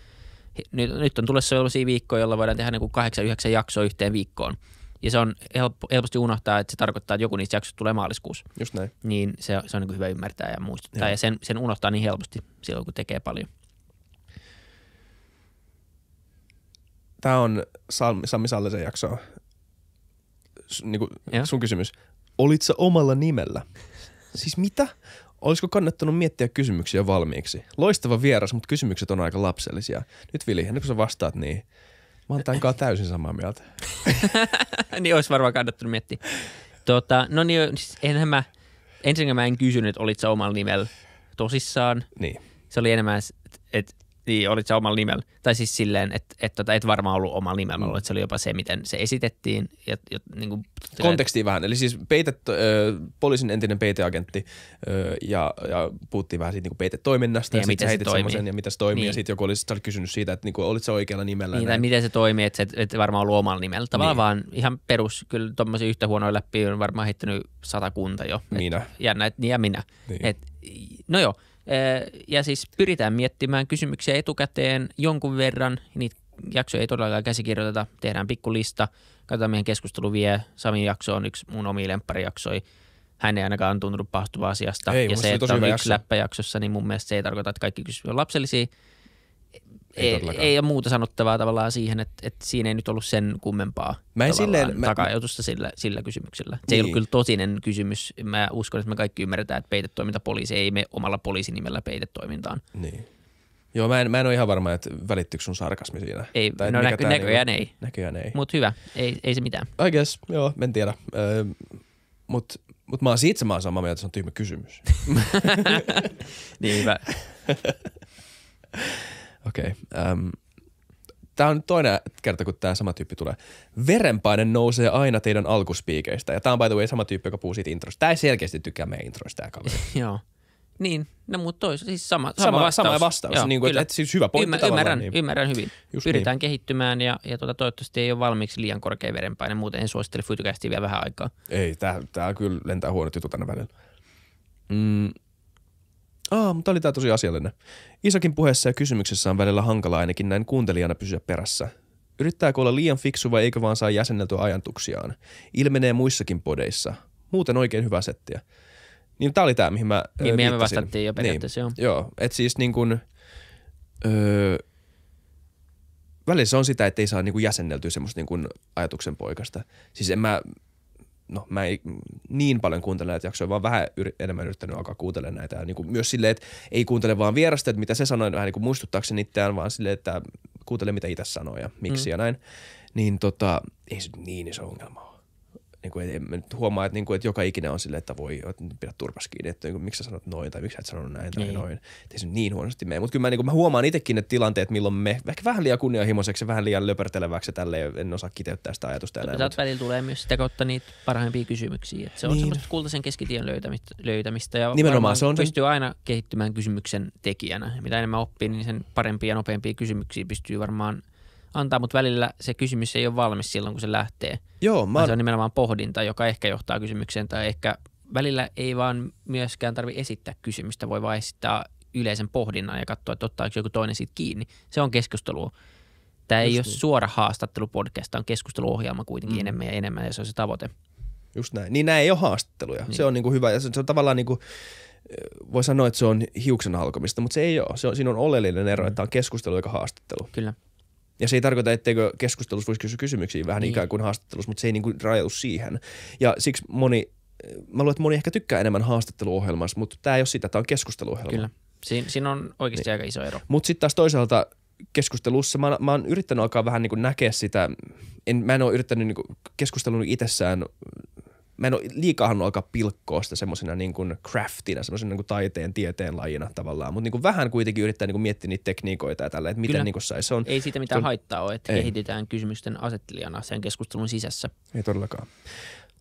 nyt, nyt on tulossa sellaisia viikkoja, jolla voidaan tehdä niin kahdeksan, yhdeksän jaksoa yhteen viikkoon. Ja se on helppo, helposti unohtaa, että se tarkoittaa, että joku niistä jaksoista tulee maaliskuussa. Just näin. Niin se, se on niin hyvä ymmärtää ja muistuttaa. Ja, ja sen, sen unohtaa niin helposti silloin, kun tekee paljon. Tämä on Sammi, Sammi Sallisen jakso. S- niin kuin sun kysymys. Olitko omalla nimellä? siis mitä? Olisiko kannattanut miettiä kysymyksiä valmiiksi? Loistava vieras, mutta kysymykset on aika lapsellisia. Nyt Vili, ennen kuin sä vastaat niin, mä oon tämän kanssa täysin samaa mieltä. niin olisi varmaan kannattanut miettiä. Tota, no niin, siis enhän mä, ensin mä en kysynyt, olit sä omalla nimellä tosissaan. Niin. Se oli enemmän, että niin, olit sä omalla nimellä. Tai siis silleen, että et, tota, et varmaan ollut omalla nimellä, mm. että se oli jopa se, miten se esitettiin. Ja, ja, niin kuin, Kontekstiin vähän. Eli siis peitet, äh, poliisin entinen peiteagentti äh, ja, ja puhuttiin vähän siitä niin peitetoiminnasta. Niin, ja, ja miten se toimii. Ja miten se toimii. Niin. Ja sitten joku oli, oli kysynyt siitä, että niin kuin, olit sä oikealla nimellä. Niin, tai miten se toimii, että et, et varmaan ollut omalla nimellä. Tavallaan niin. vaan ihan perus, kyllä tuommoisen yhtä huonoa läpi on varmaan heittänyt satakunta jo. Et, minä. Jännä, niin ja minä. Niin. Et, no joo, ja siis pyritään miettimään kysymyksiä etukäteen jonkun verran. Niitä jaksoja ei todellakaan käsikirjoiteta. Tehdään pikkulista. Katsotaan, mihin keskustelu vie. Samin jakso on yksi mun omi lempparijaksoi. hän ei ainakaan tuntunut pahastuva asiasta. Ei, ja se, että on yksi läppäjaksossa, niin mun mielestä se ei tarkoita, että kaikki kysymykset on lapsellisia, ei, ei, ei ole muuta sanottavaa tavallaan siihen, että, että siinä ei nyt ollut sen kummempaa mä en silleen, mä... takajotusta sillä, sillä kysymyksellä. Se niin. ei ollut niin. kyllä tosinen kysymys. Mä uskon, että me kaikki ymmärretään, että peitetoiminta poliisi ei me omalla poliisinimellä peitetoimintaan. Niin. Joo, mä en, mä en ole ihan varma, että välittyykö sun sarkasmi siinä. Ei, tai no näkö, niinku- näköjään niin, ei. Näköjään ei. Mutta hyvä, ei, ei se mitään. I guess, joo, en tiedä. Öö, Mutta mut mä oon siitä mä samaa mieltä, että se on tyhmä kysymys. niin hyvä. Okei. Okay, ähm, tämä on toinen kerta, kun tämä sama tyyppi tulee. Verenpaine nousee aina teidän alkuspiikeistä. Ja tämä on by the way sama tyyppi, joka puhuu siitä introsta. Tämä ei selkeästi tykkää meidän introista tämä kaveri. Joo. Niin, no mutta tois, siis sama, sama, sama vastaus. Sama vastaus, Joo, niin kuin, että, että siis hyvä pointti Ymmär, ymmärrän, niin. ymmärrän hyvin. Just niin. Pyritään niin. kehittymään ja, ja tuota, toivottavasti ei ole valmiiksi liian korkea verenpaine, muuten en suosittele fytykästi vielä vähän aikaa. Ei, tämä kyllä lentää huonot jutut aina välillä. Mm. Ah, mutta oli tämä tosi asiallinen. Isakin puheessa ja kysymyksessä on välillä hankala ainakin näin kuuntelijana pysyä perässä. Yrittääkö olla liian fiksu vai eikö vaan saa jäsenneltyä ajatuksiaan? Ilmenee muissakin podeissa. Muuten oikein hyvä settiä. Niin tää oli tää, mihin mä Niin, mihin me vastattiin jo niin. periaatteessa, niin. joo. Joo, et siis niin kun, öö, välillä se on sitä, että ei saa niin jäsenneltyä semmoista niin ajatuksen poikasta. Siis en mä, no mä en niin paljon kuuntele näitä jaksoja, vaan vähän yri, enemmän yrittänyt alkaa kuuntelemaan näitä. Ja niin kuin myös silleen, että ei kuuntele vaan vierasta, että mitä se sanoi, vähän niin kuin muistuttaakseni itseään, vaan silleen, että kuuntele mitä itse sanoo ja miksi mm. ja näin. Niin tota, ei se niin iso ongelma ole niin kuin, en mä nyt huomaa, että, niin kuin, että joka ikinä on silleen, että voi että pidä turpas kiinni, että niin kuin, miksi sä sanot noin tai miksi sä et sanonut näin tai niin. noin. Ei se niin huonosti mene. Mutta kyllä mä, niin kuin, mä huomaan itsekin ne tilanteet, milloin me ehkä vähän liian kunnianhimoiseksi ja vähän liian löperteleväksi tälle en osaa kiteyttää sitä ajatusta Tätä Mutta välillä tulee myös sitä kautta niitä parhaimpia kysymyksiä. Että se on niin. semmoista kultaisen keskitien löytämistä, löytämistä ja Nimenomaan se on pystyy sen... aina kehittymään kysymyksen tekijänä. Mitä enemmän oppii, niin sen parempia ja nopeampia kysymyksiä pystyy varmaan – antaa, mutta välillä se kysymys ei ole valmis silloin, kun se lähtee. Joo, mä... Se on nimenomaan pohdinta, joka ehkä johtaa kysymykseen tai ehkä välillä ei vaan myöskään tarvi esittää kysymystä, voi vain esittää yleisen pohdinnan ja katsoa, että ottaako joku toinen siitä kiinni. Se on keskustelua. Tämä Just ei niin. ole suora haastattelupodcast, tämä on keskusteluohjelma kuitenkin mm. enemmän ja enemmän ja se on se tavoite. Just näin. Niin nämä ei ole haastatteluja. Niin. Se on niin kuin hyvä ja se, se on tavallaan niin kuin, eh, voi sanoa, että se on hiuksen halkomista, mutta se ei ole. Se on, siinä on oleellinen ero, mm. että tämä on keskustelu eikä haastattelu. Kyllä. Ja se ei tarkoita, etteikö keskustelussa voisi kysyä kysymyksiä vähän niin. ikään kuin haastattelussa, mutta se ei niin kuin rajoitu siihen. Ja siksi moni, mä luulen, että moni ehkä tykkää enemmän haastatteluohjelmassa, mutta tämä ei ole sitä, tämä on keskusteluohjelma. Kyllä. Siin, siinä on oikeasti niin. aika iso ero. Mutta sitten taas toisaalta keskustelussa mä, mä oon yrittänyt alkaa vähän niin kuin näkeä sitä, en, mä en ole yrittänyt niin kuin keskustelun itsessään mä en ole liikaa halunnut alkaa pilkkoa sitä semmoisena niin kuin craftina, semmoisena niin kuin taiteen, tieteen lajina tavallaan, mutta niin kuin vähän kuitenkin yrittää niin kuin miettiä niitä tekniikoita ja tällä, että miten niin kuin se On, ei siitä mitään on, haittaa ole, että ei. kysymysten asettelijana sen keskustelun sisässä. Ei todellakaan.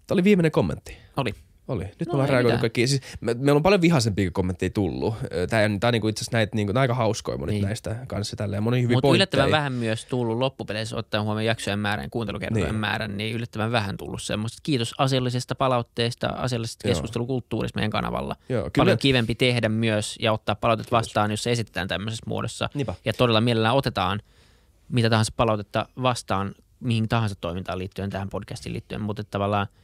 Tämä oli viimeinen kommentti. Oli. Oli. Nyt no, me ollaan reagoitu kaikki. Siis me, meillä on paljon vihaisempia kommentteja tullut. Tämä, tämä on niinku itse asiassa näitä, niinku, aika hauskoja monet niin. näistä kanssa. Tälleen. Moni hyvin Mutta yllättävän vähän myös tullut loppupeleissä ottaen huomioon jaksojen määrän, kuuntelukertojen niin. määrän, niin yllättävän vähän tullut semmoista. Kiitos asiallisesta palautteesta, asiallisesta Joo. keskustelukulttuurista meidän kanavalla. Joo, kyllä. Paljon kivempi tehdä myös ja ottaa palautet vastaan, jos se esitetään tämmöisessä muodossa. Niinpä. Ja todella mielellään otetaan mitä tahansa palautetta vastaan mihin tahansa toimintaan liittyen, tähän podcastiin liittyen, mutta tavallaan –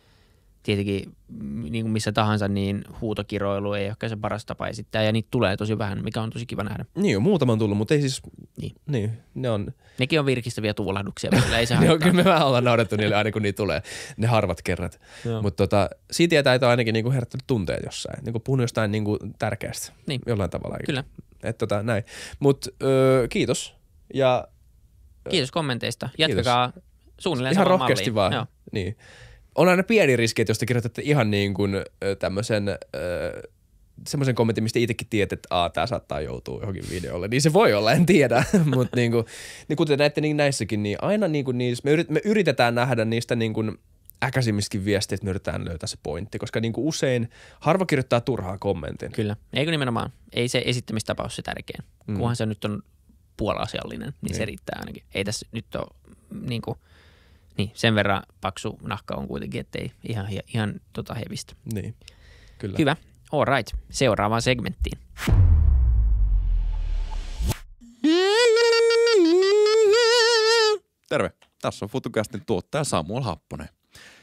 tietenkin mm, niin kuin missä tahansa, niin huutokiroilu ei ehkä se paras tapa esittää, ja niitä tulee tosi vähän, mikä on tosi kiva nähdä. Niin, on muutama on tullut, mutta ei siis... Niin. niin ne on... Nekin on virkistäviä tuulahduksia, välillä, ei se ne on, kyllä me vähän ollaan naurettu niille aina, kun niitä tulee, ne harvat kerrat. mutta tota, siitä tietää, että on ainakin niinku herättänyt tunteet jossain, niinku puhunut jostain niinku tärkeästä niin. jollain tavalla. Kyllä. Et tota, näin. Mut öö, kiitos. Ja, kiitos kommenteista. Jatkakaa kiitos. suunnilleen Ihan rohkeasti malliin. vaan. Joo. Niin on aina pieni riski, että jos te kirjoitatte ihan niin kuin tämmöisen semmoisen kommentin, mistä itsekin tiedät, että Aa, tämä saattaa joutua johonkin videolle, niin se voi olla, en tiedä. Mutta niin kuin, niin kuten näette niin näissäkin, niin aina niin kuin niissä, me, yrit, me yritetään nähdä niistä niin kuin viestiä, että me yritetään löytää se pointti, koska niin kuin usein harva kirjoittaa turhaa kommentin. Kyllä, eikö nimenomaan. Ei se esittämistapaus se tärkein, mm. kunhan se nyt on puolasiallinen, niin, niin se riittää ainakin. Ei tässä nyt ole niin kuin – niin, sen verran paksu nahka on kuitenkin, ettei ihan, ihan tota hevistä. Niin, kyllä. Hyvä, all right. Seuraavaan segmenttiin. Terve, tässä on FutuCastin tuottaja Samuel Happonen.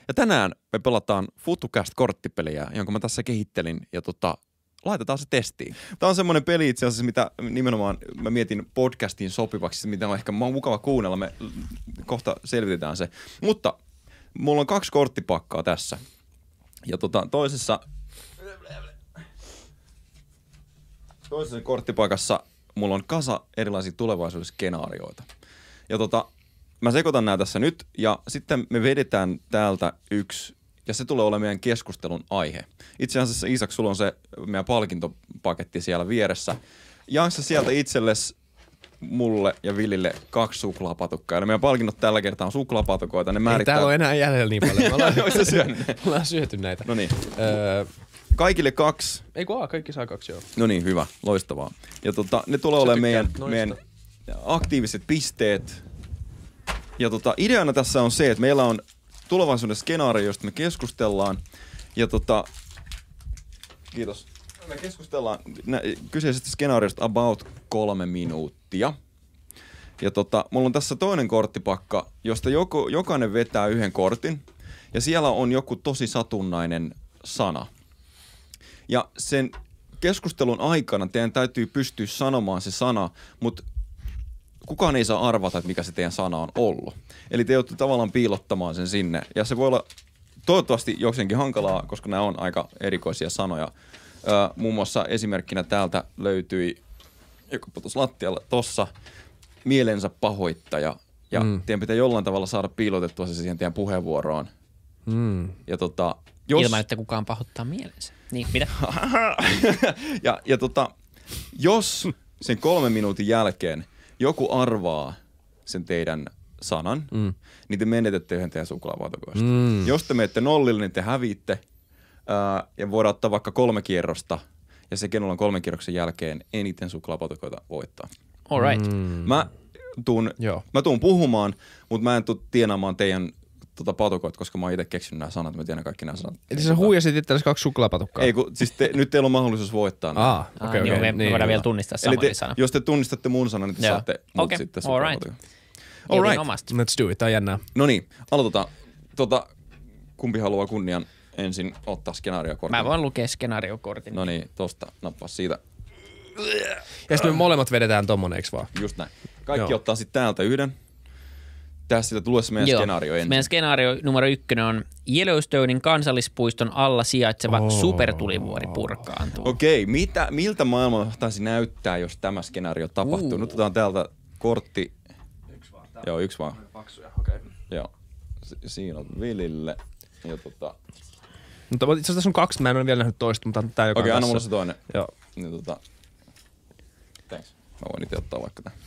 Ja tänään me pelataan FutuCast-korttipeliä, jonka mä tässä kehittelin. Ja tota, laitetaan se testiin. Tämä on semmoinen peli itse asiassa, mitä nimenomaan mä mietin podcastiin sopivaksi, mitä on ehkä on mukava kuunnella. Me kohta selvitetään se. Mutta mulla on kaksi korttipakkaa tässä. Ja tota, toisessa, toisessa korttipakassa mulla on kasa erilaisia tulevaisuusskenaarioita. Ja tota, mä sekoitan nämä tässä nyt ja sitten me vedetään täältä yksi ja se tulee olemaan meidän keskustelun aihe. Itse asiassa Isak, sulla on se meidän palkintopaketti siellä vieressä. Jaansa sieltä itsellesi mulle ja Vilille kaksi suklaapatukkaa. Eli meidän palkinnot tällä kertaa on suklaapatukoita. Ne määrittää... Ei täällä ole enää jäljellä niin paljon. Me ollaan, ollaan syöty näitä. No niin. Öö... Kaikille kaksi. Ei kun kaikki saa kaksi, joo. No niin, hyvä. Loistavaa. Ja tota, ne tulee olemaan meidän, noista. meidän aktiiviset pisteet. Ja tota, ideana tässä on se, että meillä on tulevaisuuden skenaario, josta me keskustellaan. Ja tota, kiitos. Me keskustellaan nä, kyseisestä skenaariosta about kolme minuuttia. Ja tota, mulla on tässä toinen korttipakka, josta joku, jokainen vetää yhden kortin. Ja siellä on joku tosi satunnainen sana. Ja sen keskustelun aikana teidän täytyy pystyä sanomaan se sana, mutta kukaan ei saa arvata, että mikä se teidän sana on ollut. Eli te joutuu tavallaan piilottamaan sen sinne. Ja se voi olla toivottavasti jokseenkin hankalaa, koska nämä on aika erikoisia sanoja. Ö, muun muassa esimerkkinä täältä löytyi, joka putosi lattialla, tossa mielensä pahoittaja. Ja mm. teidän pitää jollain tavalla saada piilotettua se siihen teidän puheenvuoroon. Mm. Ja tota, jos... Ilman, että kukaan pahoittaa mielensä. Niin, mitä? ja, ja tota, jos sen kolmen minuutin jälkeen – joku arvaa sen teidän sanan, mm. niin te menetätte yhden teidän suklaavaatokoista. Mm. Jos te menette nollille, niin te häviitte ää, ja voidaan ottaa vaikka kolme kierrosta ja se, kenellä on kolmen kierroksen jälkeen eniten suklaavaatokoita voittaa. All right. Mm. Mä tuun, mä tuun puhumaan, mutta mä en tuu tienaamaan teidän tota patukoit, koska mä oon itse keksinyt nämä sanat, mä tiedän kaikki nämä sanat. Eli sä huijasit itsellesi kaksi suklaapatukkaa? Ei, kun siis te, nyt teillä on mahdollisuus voittaa. Ah, okei, okay, ah, okay, niin, okay. Me, niin, voidaan vielä tunnistaa Eli te, sana. Jos te tunnistatte mun sanan, niin te Joo. saatte mut okay. sitten suklaapatukkaa. All right. Let's do it, tää jännää. No niin, aloitetaan. Tota, kumpi haluaa kunnian ensin ottaa skenaariokortin? Mä voin lukea skenaariokortin. No niin, tosta nappaa siitä. Ja sitten me molemmat vedetään tommoneeksi vaan? Just näin. Kaikki Joo. ottaa sitten täältä yhden tehdä sitä tulee meidän Joo. skenaario ensin. Meidän skenaario numero ykkönen on Yellowstonein kansallispuiston alla sijaitseva oh. supertulivuori purkaantuu. Okei, okay, mitä, miltä maailma taisi näyttää, jos tämä skenaario tapahtuu? Uh. Nyt otetaan täältä kortti. Yksi vaan. Täällä Joo, yksi vaan. Paksuja, okei. Okay. Joo, si- siinä on Vilille. Ja tota... Mutta itse asiassa tässä on kaksi, mä en ole vielä nähnyt toista, mutta tämä joka Okei, okay, anna mulle se toinen. Joo. Niin, tota... Thanks. Mä voin itse ottaa vaikka tämän.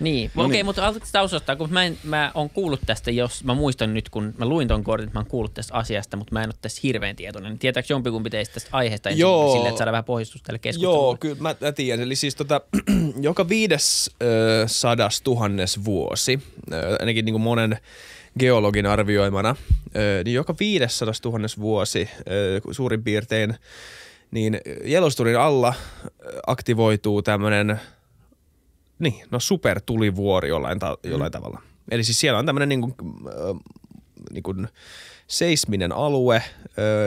Niin, no okei, niin. mutta sitä kun mä, en, mä on kuullut tästä, jos mä muistan nyt, kun mä luin ton kortin, että mä oon kuullut tästä asiasta, mutta mä en ole tässä hirveän tietoinen. Niin Tietääkö jompikumpi teistä tästä aiheesta ensin, Joo. sille, että saada vähän pohjustusta tälle keskustelulle? Joo, kyllä mä, mä tiedän. Eli siis tota, joka viides ö, sadas tuhannes vuosi, ö, ainakin niin kuin monen geologin arvioimana, ö, niin joka sadas tuhannes vuosi ö, suurin piirtein, niin Yellowstonein alla aktivoituu tämmöinen – niin, no supertulivuori jollain, ta- mm. jollain mm. tavalla. Eli siis siellä on tämmöinen niin kuin, äh, niin kuin seisminen alue, äh,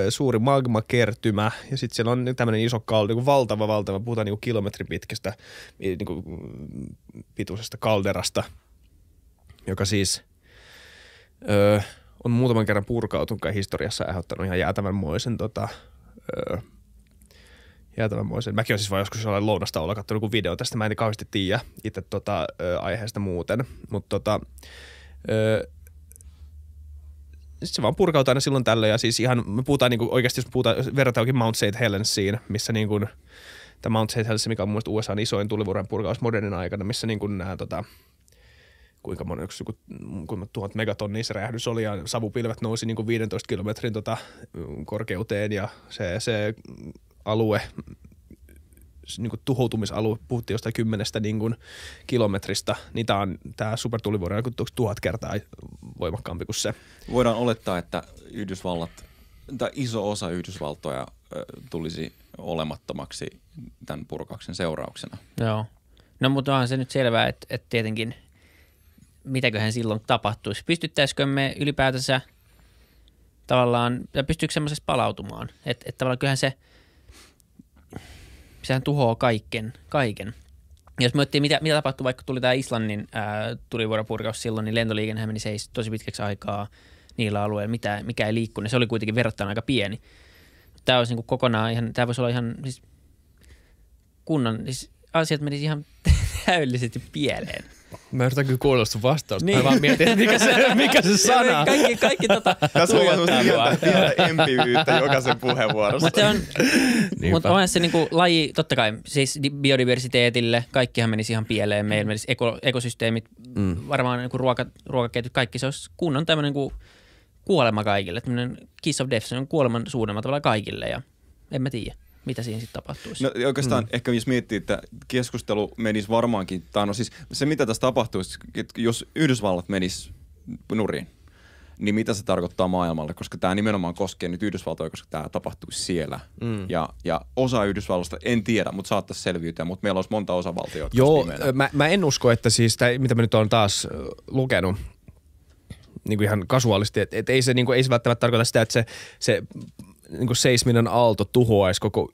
suuri magmakertymä ja sitten siellä on tämmöinen iso kalde, niin valtava, valtava, puhutaan niin kuin kilometri pitkästä niin kuin mm, pituisesta kalderasta, joka siis äh, on muutaman kerran purkautunut ja historiassa aiheuttanut ihan jäätävän moisen tota, äh, Jäätävänmoisen. Mäkin olen siis joskus jollain olla katsonut kun video tästä. Mä en kauheasti tiedä itse tota, ö, aiheesta muuten, mutta tota, se vaan purkautuu aina silloin tällöin. Ja siis ihan, me puhutaan niin kuin, oikeasti, jos puhutaan, verrataan Mount St. Helensiin, missä niin kuin, tämä Mount St. Helens, mikä on mun USA isoin tulivuoren purkaus modernin aikana, missä niin kuin nämä tota, kuinka monen yksi, kuinka tuhat megatonnia se räjähdys oli ja savupilvet nousi niin kuin 15 kilometrin tota, korkeuteen ja se, se alue, niin kuin tuhoutumisalue, puhuttiin jostain kymmenestä niin kuin kilometristä, niin tämä, on, tämä supertulivuori on tuhat kertaa voimakkaampi kuin se. Voidaan olettaa, että Yhdysvallat, tai iso osa Yhdysvaltoja tulisi olemattomaksi tämän purkauksen seurauksena. Joo. No mutta onhan se nyt selvää, että, että tietenkin mitäköhän silloin tapahtuisi. Pystyttäisikö me ylipäätänsä tavallaan, ja pystyykö semmoisessa palautumaan? Että et tavallaan kyllähän se – sehän tuhoaa kaiken. kaiken. Jos miettii, mitä, mitä tapahtui, vaikka tuli tämä Islannin tulivuoropurkaus silloin, niin lentoliikennehän meni seis tosi pitkäksi aikaa niillä alueilla, mitä, mikä ei liikkunut. Se oli kuitenkin verrattuna aika pieni. Tämä olisi niin kokonaan ihan, tämä voisi olla ihan siis kunnon, siis asiat menisivät ihan täydellisesti pieleen. Mä yritän kyllä kuulla sun vastausta. Niin. Mä vaan mietin, että mikä se, mikä se sana. kaikki, kaikki tota Tässä on semmoista pientä, pientä empivyyttä jokaisen puheenvuorossa. Mutta on, mut on se niinku laji, totta kai, siis biodiversiteetille, kaikkihan menisi ihan pieleen. Meillä menisi eko, ekosysteemit, mm. varmaan niinku ruoka, ruokaketjut, kaikki. Se olisi kunnon tämmöinen niinku kuolema kaikille. Tämmöinen kiss of death, se on kuoleman suuremmalla tavallaan kaikille ja en mä tiedä mitä siinä sitten tapahtuisi. No oikeastaan mm. ehkä jos miettii, että keskustelu menisi varmaankin, tai no siis se mitä tässä tapahtuisi, että jos Yhdysvallat menisi nurin, niin mitä se tarkoittaa maailmalle, koska tämä nimenomaan koskee nyt Yhdysvaltoja, koska tämä tapahtuisi siellä. Mm. Ja, ja osa Yhdysvallasta, en tiedä, mutta saattaisi selviytyä, mutta meillä olisi monta osavaltiota. Joo, mä, mä en usko, että siis, tämä mitä mä nyt olen taas lukenut, niin kuin ihan kasuaalisti, että et ei, se, niin ei se välttämättä tarkoita sitä, että se, se niin kuin seisminen aalto tuhoaisi koko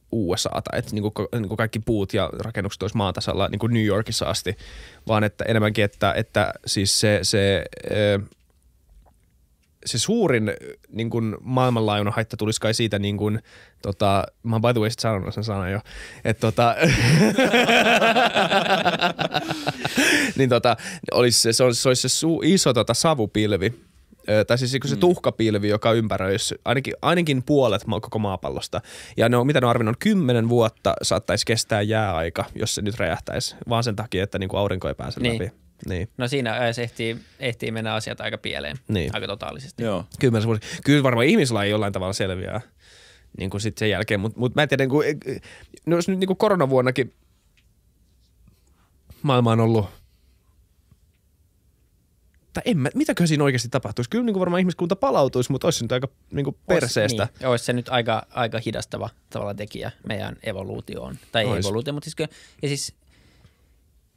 tai että niin kuin, niin kuin kaikki puut ja rakennukset olisi maan tasalla niin kuin New Yorkissa asti, vaan että enemmänkin, että, että siis se, se, se suurin niin kuin maailmanlaajuinen haitta tulisi kai siitä, niin kuin, tota, mä oon by the way sit sanonut sen sanan jo, että tota, niin tota, olisi se, se, olisi, se olisi se su, iso tota, savupilvi, tai siis niinku se mm. tuhkapilvi, joka ympäröisi ainakin, ainakin puolet koko maapallosta. Ja ne on, mitä ne on kymmenen vuotta saattaisi kestää jääaika, jos se nyt räjähtäisi, vaan sen takia, että niin kuin aurinko ei pääse niin. läpi. Niin. No siinä ajassa ehtii, ehtii mennä asiat aika pieleen, niin. aika totaalisesti. Joo. Kyllä, kyllä varmaan ihmislaji jollain tavalla selviää niin kuin sit sen jälkeen, mutta mut mä en tiedä, niin kuin, e, e, no jos nyt niin kuin koronavuonnakin maailma on ollut – että en mä, mitäkö siinä oikeasti tapahtuisi. Kyllä niin kuin varmaan ihmiskunta palautuisi, mutta olisi nyt aika niinku niin kuin perseestä. Olisi, niin, olisi se nyt aika, aika hidastava tavalla tekijä meidän evoluutioon. Tai ois. evoluutio, mutta siis ja siis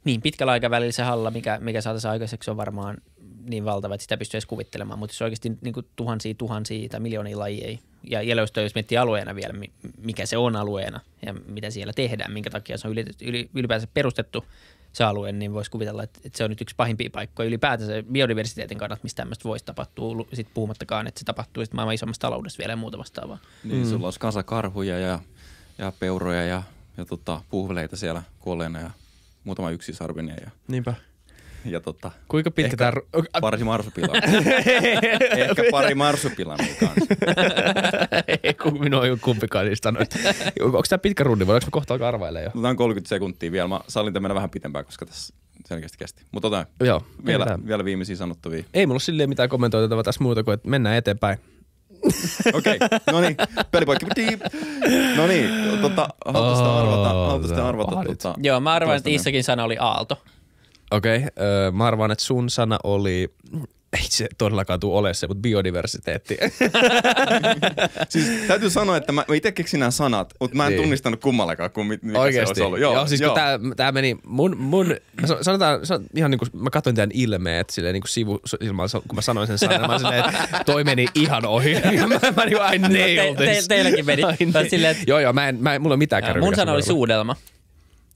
niin pitkällä aikavälillä se halla, mikä, mikä saataisiin aikaiseksi, on varmaan niin valtava, että sitä pystyy edes kuvittelemaan. Mutta jos oikeasti niin kuin tuhansia, tuhansia tai miljoonia ei ja Yellowstone, jos miettii alueena vielä, mikä se on alueena ja mitä siellä tehdään, minkä takia se on ylipäänsä perustettu – se alue, niin voisi kuvitella, että, että se on nyt yksi pahimpia paikkoja ylipäätänsä biodiversiteetin kannalta, mistä tämmöistä voisi tapahtua, sit puhumattakaan, että se tapahtuu sit maailman isommassa taloudessa vielä ja muuta vastaavaa. Niin, mm. sulla olisi kansa karhuja ja, ja peuroja ja, ja tota, puhveleita siellä kuolleena ja muutama yksisarvinen. Ja... Niinpä. Ja tota, Kuinka pitkä tämä... Pari marsupilaa. ehkä pari marsupilaa. ei minua ei ole kumpikaan niistä sanoa. Onko tämä pitkä rundi, voidaanko me kohta alkaa arvailemaan jo? Tämä on 30 sekuntia vielä. Mä sallin tämän mennä vähän pitempään, koska tässä selkeästi kesti. Mutta otan Joo, vielä, mitään. vielä viimeisiä sanottavia. Ei mulla ole silleen mitään kommentoitavaa tässä muuta kuin, että mennään eteenpäin. Okei, no niin, pelipoikki. No niin, tota, haluaisitko arvata? Oh, haluaisitko arvata? Tota, Joo, mä arvaan, että Issakin sana oli Aalto. Okei, okay, uh, mä arvaan, että sun sana oli ei se todellakaan tule ole se, mutta biodiversiteetti. siis täytyy sanoa, että mä, mä itse keksin nämä sanat, mutta mä en niin. tunnistanut kummallakaan, kun mikä Oikeasti. se olisi ollut. Joo, joo siis joo. Tää, tää meni mun, mun sanotaan, sanotaan, ihan niin kuin, mä katsoin tämän ilmeet silleen niin kuin sivu, ilman, kun mä sanoin sen sanan, mä silleen, että toi meni ihan ohi. mä, mä niin, I nailed this. Te, te, teilläkin meni. Silleen, että... Joo, joo, mä en, mä, mulla on mitään kärryä. Mun sana oli suudelma.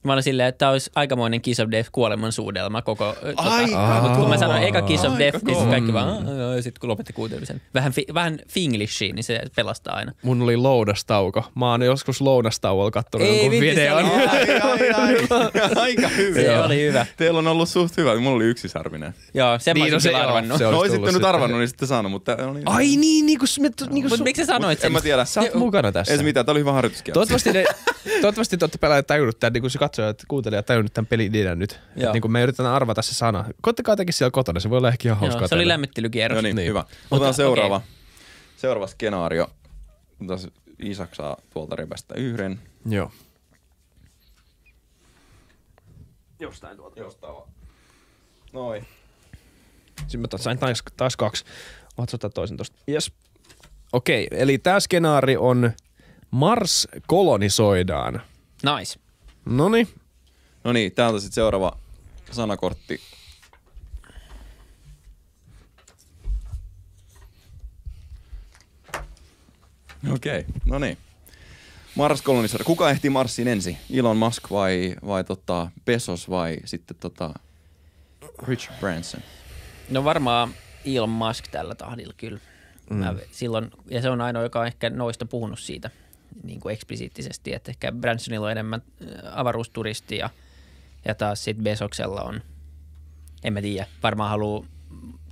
Mä olin silleen, että tämä olisi aikamoinen Kiss of Death kuoleman suudelma koko... Aika tota, Kun mä sanoin eka Kiss of Death, niin sitten kaikki vaan, ja sitten kun lopetti kuuntelemisen. Vähän, fi, vähän finglishiin, niin se pelastaa aina. Mun oli lounastauko. Mä oon joskus lounastauolla kattonut Ei, jonkun videon. Aika hyvä. Se oli hyvä. Teillä on ollut suht hyvä. Mulla oli sarvinen. Joo, niin, no se niin, mä olisin arvannut. Se no, sitten nyt arvannut, niin sitten saanut, mutta... Niin ai niin, niin kuin... Niin Mutta miksi sä sanoit sen? En mä tiedä. Sä oot mukana tässä. Ei se mitään, tää oli hyvä harjoituskierros. Toivottavasti te olette tajunnut tämän, niin kun se katsojat, kuuntelijat tajunnut tämän pelin nyt. Et niin kuin me yritetään arvata se sana. Koittakaa tekin siellä kotona, se voi olla ehkä ihan hauskaa. Joo, se oli lämmittelykierros. No niin, niin, hyvä. Otetaan Mutta, seuraava, okay. seuraava skenaario. taas Isak saa tuolta ripästä yhden. Joo. Jostain tuolta. Jostain vaan. Noin. Sitten mä sain taas, taas kaksi. Oot sä toisen tosta. Yes. Okei, okay, eli tämä skenaari on Mars kolonisoidaan. Nice. No niin. No niin, täältä sitten seuraava sanakortti. Okei, okay. no niin. Mars kolonisoida. Kuka ehti Marsin ensin? Elon Musk vai, vai tota Bezos vai sitten tota Richard Branson? No varmaan Elon Musk tällä tahdilla kyllä. Mm. silloin, ja se on ainoa, joka on ehkä noista puhunut siitä – niin kuin eksplisiittisesti, että ehkä Bransonilla on enemmän äh, avaruusturisti ja taas sitten Besoksella on, en mä tiedä, varmaan haluaa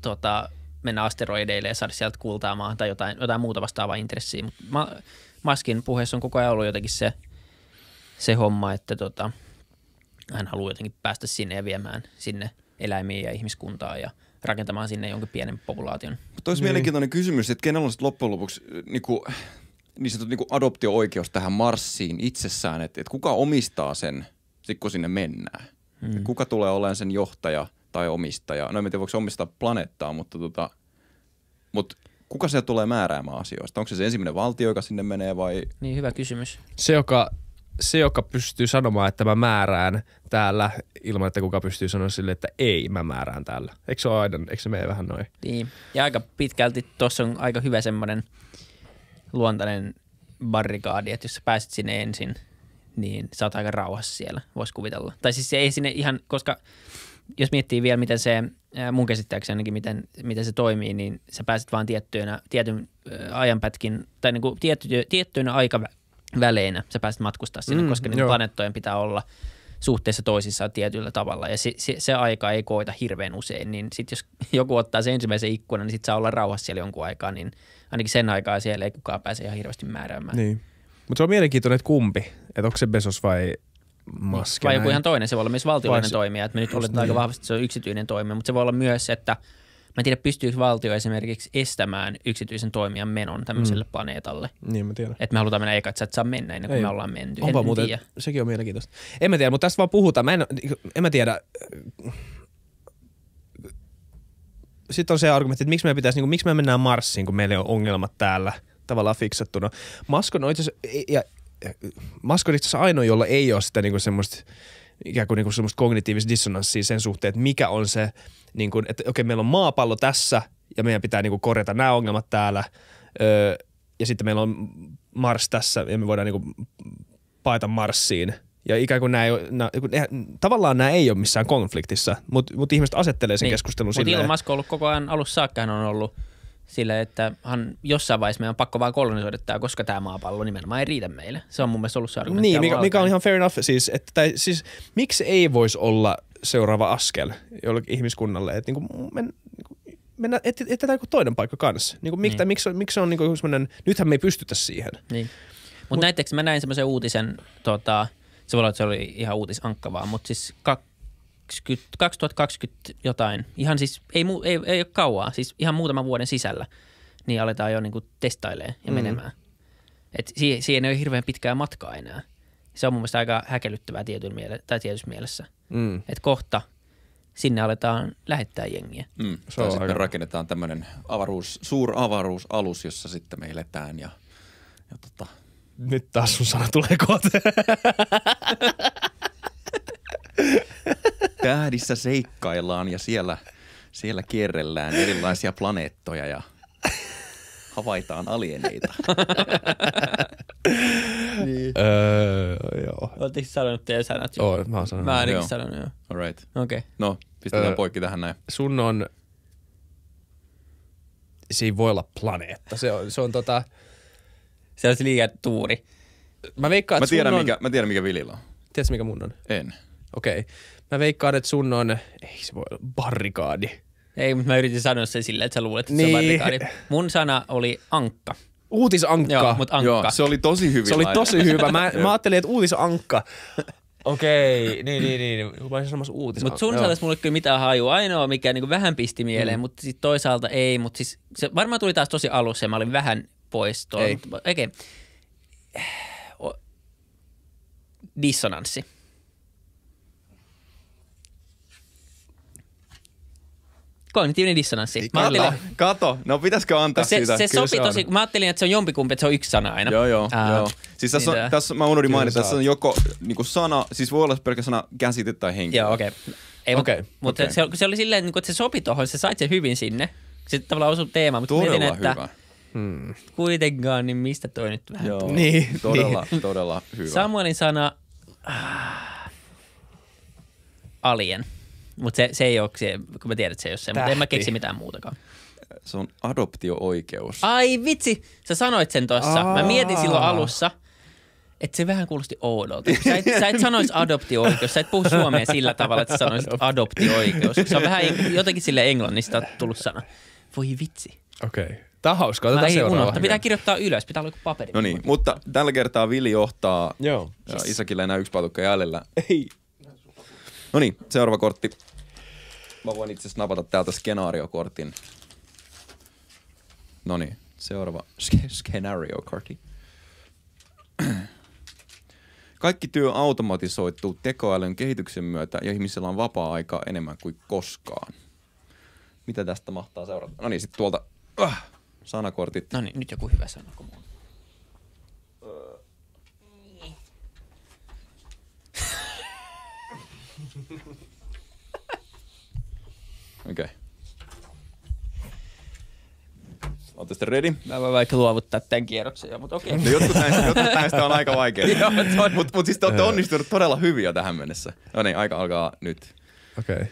tota, mennä asteroideille ja saada sieltä kultaamaan tai jotain, jotain muuta vastaavaa intressiä. Mutta ma, Maskin puheessa on koko ajan ollut jotenkin se, se homma, että tota, hän haluaa jotenkin päästä sinne ja viemään sinne eläimiä ja ihmiskuntaa ja rakentamaan sinne jonkin pienen populaation. Mutta olisi mm. mielenkiintoinen kysymys, että kenellä on sitten loppujen lopuksi äh, niin kuin, niin sanotut niin adoptio-oikeus tähän Marsiin itsessään, että, että kuka omistaa sen, kun sinne mennään. Hmm. Kuka tulee olemaan sen johtaja tai omistaja. No en tiedä, voiko omistaa planeettaa, mutta, tota, mutta kuka se tulee määräämään asioista? Onko se se ensimmäinen valtio, joka sinne menee vai? Niin, hyvä kysymys. Se, joka se, joka pystyy sanomaan, että mä määrään täällä, ilman että kuka pystyy sanoa sille, että ei, mä määrään täällä. Eikö se ole aina, eikö se mene vähän noin? Niin, ja aika pitkälti tuossa on aika hyvä semmoinen – luontainen barrikaadi, että jos sä pääset sinne ensin, niin sä oot aika rauhassa siellä, vois kuvitella. Tai siis se ei sinne ihan, koska jos miettii vielä, miten se, mun käsittääkseni ainakin, miten, miten se toimii, niin sä pääset vaan tiettyynä tietyn ajanpätkin, tai niin kuin tietty, tiettyynä aikaväleinä sä pääset matkustaa sinne, mm, koska niin planeettojen pitää olla suhteessa toisissaan tietyllä tavalla. Ja se, se, se aika ei koita hirveän usein, niin sitten jos joku ottaa sen ensimmäisen ikkunan, niin sit saa olla rauhassa siellä jonkun aikaa, niin – ainakin sen aikaa siellä ei kukaan pääse ihan hirveästi määräämään. Niin. Mutta se on mielenkiintoinen, että kumpi, että onko se Besos vai Musk. Vai joku ihan toinen, se voi olla myös valtiollinen se... toimija, että me nyt oletetaan niin. aika vahvasti, että se on yksityinen toimija, mutta se voi olla myös, että mä en tiedä, pystyykö valtio esimerkiksi estämään yksityisen toimijan menon tämmöiselle mm. planeetalle. Niin, mä tiedän. Että me halutaan mennä eikä, että sä et saa mennä ennen kuin Ei. me ollaan menty. Onpa en muuten, tiedä. sekin on mielenkiintoista. En mä tiedä, mutta tästä vaan puhutaan. Mä en, en mä tiedä, sit on se argumentti, että miksi me, pitäisi, niin kuin, miksi me mennään Marsiin, kun meillä on ongelmat täällä tavallaan fiksattuna. Maskon on itse ja, Musk Maskon itse asiassa ainoa, jolla ei ole sitä niin kuin semmoista ikään kuin, niin kuin semmoista kognitiivista dissonanssia sen suhteen, että mikä on se, niin kuin, että okei, okay, meillä on maapallo tässä ja meidän pitää niin kuin korjata nämä ongelmat täällä öö, ja sitten meillä on Mars tässä ja me voidaan niin kuin paeta Marsiin – ja ikään kuin nämä ei, nämä, tavallaan nämä ei ole missään konfliktissa, mutta, mut ihmiset asettelee sen niin. keskustelun mut silleen. Mutta Elon on ollut koko ajan alussa saakka, hän on ollut sille, että hän jossain vaiheessa meidän on pakko vaan kolonisoida tämä, koska tämä maapallo nimenomaan ei riitä meille. Se on mun mielestä ollut se argumentti. Niin, mikä, mikä on ihan fair enough. Siis, että, tai, siis, miksi ei voisi olla seuraava askel jollekin ihmiskunnalle? Että niin kuin, men, niinku mennä, et, et, et, et toinen paikka kanssa. Niin kuin, mik, niin. miksi, miksi on niin kuin nythän me ei pystytä siihen. Niin. Mutta Mut, Mut näittekö mä näin semmoisen uutisen, tota, – se voi olla, että se oli ihan uutisankka vaan, mutta siis 20, 2020 jotain, ihan siis ei, mu, ei, ei ole kauaa, siis ihan muutaman vuoden sisällä, niin aletaan jo niin kuin testailemaan ja mm. menemään. Et siihen, siihen ei ole hirveän pitkää matkaa enää. Se on mun mielestä aika häkellyttävää tietyllä miele- tai tietyssä mielessä. Mm. Että kohta sinne aletaan lähettää jengiä. Mm. Se on sitten aika... rakennetaan tämmöinen avaruus, suuravaruusalus, jossa sitten me eletään ja, ja tota, nyt taas sun sana tulee kohta. Tähdissä seikkaillaan ja siellä, siellä kierrellään erilaisia planeettoja ja havaitaan alieneita. niin. öö, joo. Oletko sanonut teidän sanat? Joo, mä oon sanonut. Mä en joo. sanonut, joo. All right. Okei. Okay. No, pistetään öö, poikki tähän näin. Sun on... Siinä voi olla planeetta. Se on, se on tota... Se olisi liian tuuri. Mä veikkaan, mä tiedän, on... mikä, mä tiedän, mikä Vilillä on. Tiedätkö, mikä mun on? En. Okei. Okay. Mä veikkaan, että sun on, ei se voi olla, barrikaadi. Ei, mutta mä yritin sanoa sen silleen, että sä luulet, että niin. se on niin. barrikaadi. Mun sana oli ankka. Uutisankka. Joo, mutta ankka. Joo, se oli tosi hyvä. Se oli tosi hyvä. Mä, mä ajattelin, että uutisankka. Okei, okay. niin, niin, niin. Mä olisin samassa uutisankka. Mutta sun sanas mulle kyllä mitään haju. Ainoa, mikä niinku vähän pisti mieleen, mm. mutta sit toisaalta ei. Mutta siis se varmaan tuli taas tosi alussa ja mä olin vähän poistoon. Ei. Oikein. Dissonanssi. kognitiivinen dissonanssi. Ei, mä ajattelin, kato, no pitäisikö antaa no se, sitä? Se Kyllä sopii se tosi, mä ajattelin, että se on jompikumpi, että se on yksi sana aina. Joo, joo, Ah, joo. Siis tässä, on, tässä mä unohdin mainita, tässä on joko niin kuin sana, siis voi olla pelkä sana käsite tai henkilö. Joo, okei. Okay. Ei, okay, mutta, okay. se, se oli silleen, niinku, että se sopi tuohon, se sait sen hyvin sinne. Sitten tavallaan osui teema, mutta Todella mietin, että, hyvä Hmm. Kuitenkaan, niin mistä toi nyt vähän Joo, Niin, todella, niin. todella hyvä. Samuelin sana äh, alien. Mutta se, se ei ole, se, kun mä tiedän, että se ei ole se, mutta en mä keksi mitään muutakaan. Se on adoptio-oikeus. Ai vitsi, sä sanoit sen tuossa. Mä mietin silloin alussa, että se vähän kuulosti oudolta. Sä et, sä et sanois adoptio-oikeus, sä et puhu suomea sillä tavalla, että sä sanoisit adoptio-oikeus. Se on vähän jotenkin sille englannista tullut sana. Voi vitsi. Okei. Okay. Tämä on hauskaa. Tätä ei seuraava. Unohta. Pitää kirjoittaa ylös, pitää olla joku paperi. No niin, mutta tällä kertaa Vili johtaa. Joo. Yes. Isakilla enää yksi patukka jäljellä. Ei. No niin, seuraava kortti. Mä voin itse asiassa napata täältä skenaariokortin. No niin, seuraava skenaariokortti. Kaikki työ automatisoituu tekoälyn kehityksen myötä ja ihmisillä on vapaa-aikaa enemmän kuin koskaan. Mitä tästä mahtaa seurata? No niin, sitten tuolta... Äh! Sanakortit. No niin, nyt joku hyvä sana, kun mulla. Öö, niin. Okei. Okay. Olette sitten ready? Mä voin vaikka luovuttaa tämän kierroksen jo, mutta okei. Okay. No jotkut, näistä, jotkut näistä on aika vaikea. mutta mut siis te olette öö. onnistuneet todella hyviä tähän mennessä. No niin, aika alkaa nyt. Okei. Okay.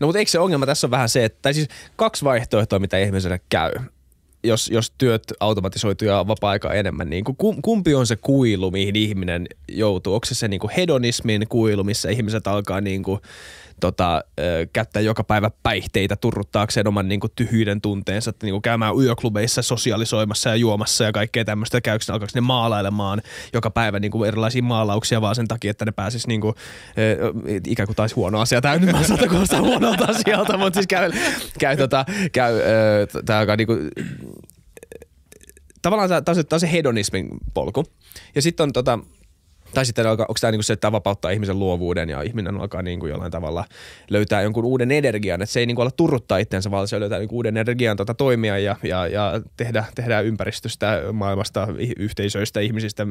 No mutta eikö se ongelma tässä on vähän se, että tai siis kaksi vaihtoehtoa, mitä ihmiselle käy jos, jos työt automatisoituu ja vapaa aika enemmän, niin kuin kumpi on se kuilu, mihin ihminen joutuu? Onko se se niin kuin hedonismin kuilu, missä ihmiset alkaa niin kuin tota, käyttää joka päivä päihteitä turruttaakseen oman niin kuin, tyhjyyden tunteensa, että, niin kuin, käymään yöklubeissa sosiaalisoimassa ja juomassa ja kaikkea tämmöistä, käykö ne, alkaako ne maalailemaan joka päivä niin kuin, erilaisia maalauksia vaan sen takia, että ne pääsis niin kuin, ikään kuin taisi huono asia. Tämä nyt mä saatan kuulostaa huonolta asialta, mutta siis käy, käy, tota, käy äh, tämä niin kuin, tavallaan tämä on se hedonismin polku. Ja sitten on tota, tai sitten onko tämä niinku se, että tämä vapauttaa ihmisen luovuuden ja ihminen alkaa niinku jollain tavalla löytää jonkun uuden energian. Että se ei niinku ala turruttaa itsensä, vaan se löytää niinku uuden energian tota toimia ja, ja, ja tehdä, tehdä ympäristöstä, maailmasta, yhteisöistä, ihmisistä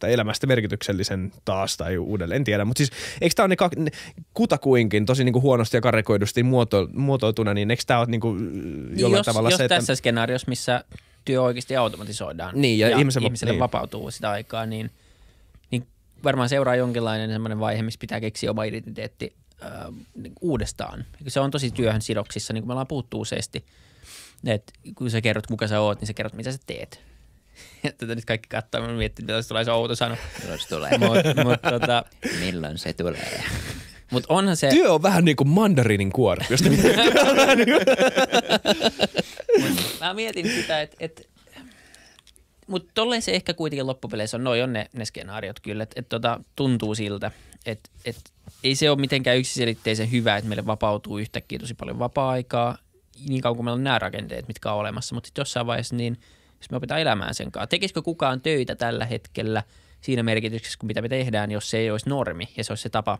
tai elämästä merkityksellisen taas tai uudelleen. En tiedä, mutta siis eikö tämä ole ne, kutakuinkin tosi niinku huonosti ja karikoidusti muoto, muotoiltuna, niin eikö tämä ole niinku niin jollain jos, tavalla jos se, että... tässä skenaariossa, missä työ oikeasti automatisoidaan niin, ja, ja ihmisen, ihmiselle niin. vapautuu sitä aikaa, niin – varmaan seuraa jonkinlainen semmoinen vaihe, missä pitää keksiä oma identiteetti äh, uudestaan. Se on tosi työhön sidoksissa, niin kuin me ollaan puhuttu useasti. Et kun sä kerrot, kuka sä oot, niin sä kerrot, mitä sä teet. tätä nyt kaikki katsoo, mä mietin, että tulee se outo sana. Milloin se tulee? mut, mut, tota, Milloin se tulee? Mut onhan se... Työ on vähän niin kuin mandariinin kuori. mä mietin sitä, että et, mutta tolleen se ehkä kuitenkin loppupeleissä on, noin on ne, ne skenaariot kyllä, että et, tota, tuntuu siltä, että et, ei se ole mitenkään yksiselitteisen hyvä, että meille vapautuu yhtäkkiä tosi paljon vapaa-aikaa, niin kauan kuin meillä on nämä rakenteet, mitkä on olemassa, mutta jossain vaiheessa niin, jos me opitaan elämään sen kanssa, tekisikö kukaan töitä tällä hetkellä siinä merkityksessä, kun mitä me tehdään, jos se ei olisi normi ja se olisi se tapa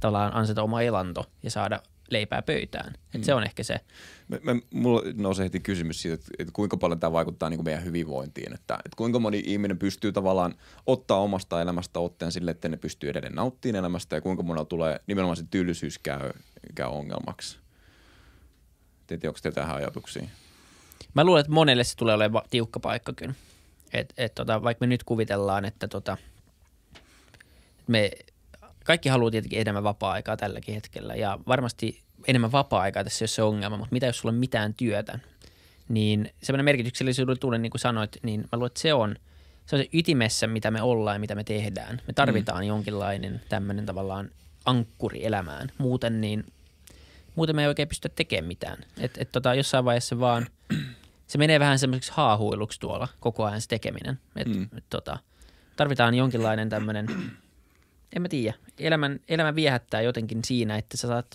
tavallaan ansaita oma elanto ja saada leipää pöytään. Et mm. Se on ehkä se. Me, me, mulla nousee heti kysymys siitä, että, että kuinka paljon tämä vaikuttaa niin kuin meidän hyvinvointiin. Että, että kuinka moni ihminen pystyy tavallaan ottaa omasta elämästä otteen sille, että ne pystyy edelleen nauttimaan elämästä ja kuinka monella tulee nimenomaan se tyylisyys käy, käy ongelmaksi. Tiedätkö, onko teillä tähän ajatuksiin? Mä luulen, että monelle se tulee olemaan tiukka paikka kyllä. Et, et tota, vaikka me nyt kuvitellaan, että tota, me kaikki haluaa tietenkin enemmän vapaa-aikaa tälläkin hetkellä ja varmasti enemmän vapaa-aikaa tässä ei ole se ongelma, mutta mitä jos sulla on mitään työtä, niin semmoinen merkityksellisyyden tunne, niin kuin sanoit, niin mä luulen, että se on, se on se ytimessä, mitä me ollaan ja mitä me tehdään. Me tarvitaan mm. jonkinlainen tämmöinen tavallaan ankkuri elämään. Muuten niin, muuten me ei oikein pystytä tekemään mitään. Et, et tota, jossain vaiheessa vaan, se menee vähän semmoiseksi haahuiluksi tuolla koko ajan se tekeminen. Et, mm. et, tota, tarvitaan jonkinlainen tämmöinen en mä tiedä. Elämän, elämä viehättää jotenkin siinä, että sä saat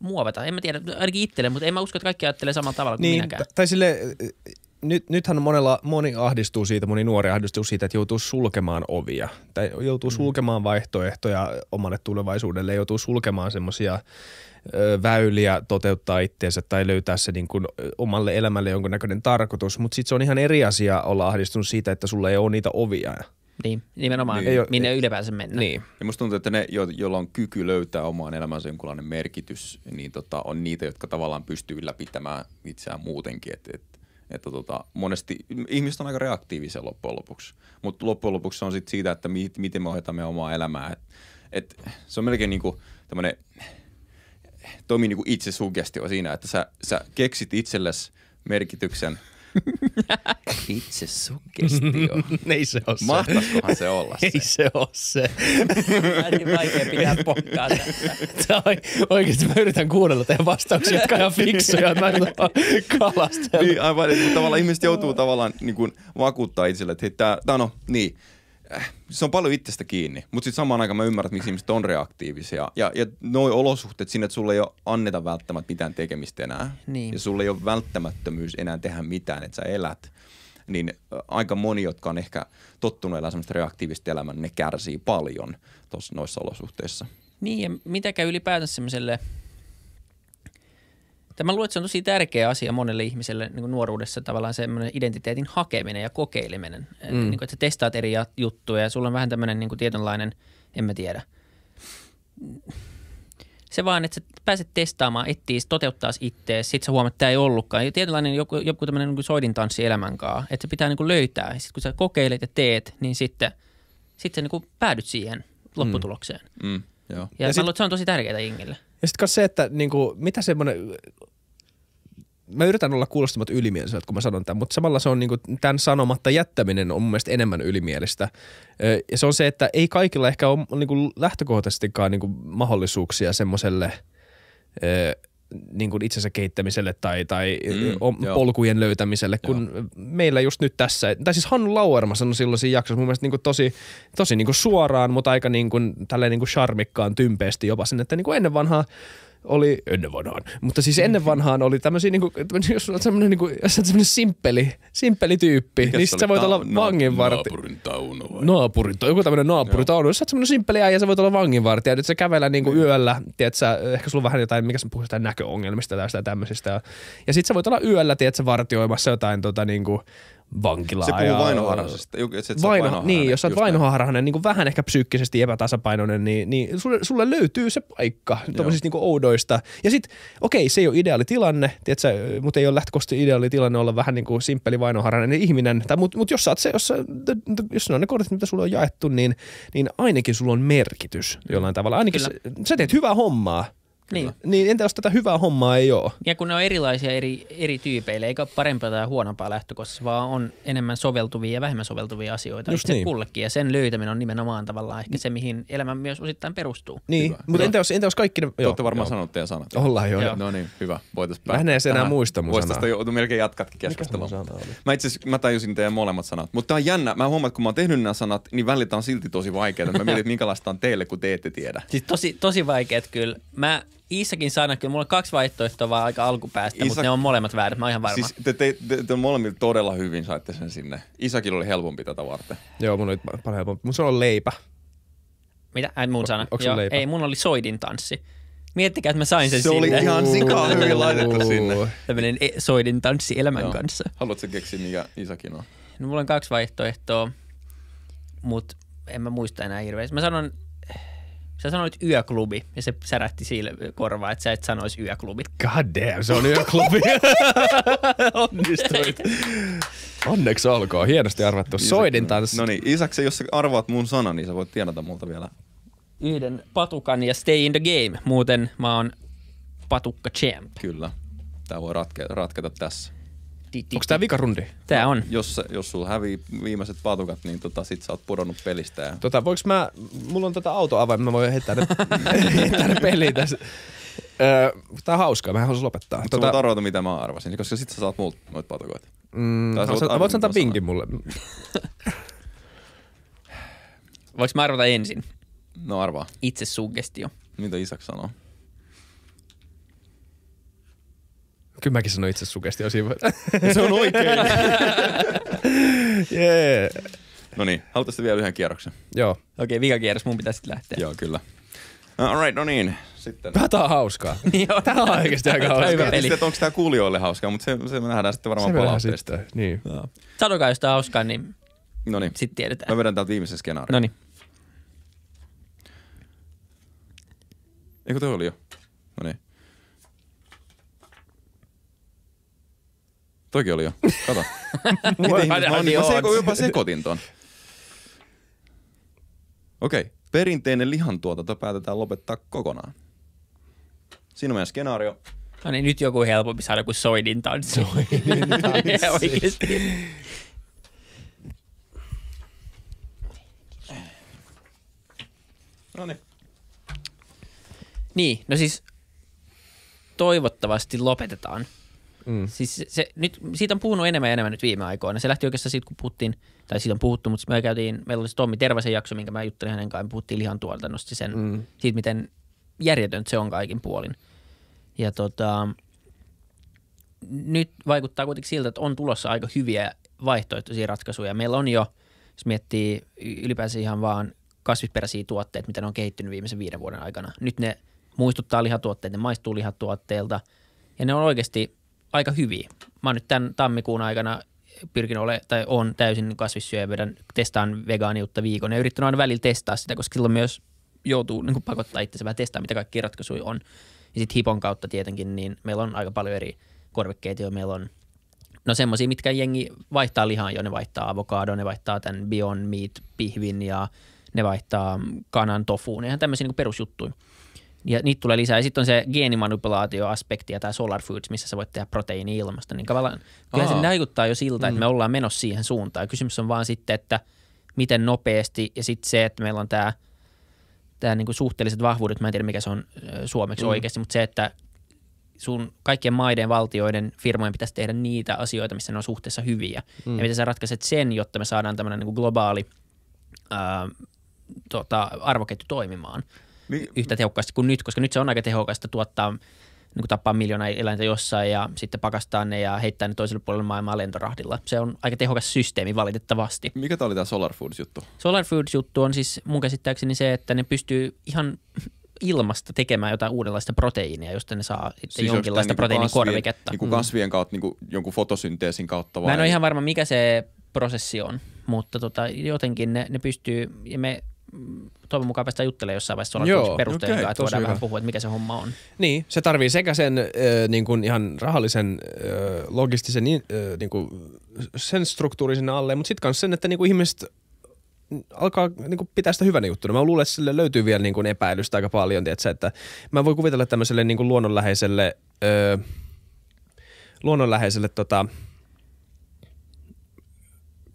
muovata. En mä tiedä, ainakin itselle, mutta en mä usko, että kaikki ajattelee samalla tavalla kuin niin, minäkään. Tai sille, eh, nyt, nythän monella, moni ahdistuu siitä, moni nuori ahdistuu siitä, että joutuu sulkemaan ovia. Tai joutuu mm. sulkemaan vaihtoehtoja omalle tulevaisuudelle, joutuu sulkemaan semmoisia väyliä toteuttaa itseensä tai löytää se niin kuin omalle elämälle jonkunnäköinen tarkoitus. Mutta sitten se on ihan eri asia olla ahdistunut siitä, että sulla ei ole niitä ovia niin, nimenomaan, niin. minne ylipäänsä mennään. Niin. Ja musta tuntuu, että ne, jo, joilla on kyky löytää omaan elämänsä jonkunlainen merkitys, niin tota, on niitä, jotka tavallaan pystyy ylläpitämään itseään muutenkin. Et, et, että tota, monesti ihmiset on aika reaktiivisia loppujen lopuksi, mutta loppujen lopuksi se on sit siitä, että mi, miten me ohjataan meidän omaa elämää. Et, et, se on melkein niinku tämmöinen, toimii niinku itsesugestio siinä, että sä, sä keksit itsellesi merkityksen – Itse sugestio. Ei se ole se. Mahtaisikohan se olla se? Ei se ole se. Mä on niin vaikea pitää pokkaa tässä. Oikeasti mä yritän kuunnella teidän vastauksia, jotka on ihan fiksuja. Mä yritän kalastella. Niin, aivan. Että tavallaan ihmiset joutuu tavallaan niin kuin, vakuuttaa itselle, että hei, tää, tää no, niin Äh, se on paljon itsestä kiinni, mutta sitten samaan aikaan mä ymmärrän, että miksi ihmiset on reaktiivisia. Ja, ja noi olosuhteet sinne, että sulle ei ole anneta välttämättä mitään tekemistä enää. Niin. Ja sulle ei ole välttämättömyys enää tehdä mitään, että sä elät. Niin äh, aika moni, jotka on ehkä tottunut elämään semmoista reaktiivista elämää, ne kärsii paljon tuossa noissa olosuhteissa. Niin, ja mitäkä ylipäätänsä semmoiselle – Tämä luulen, että se on tosi tärkeä asia monelle ihmiselle niin nuoruudessa tavallaan semmoinen identiteetin hakeminen ja kokeileminen. Mm. Niin kuin, että sä testaat eri juttuja ja sulla on vähän tämmöinen niin kuin tietynlainen, en mä tiedä. Se vaan, että sä pääset testaamaan, etsii, toteuttaa itse, sit sä huomaat, että tämä ei ollutkaan. Ja tietynlainen joku, joku tämmöinen niin soidintanssi elämän kanssa, että se pitää niin kuin löytää. Sitten kun sä kokeilet ja teet, niin sitten, sitten sä niin kuin päädyt siihen mm. lopputulokseen. Mm. Mm. Joo. Ja, ja sit... mä luulen, että se on tosi tärkeää Ingille. Ja sitten se, että niin kuin, mitä semmoinen, mä yritän olla kuulostamat ylimieliseltä, kun mä sanon tämän, mutta samalla se on niin kuin, tämän sanomatta jättäminen on mun mielestä enemmän ylimielistä. Ja se on se, että ei kaikilla ehkä ole niin kuin lähtökohtaisestikaan niin kuin mahdollisuuksia semmoiselle – niin kuin itsensä kehittämiselle tai, tai mm, polkujen löytämiselle, kun joo. meillä just nyt tässä, tai siis Hannu Lauerma sanoi silloin siinä jaksossa mun mielestä niin kuin tosi, tosi niin kuin suoraan, mutta aika niin kuin, niin kuin charmikkaan tympeästi jopa sen, että niin kuin ennen vanhaa oli ennen vanhaan. Mutta siis ennen vanhaan oli tämmöisiä, niinku, niinku, jos olet semmoinen niinku, jos olet semmoinen simppeli, simppeli tyyppi, Mikä niin sä voit ta- olla na- vanginvartija. Naapurin taunu vai? Naapurin taunu, joku tämmöinen naapurin taunu. Jos sä oot semmoinen simppeli ja sä voit olla vanginvartija. Nyt sä kävellä niinku mm. yöllä, tiedät sä, eh, ehkä sulla on vähän jotain, mikä sä puhuu näköongelmista tai sitä tämmöisistä. Ja sit sä voit olla yöllä, tiedät sä, vartioimassa jotain tota niinku, vankilaa. Se puhuu ja... vainoharhaisesta. Vaino, niin, jos sä oot vainoharhainen, niin vähän ehkä psyykkisesti epätasapainoinen, niin, niin sulle, sulle löytyy se paikka tuollaisista niin oudoista. Ja sitten, okei, se ei ole ideaali tilanne, tiedätkö, mutta ei ole lähtökohtaisesti ideaali tilanne olla vähän niin kuin simppeli vainoharhainen ihminen. Tai, mutta mut jos, sä oot se, jos, jos ne on ne kortit, mitä sulle on jaettu, niin, niin ainakin sulla on merkitys jollain tavalla. Ainakin Kyllä. sä, sä teet hyvää hommaa. Niin. niin. entä jos tätä hyvää hommaa ei ole? Ja kun ne on erilaisia eri, eri tyypeille, eikä ole parempaa tai huonompaa lähtökohtaisesti, vaan on enemmän soveltuvia ja vähemmän soveltuvia asioita Just niin. kullekin. Ja sen löytäminen on nimenomaan tavallaan ehkä se, mihin elämä myös osittain perustuu. Niin, mutta entä jos, entä jos kaikki ne... Joo, olette varmaan sanonut teidän sanat. Ollaan jo. No niin, hyvä. Voitaisiin päästä. Mä en enää muista mun sanaa. sanaa. tästä melkein jatkatkin keskustelua. Mä itse asiassa, mä tajusin teidän molemmat sanat. Mutta tämä on jännä. Mä huomaan, että kun mä oon tehnyt nämä sanat, niin välillä on silti tosi vaikeaa. Mä mietin, minkälaista on teille, kun te ette tiedä. Siis tosi, tosi vaikeat kyllä. Mä Iissakin sana, kyllä mulla on kaksi vaihtoehtoa vaan aika alkupäästä, Isak... mutta ne on molemmat väärät, mä oon ihan varma. Siis te, te, te, te molemmilla todella hyvin saitte sen sinne. Isakin oli helpompi tätä varten. Joo, mun oli paljon helpompi. Mun se on leipä. Mitä? Äh, mun sana. O, Joo, leipä? Ei, mun oli soidin tanssi. Miettikää, että mä sain sen se sinne. Se oli ihan sikaa hyvin laitettu sinne. Tämmöinen e- soidin tanssi elämän Joo. kanssa. Haluatko keksiä, mikä Isakin on? No mulla on kaksi vaihtoehtoa, mutta en mä muista enää hirveästi. Mä sanon Sä sanoit yöklubi ja se särähti sille korvaa, että sä et sanoisi yöklubi. God damn, se on yöklubi. Onnistuit. Onneksi olkoon. Hienosti arvattu. Soidin tanssi. No niin, Isaksi, jos sä arvaat mun sanan, niin sä voit tienata multa vielä. Yhden patukan ja stay in the game. Muuten mä oon patukka champ. Kyllä. Tämä voi ratke- ratketa tässä. Onko tämä vikarundi? Tämä no, on. Jos, jos sulla hävii viimeiset patukat, niin tota, sit sä oot pudonnut pelistä. Ja... Tota, voiks mä, mulla on tätä tota autoavain, mä voin heittää ne, heittää ne peliin tässä. Öö, tää on hauskaa, mä haluaisin lopettaa. Mutta tota... arvata, mitä mä arvasin, koska sit sä saat muut noit patukoita. Mm, voitko antaa vinkin mulle. Voinko mä arvata ensin? No arvaa. Itse suggestio. Mitä Isak sanoo? Kyllä mäkin sanoin itse sugestio siinä Se on oikein. yeah. No niin, haluaisitko vielä yhden kierroksen? Joo. Okei, okay, viikon kierros, mun pitäisi lähteä. Joo, kyllä. No, all right, no niin. Sitten. Tämä on hauskaa. Joo, tämä on oikeasti aika hauskaa. Hyvä peli. Sitten, onko tämä kuulijoille hauskaa, mutta se, se me nähdään sitten varmaan palautteesta. Niin. No. Sanokaa, jos tämä on hauskaa, niin No niin. Sitten tiedetään. Mä vedän täältä viimeisen skenaarin. No niin. Eikö toi oli jo? Toki oli jo. Kato. Miten niin, niin, no niin, mä, niin, seko, mä sekoitin ton. Okei. Okay. Perinteinen lihantuotanto päätetään lopettaa kokonaan. Siinä on meidän skenaario. No niin, nyt joku helpompi saada kuin soidin tanssi. Soidin tanssi. No niin. Niin, no siis toivottavasti lopetetaan Mm. Siis se, nyt, siitä on puhunut enemmän ja enemmän nyt viime aikoina. Se lähti oikeastaan siitä, kun puhuttiin, tai siitä on puhuttu, mutta me käytiin, meillä oli se Tommi Tervasen jakso, minkä mä juttelin hänen kanssaan, puhuttiin nosti sen, mm. siitä miten järjetöntä se on kaikin puolin. Ja tota, nyt vaikuttaa kuitenkin siltä, että on tulossa aika hyviä vaihtoehtoisia ratkaisuja. Meillä on jo, jos miettii ylipäänsä ihan vaan kasvisperäisiä tuotteita, mitä ne on kehittynyt viimeisen viiden vuoden aikana. Nyt ne muistuttaa lihatuotteita, ne maistuu lihatuotteilta ja ne on oikeasti aika hyviä. Mä oon nyt tämän tammikuun aikana pyrkin ole, tai on täysin kasvissyöjä, vedän, testaan vegaaniutta viikon ja yrittänyt aina välillä testaa sitä, koska silloin myös joutuu niin kuin pakottaa itsensä vähän testaa, mitä kaikki ratkaisuja on. Ja sitten hipon kautta tietenkin, niin meillä on aika paljon eri korvikkeita, joilla meillä on no semmoisia, mitkä jengi vaihtaa lihaan jo, ne vaihtaa avokado, ne vaihtaa tämän Beyond Meat pihvin ja ne vaihtaa kanan tofuun, ihan tämmöisiä niin perusjuttuja ja niitä tulee lisää. sitten on se geenimanipulaatioaspekti ja tämä Solar Foods, missä sä voit tehdä proteiini ilmasta. Niin kyllä Aa. se näyttää jo siltä, että mm. me ollaan menossa siihen suuntaan. Kysymys on vaan sitten, että miten nopeasti ja sitten se, että meillä on tämä tämä niinku suhteelliset vahvuudet, mä en tiedä mikä se on suomeksi mm. oikeasti, mutta se, että sun kaikkien maiden, valtioiden, firmojen pitäisi tehdä niitä asioita, missä ne on suhteessa hyviä. Mm. Ja miten sä ratkaiset sen, jotta me saadaan tämmöinen niinku globaali ää, tota, arvoketju toimimaan niin. yhtä tehokkaasti kuin nyt, koska nyt se on aika tehokasta tuottaa, niin tappaa miljoona eläintä jossain ja sitten pakastaa ne ja heittää ne toiselle puolelle maailmaa lentorahdilla. Se on aika tehokas systeemi valitettavasti. Mikä tämä oli tämä Solar Foods-juttu? Solar Foods-juttu on siis mun käsittääkseni se, että ne pystyy ihan ilmasta tekemään jotain uudenlaista proteiinia, josta ne saa siis jonkinlaista proteiinikorviketta. Niin kuin niin mm. kasvien kautta, niin kuin jonkun fotosynteesin kautta vai? Mä en ole ihan varma, mikä se prosessi on, mutta tota, jotenkin ne, ne pystyy, ja me toivon mukaan päästään juttelemaan jossain vaiheessa Joo, perusteella, okay, että voidaan hyvä. vähän puhua, että mikä se homma on. Niin, se tarvii sekä sen äh, niin kuin ihan rahallisen, äh, logistisen, äh, niin kuin sen struktuurin sinne alle, mutta sitten myös sen, että niin kuin ihmiset alkaa niin kuin, pitää sitä hyvänä juttuna. Mä luulen, että sille löytyy vielä niin kuin, epäilystä aika paljon, tietysti, että mä voin kuvitella tämmöiselle niin kuin, luonnonläheiselle, äh, luonnonläheiselle tota,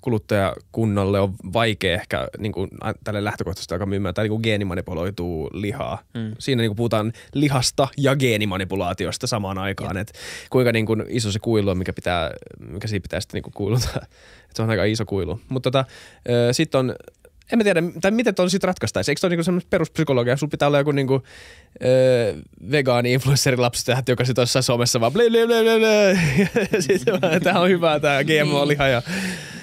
kuluttajakunnalle on vaikea ehkä niin kuin, tälle lähtökohtaisesti alkaa myymään tai niin geenimanipuloituu lihaa. Mm. Siinä niin kuin puhutaan lihasta ja geenimanipulaatiosta samaan aikaan, että kuinka niin kuin, iso se kuilu on, mikä, pitää, mikä siitä pitää sitten niin kuin, se on aika iso kuilu. Mutta tota, sitten on en mä tiedä, tai miten tuon sit ratkaistaisi. Eikö se ole niinku semmoinen peruspsykologia? Sulla pitää olla joku niinku, öö, vegaani-influencerilapsi joka sitten jossain somessa vaan blä blä blä blä. Tämä sitten on hyvää tämä GMO-liha. Ja...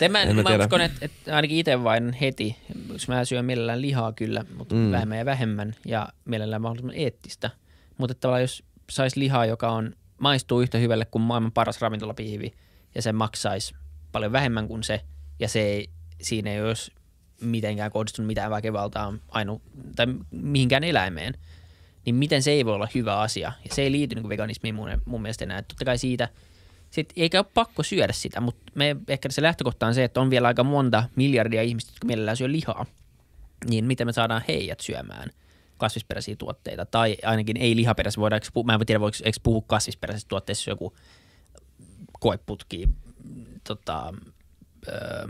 En mä, en mä, mä uskon, että että ainakin itse vain heti, jos mä syön mielellään lihaa kyllä, mutta mm. vähemmän ja vähemmän ja mielellään mahdollisimman eettistä. Mutta tavallaan jos saisi lihaa, joka on maistuu yhtä hyvälle kuin maailman paras ravintolapihvi ja se maksaisi paljon vähemmän kuin se ja se ei, siinä ei olisi mitenkään kohdistunut mitään väkivaltaa ainu, tai mihinkään eläimeen, niin miten se ei voi olla hyvä asia. Ja se ei liity niin veganismiin mun, mun mielestä enää. Totta kai siitä, sit eikä ole pakko syödä sitä, mutta me, ehkä se lähtökohta on se, että on vielä aika monta miljardia ihmistä, jotka mielellään syö lihaa. Niin miten me saadaan heidät syömään kasvisperäisiä tuotteita, tai ainakin ei lihaperäisiä, voidaanko, mä en tiedä, voiko eikö puhua kasvisperäisistä tuotteista, joku koeputki, tota, öö,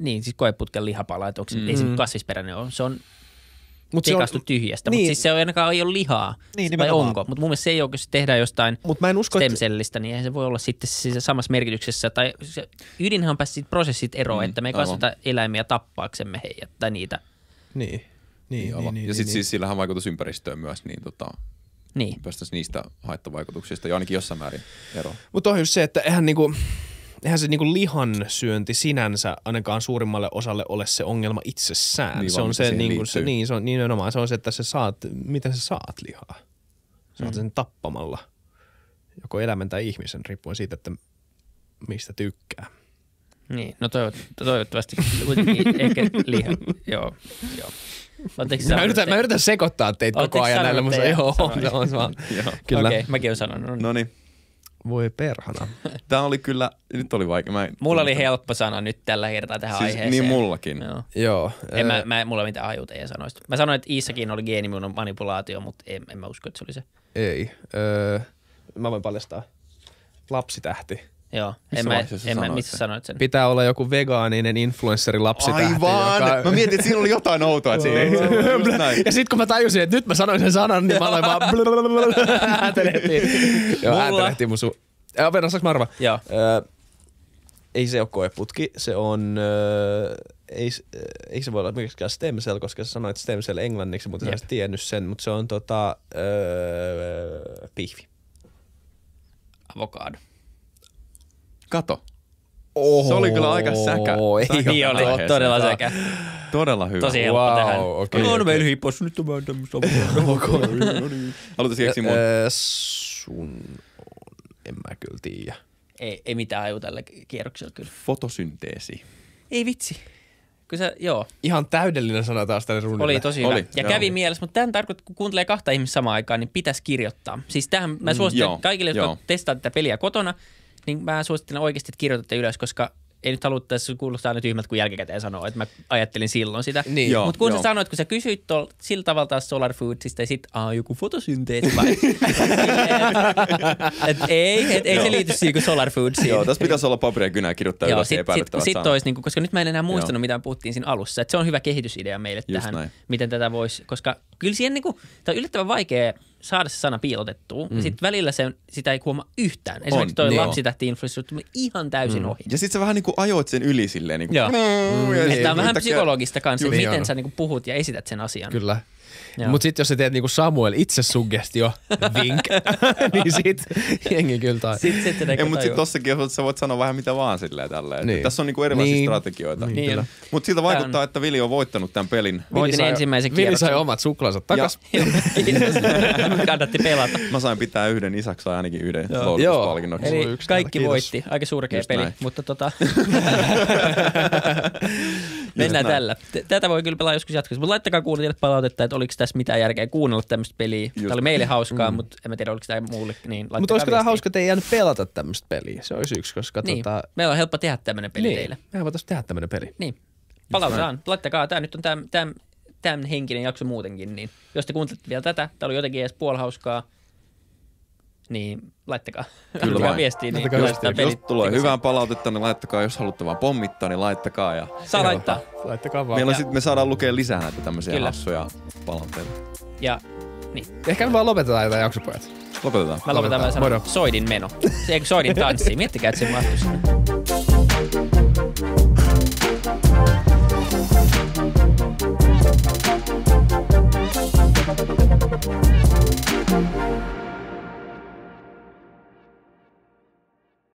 niin, siis koeputken lihapala, että onko mm. ei se mm. kasvisperäinen ole. Se on Mut se on, tyhjästä, niin. mutta siis se on ainakaan ei ole lihaa, niin, siis vai onko? Mutta mun mielestä se ei ole, jos se tehdään jostain Mut mä en usko, stemsellistä, niin eihän se voi olla sitten siis samassa merkityksessä. Tai se, ydinhän on päässyt prosessit eroon, mm, että me ei aivan. kasvata eläimiä tappaaksemme heidät tai niitä. Niin, niin, niin, niin, niin Ja niin, sitten niin, siis sillähän on vaikutus ympäristöön myös, niin tota, niin. päästäisiin niistä haittavaikutuksista ja ainakin jossain määrin ero. Mutta on just se, että eihän niinku, eihän se niinku lihan syönti sinänsä ainakaan suurimmalle osalle ole se ongelma itsessään. Niin, se on se, niinku, se, niin, se on, nimenomaan se on se, että sä saat, miten sä saat lihaa. Saat mm. sen tappamalla, joko elämän tai ihmisen, riippuen siitä, että mistä tykkää. Niin, no toivot, toivottavasti ehkä liha. joo, joo. Oletteko mä, yritän, te... mä yritän sekoittaa teitä koko ajan näillä, mutta joo, se on vaan. Kyllä. Okei, okay, mäkin olen sanonut. No niin. Voi perhana. Tämä oli kyllä, nyt oli vaikea. Mä en, mulla oli helppo sana nyt tällä kertaa tähän siis, aiheeseen. Niin mullakin. Joo. Joo en, ää... mä, mä, mulla mitään ajuta ei sanoista. Mä sanoin, että Iissakin oli geenimuunnon manipulaatio, mutta en, en mä usko, että se oli se. Ei. Öö, mä voin paljastaa. Lapsitähti. Joo, missä en mä, en sanoit mä, missä sen? sanoit sen? Pitää olla joku vegaaninen influenssari lapsitähti. Aivan! Joka... Mä mietin, että siinä oli jotain outoa, että siinä ei Ja sitten kun mä tajusin, että nyt mä sanoin sen sanan, niin mä aloin vaan ääntelehtiin. Joo, ääntelehtiin mun suu. Äh, Venä, saanko mä arvaa? Joo. Äh, ei se ole koeputki, se on... Äh, ei, ei se voi olla miksikään stem cell, koska sä sanoit stem cell englanniksi, mutta Jep. sä tiennyt sen, mutta se on tota, öö, pihvi. Avokado. Kato. Oho, se oli kyllä aika säkä. Oho, ei säkä niin oli, aiheessa. todella säkä. Todella hyvä. Tosi helppo wow, tehdä. Okay, no, okay. meillä hiippas, nyt on vähän tämmöistä. Haluaisin keksiä mun. Sun en mä kyllä tiedä. Ei, ei mitään aju tällä kierroksella kyllä. Fotosynteesi. Ei vitsi. Kyllä se, joo. Ihan täydellinen sana taas tälle runnille. Oli tosi hyvä. Oli, ja joo. kävi mielessä, mutta tämän tarkoittaa, kun kuuntelee kahta ihmistä samaan aikaan, niin pitäisi kirjoittaa. Siis tähän mä mm, suosittelen mm, kaikille, jotka joo. testaa tätä peliä kotona, niin mä suosittelen oikeasti, että kirjoitatte ylös, koska ei nyt halua tässä kuulostaa nyt tyhmältä, kun jälkikäteen sanoo, että mä ajattelin silloin sitä. Niin, Mutta kun joo. sä sanoit, kun sä kysyit tol, sillä tavalla taas Solar Foodsista ja sit, aah, joku fotosynteesi vai? et, et, ei, et, ei se liity siihen kuin Solar Foodsiin. Joo, tässä pitäisi olla paperia kynää kirjoittaa joo, ylös sit, sit, kun sit olisi, niinku, koska nyt mä en enää muistanut, joo. mitä puhuttiin siinä alussa. Et se on hyvä kehitysidea meille Just tähän, näin. miten tätä voisi, koska kyllä siihen niinku, tämä on yllättävän vaikea – saada se sana piilotettua. Mm. Sitten välillä se, sitä ei huomaa yhtään. Esimerkiksi toi niin lapsitähti tuli ihan täysin mm. ohi. Ja sitten sä vähän niin kuin ajoit sen yli silleen. Niin kuin, Joo. Mm. Tämä on vähän psykologista kanssa, niin. miten sä niin kuin puhut ja esität sen asian. Kyllä. Mutta sitten jos sä teet niinku Samuel itse suggestio, vink, niin sit jengi kyllä tai. Sitten sit ne Mutta sitten tossakin sä voit sanoa vähän mitä vaan silleen tälleen. Niin. Tässä on niinku erilaisia niin. strategioita. Niin. niin. Mutta siltä vaikuttaa, että Vili on voittanut tämän pelin. Voitin ensimmäisen Vili sai omat suklaansa takas. Kannatti pelata. Mä sain pitää yhden isäksi tai ainakin yhden loukutuspalkinnoksi. Eli kaikki voitti. Aika surkea peli, mutta tota... Mennään tällä. Tätä voi kyllä pelaa joskus jatkossa, mutta laittakaa kuulijoille palautetta, että oliko tässä tässä mitään järkeä kuunnella tämmöistä peliä. Just. Tämä oli meille hauskaa, mm. mutta en mä tiedä, oliko tämä muulle. Niin mutta olisiko tämä hauska jäänyt pelata tämmöistä peliä? Se olisi yksi, koska niin. tota... Meillä on helppo tehdä tämmöinen peli niin. teille. Me voitaisiin tehdä tämmöinen peli. Niin. Palautetaan. Laittakaa. Tämä nyt on tämän, tämän, tämän henkinen jakso muutenkin. Niin jos te kuuntelette vielä tätä, tämä oli jotenkin edes puolhauskaa niin laittakaa. Kyllä laittakaa viestiä. Niin laittakaa viestiä. Pelit. Jos tulee hyvää palautetta, niin laittakaa. Jos haluatte vaan pommittaa, niin laittakaa. Ja Saa joo. laittaa. Laittakaa vaan. Meillä ja... sit, me saadaan lukea lisää näitä tämmöisiä Kyllä. hassuja palautteita. Ja niin. Ehkä me vaan lopetetaan jotain jaksopojat. Lopetetaan. Mä lopetan, lopetetaan. mä sanon soidin meno. Se, soidin tanssi? Miettikää, että se mahtuisi.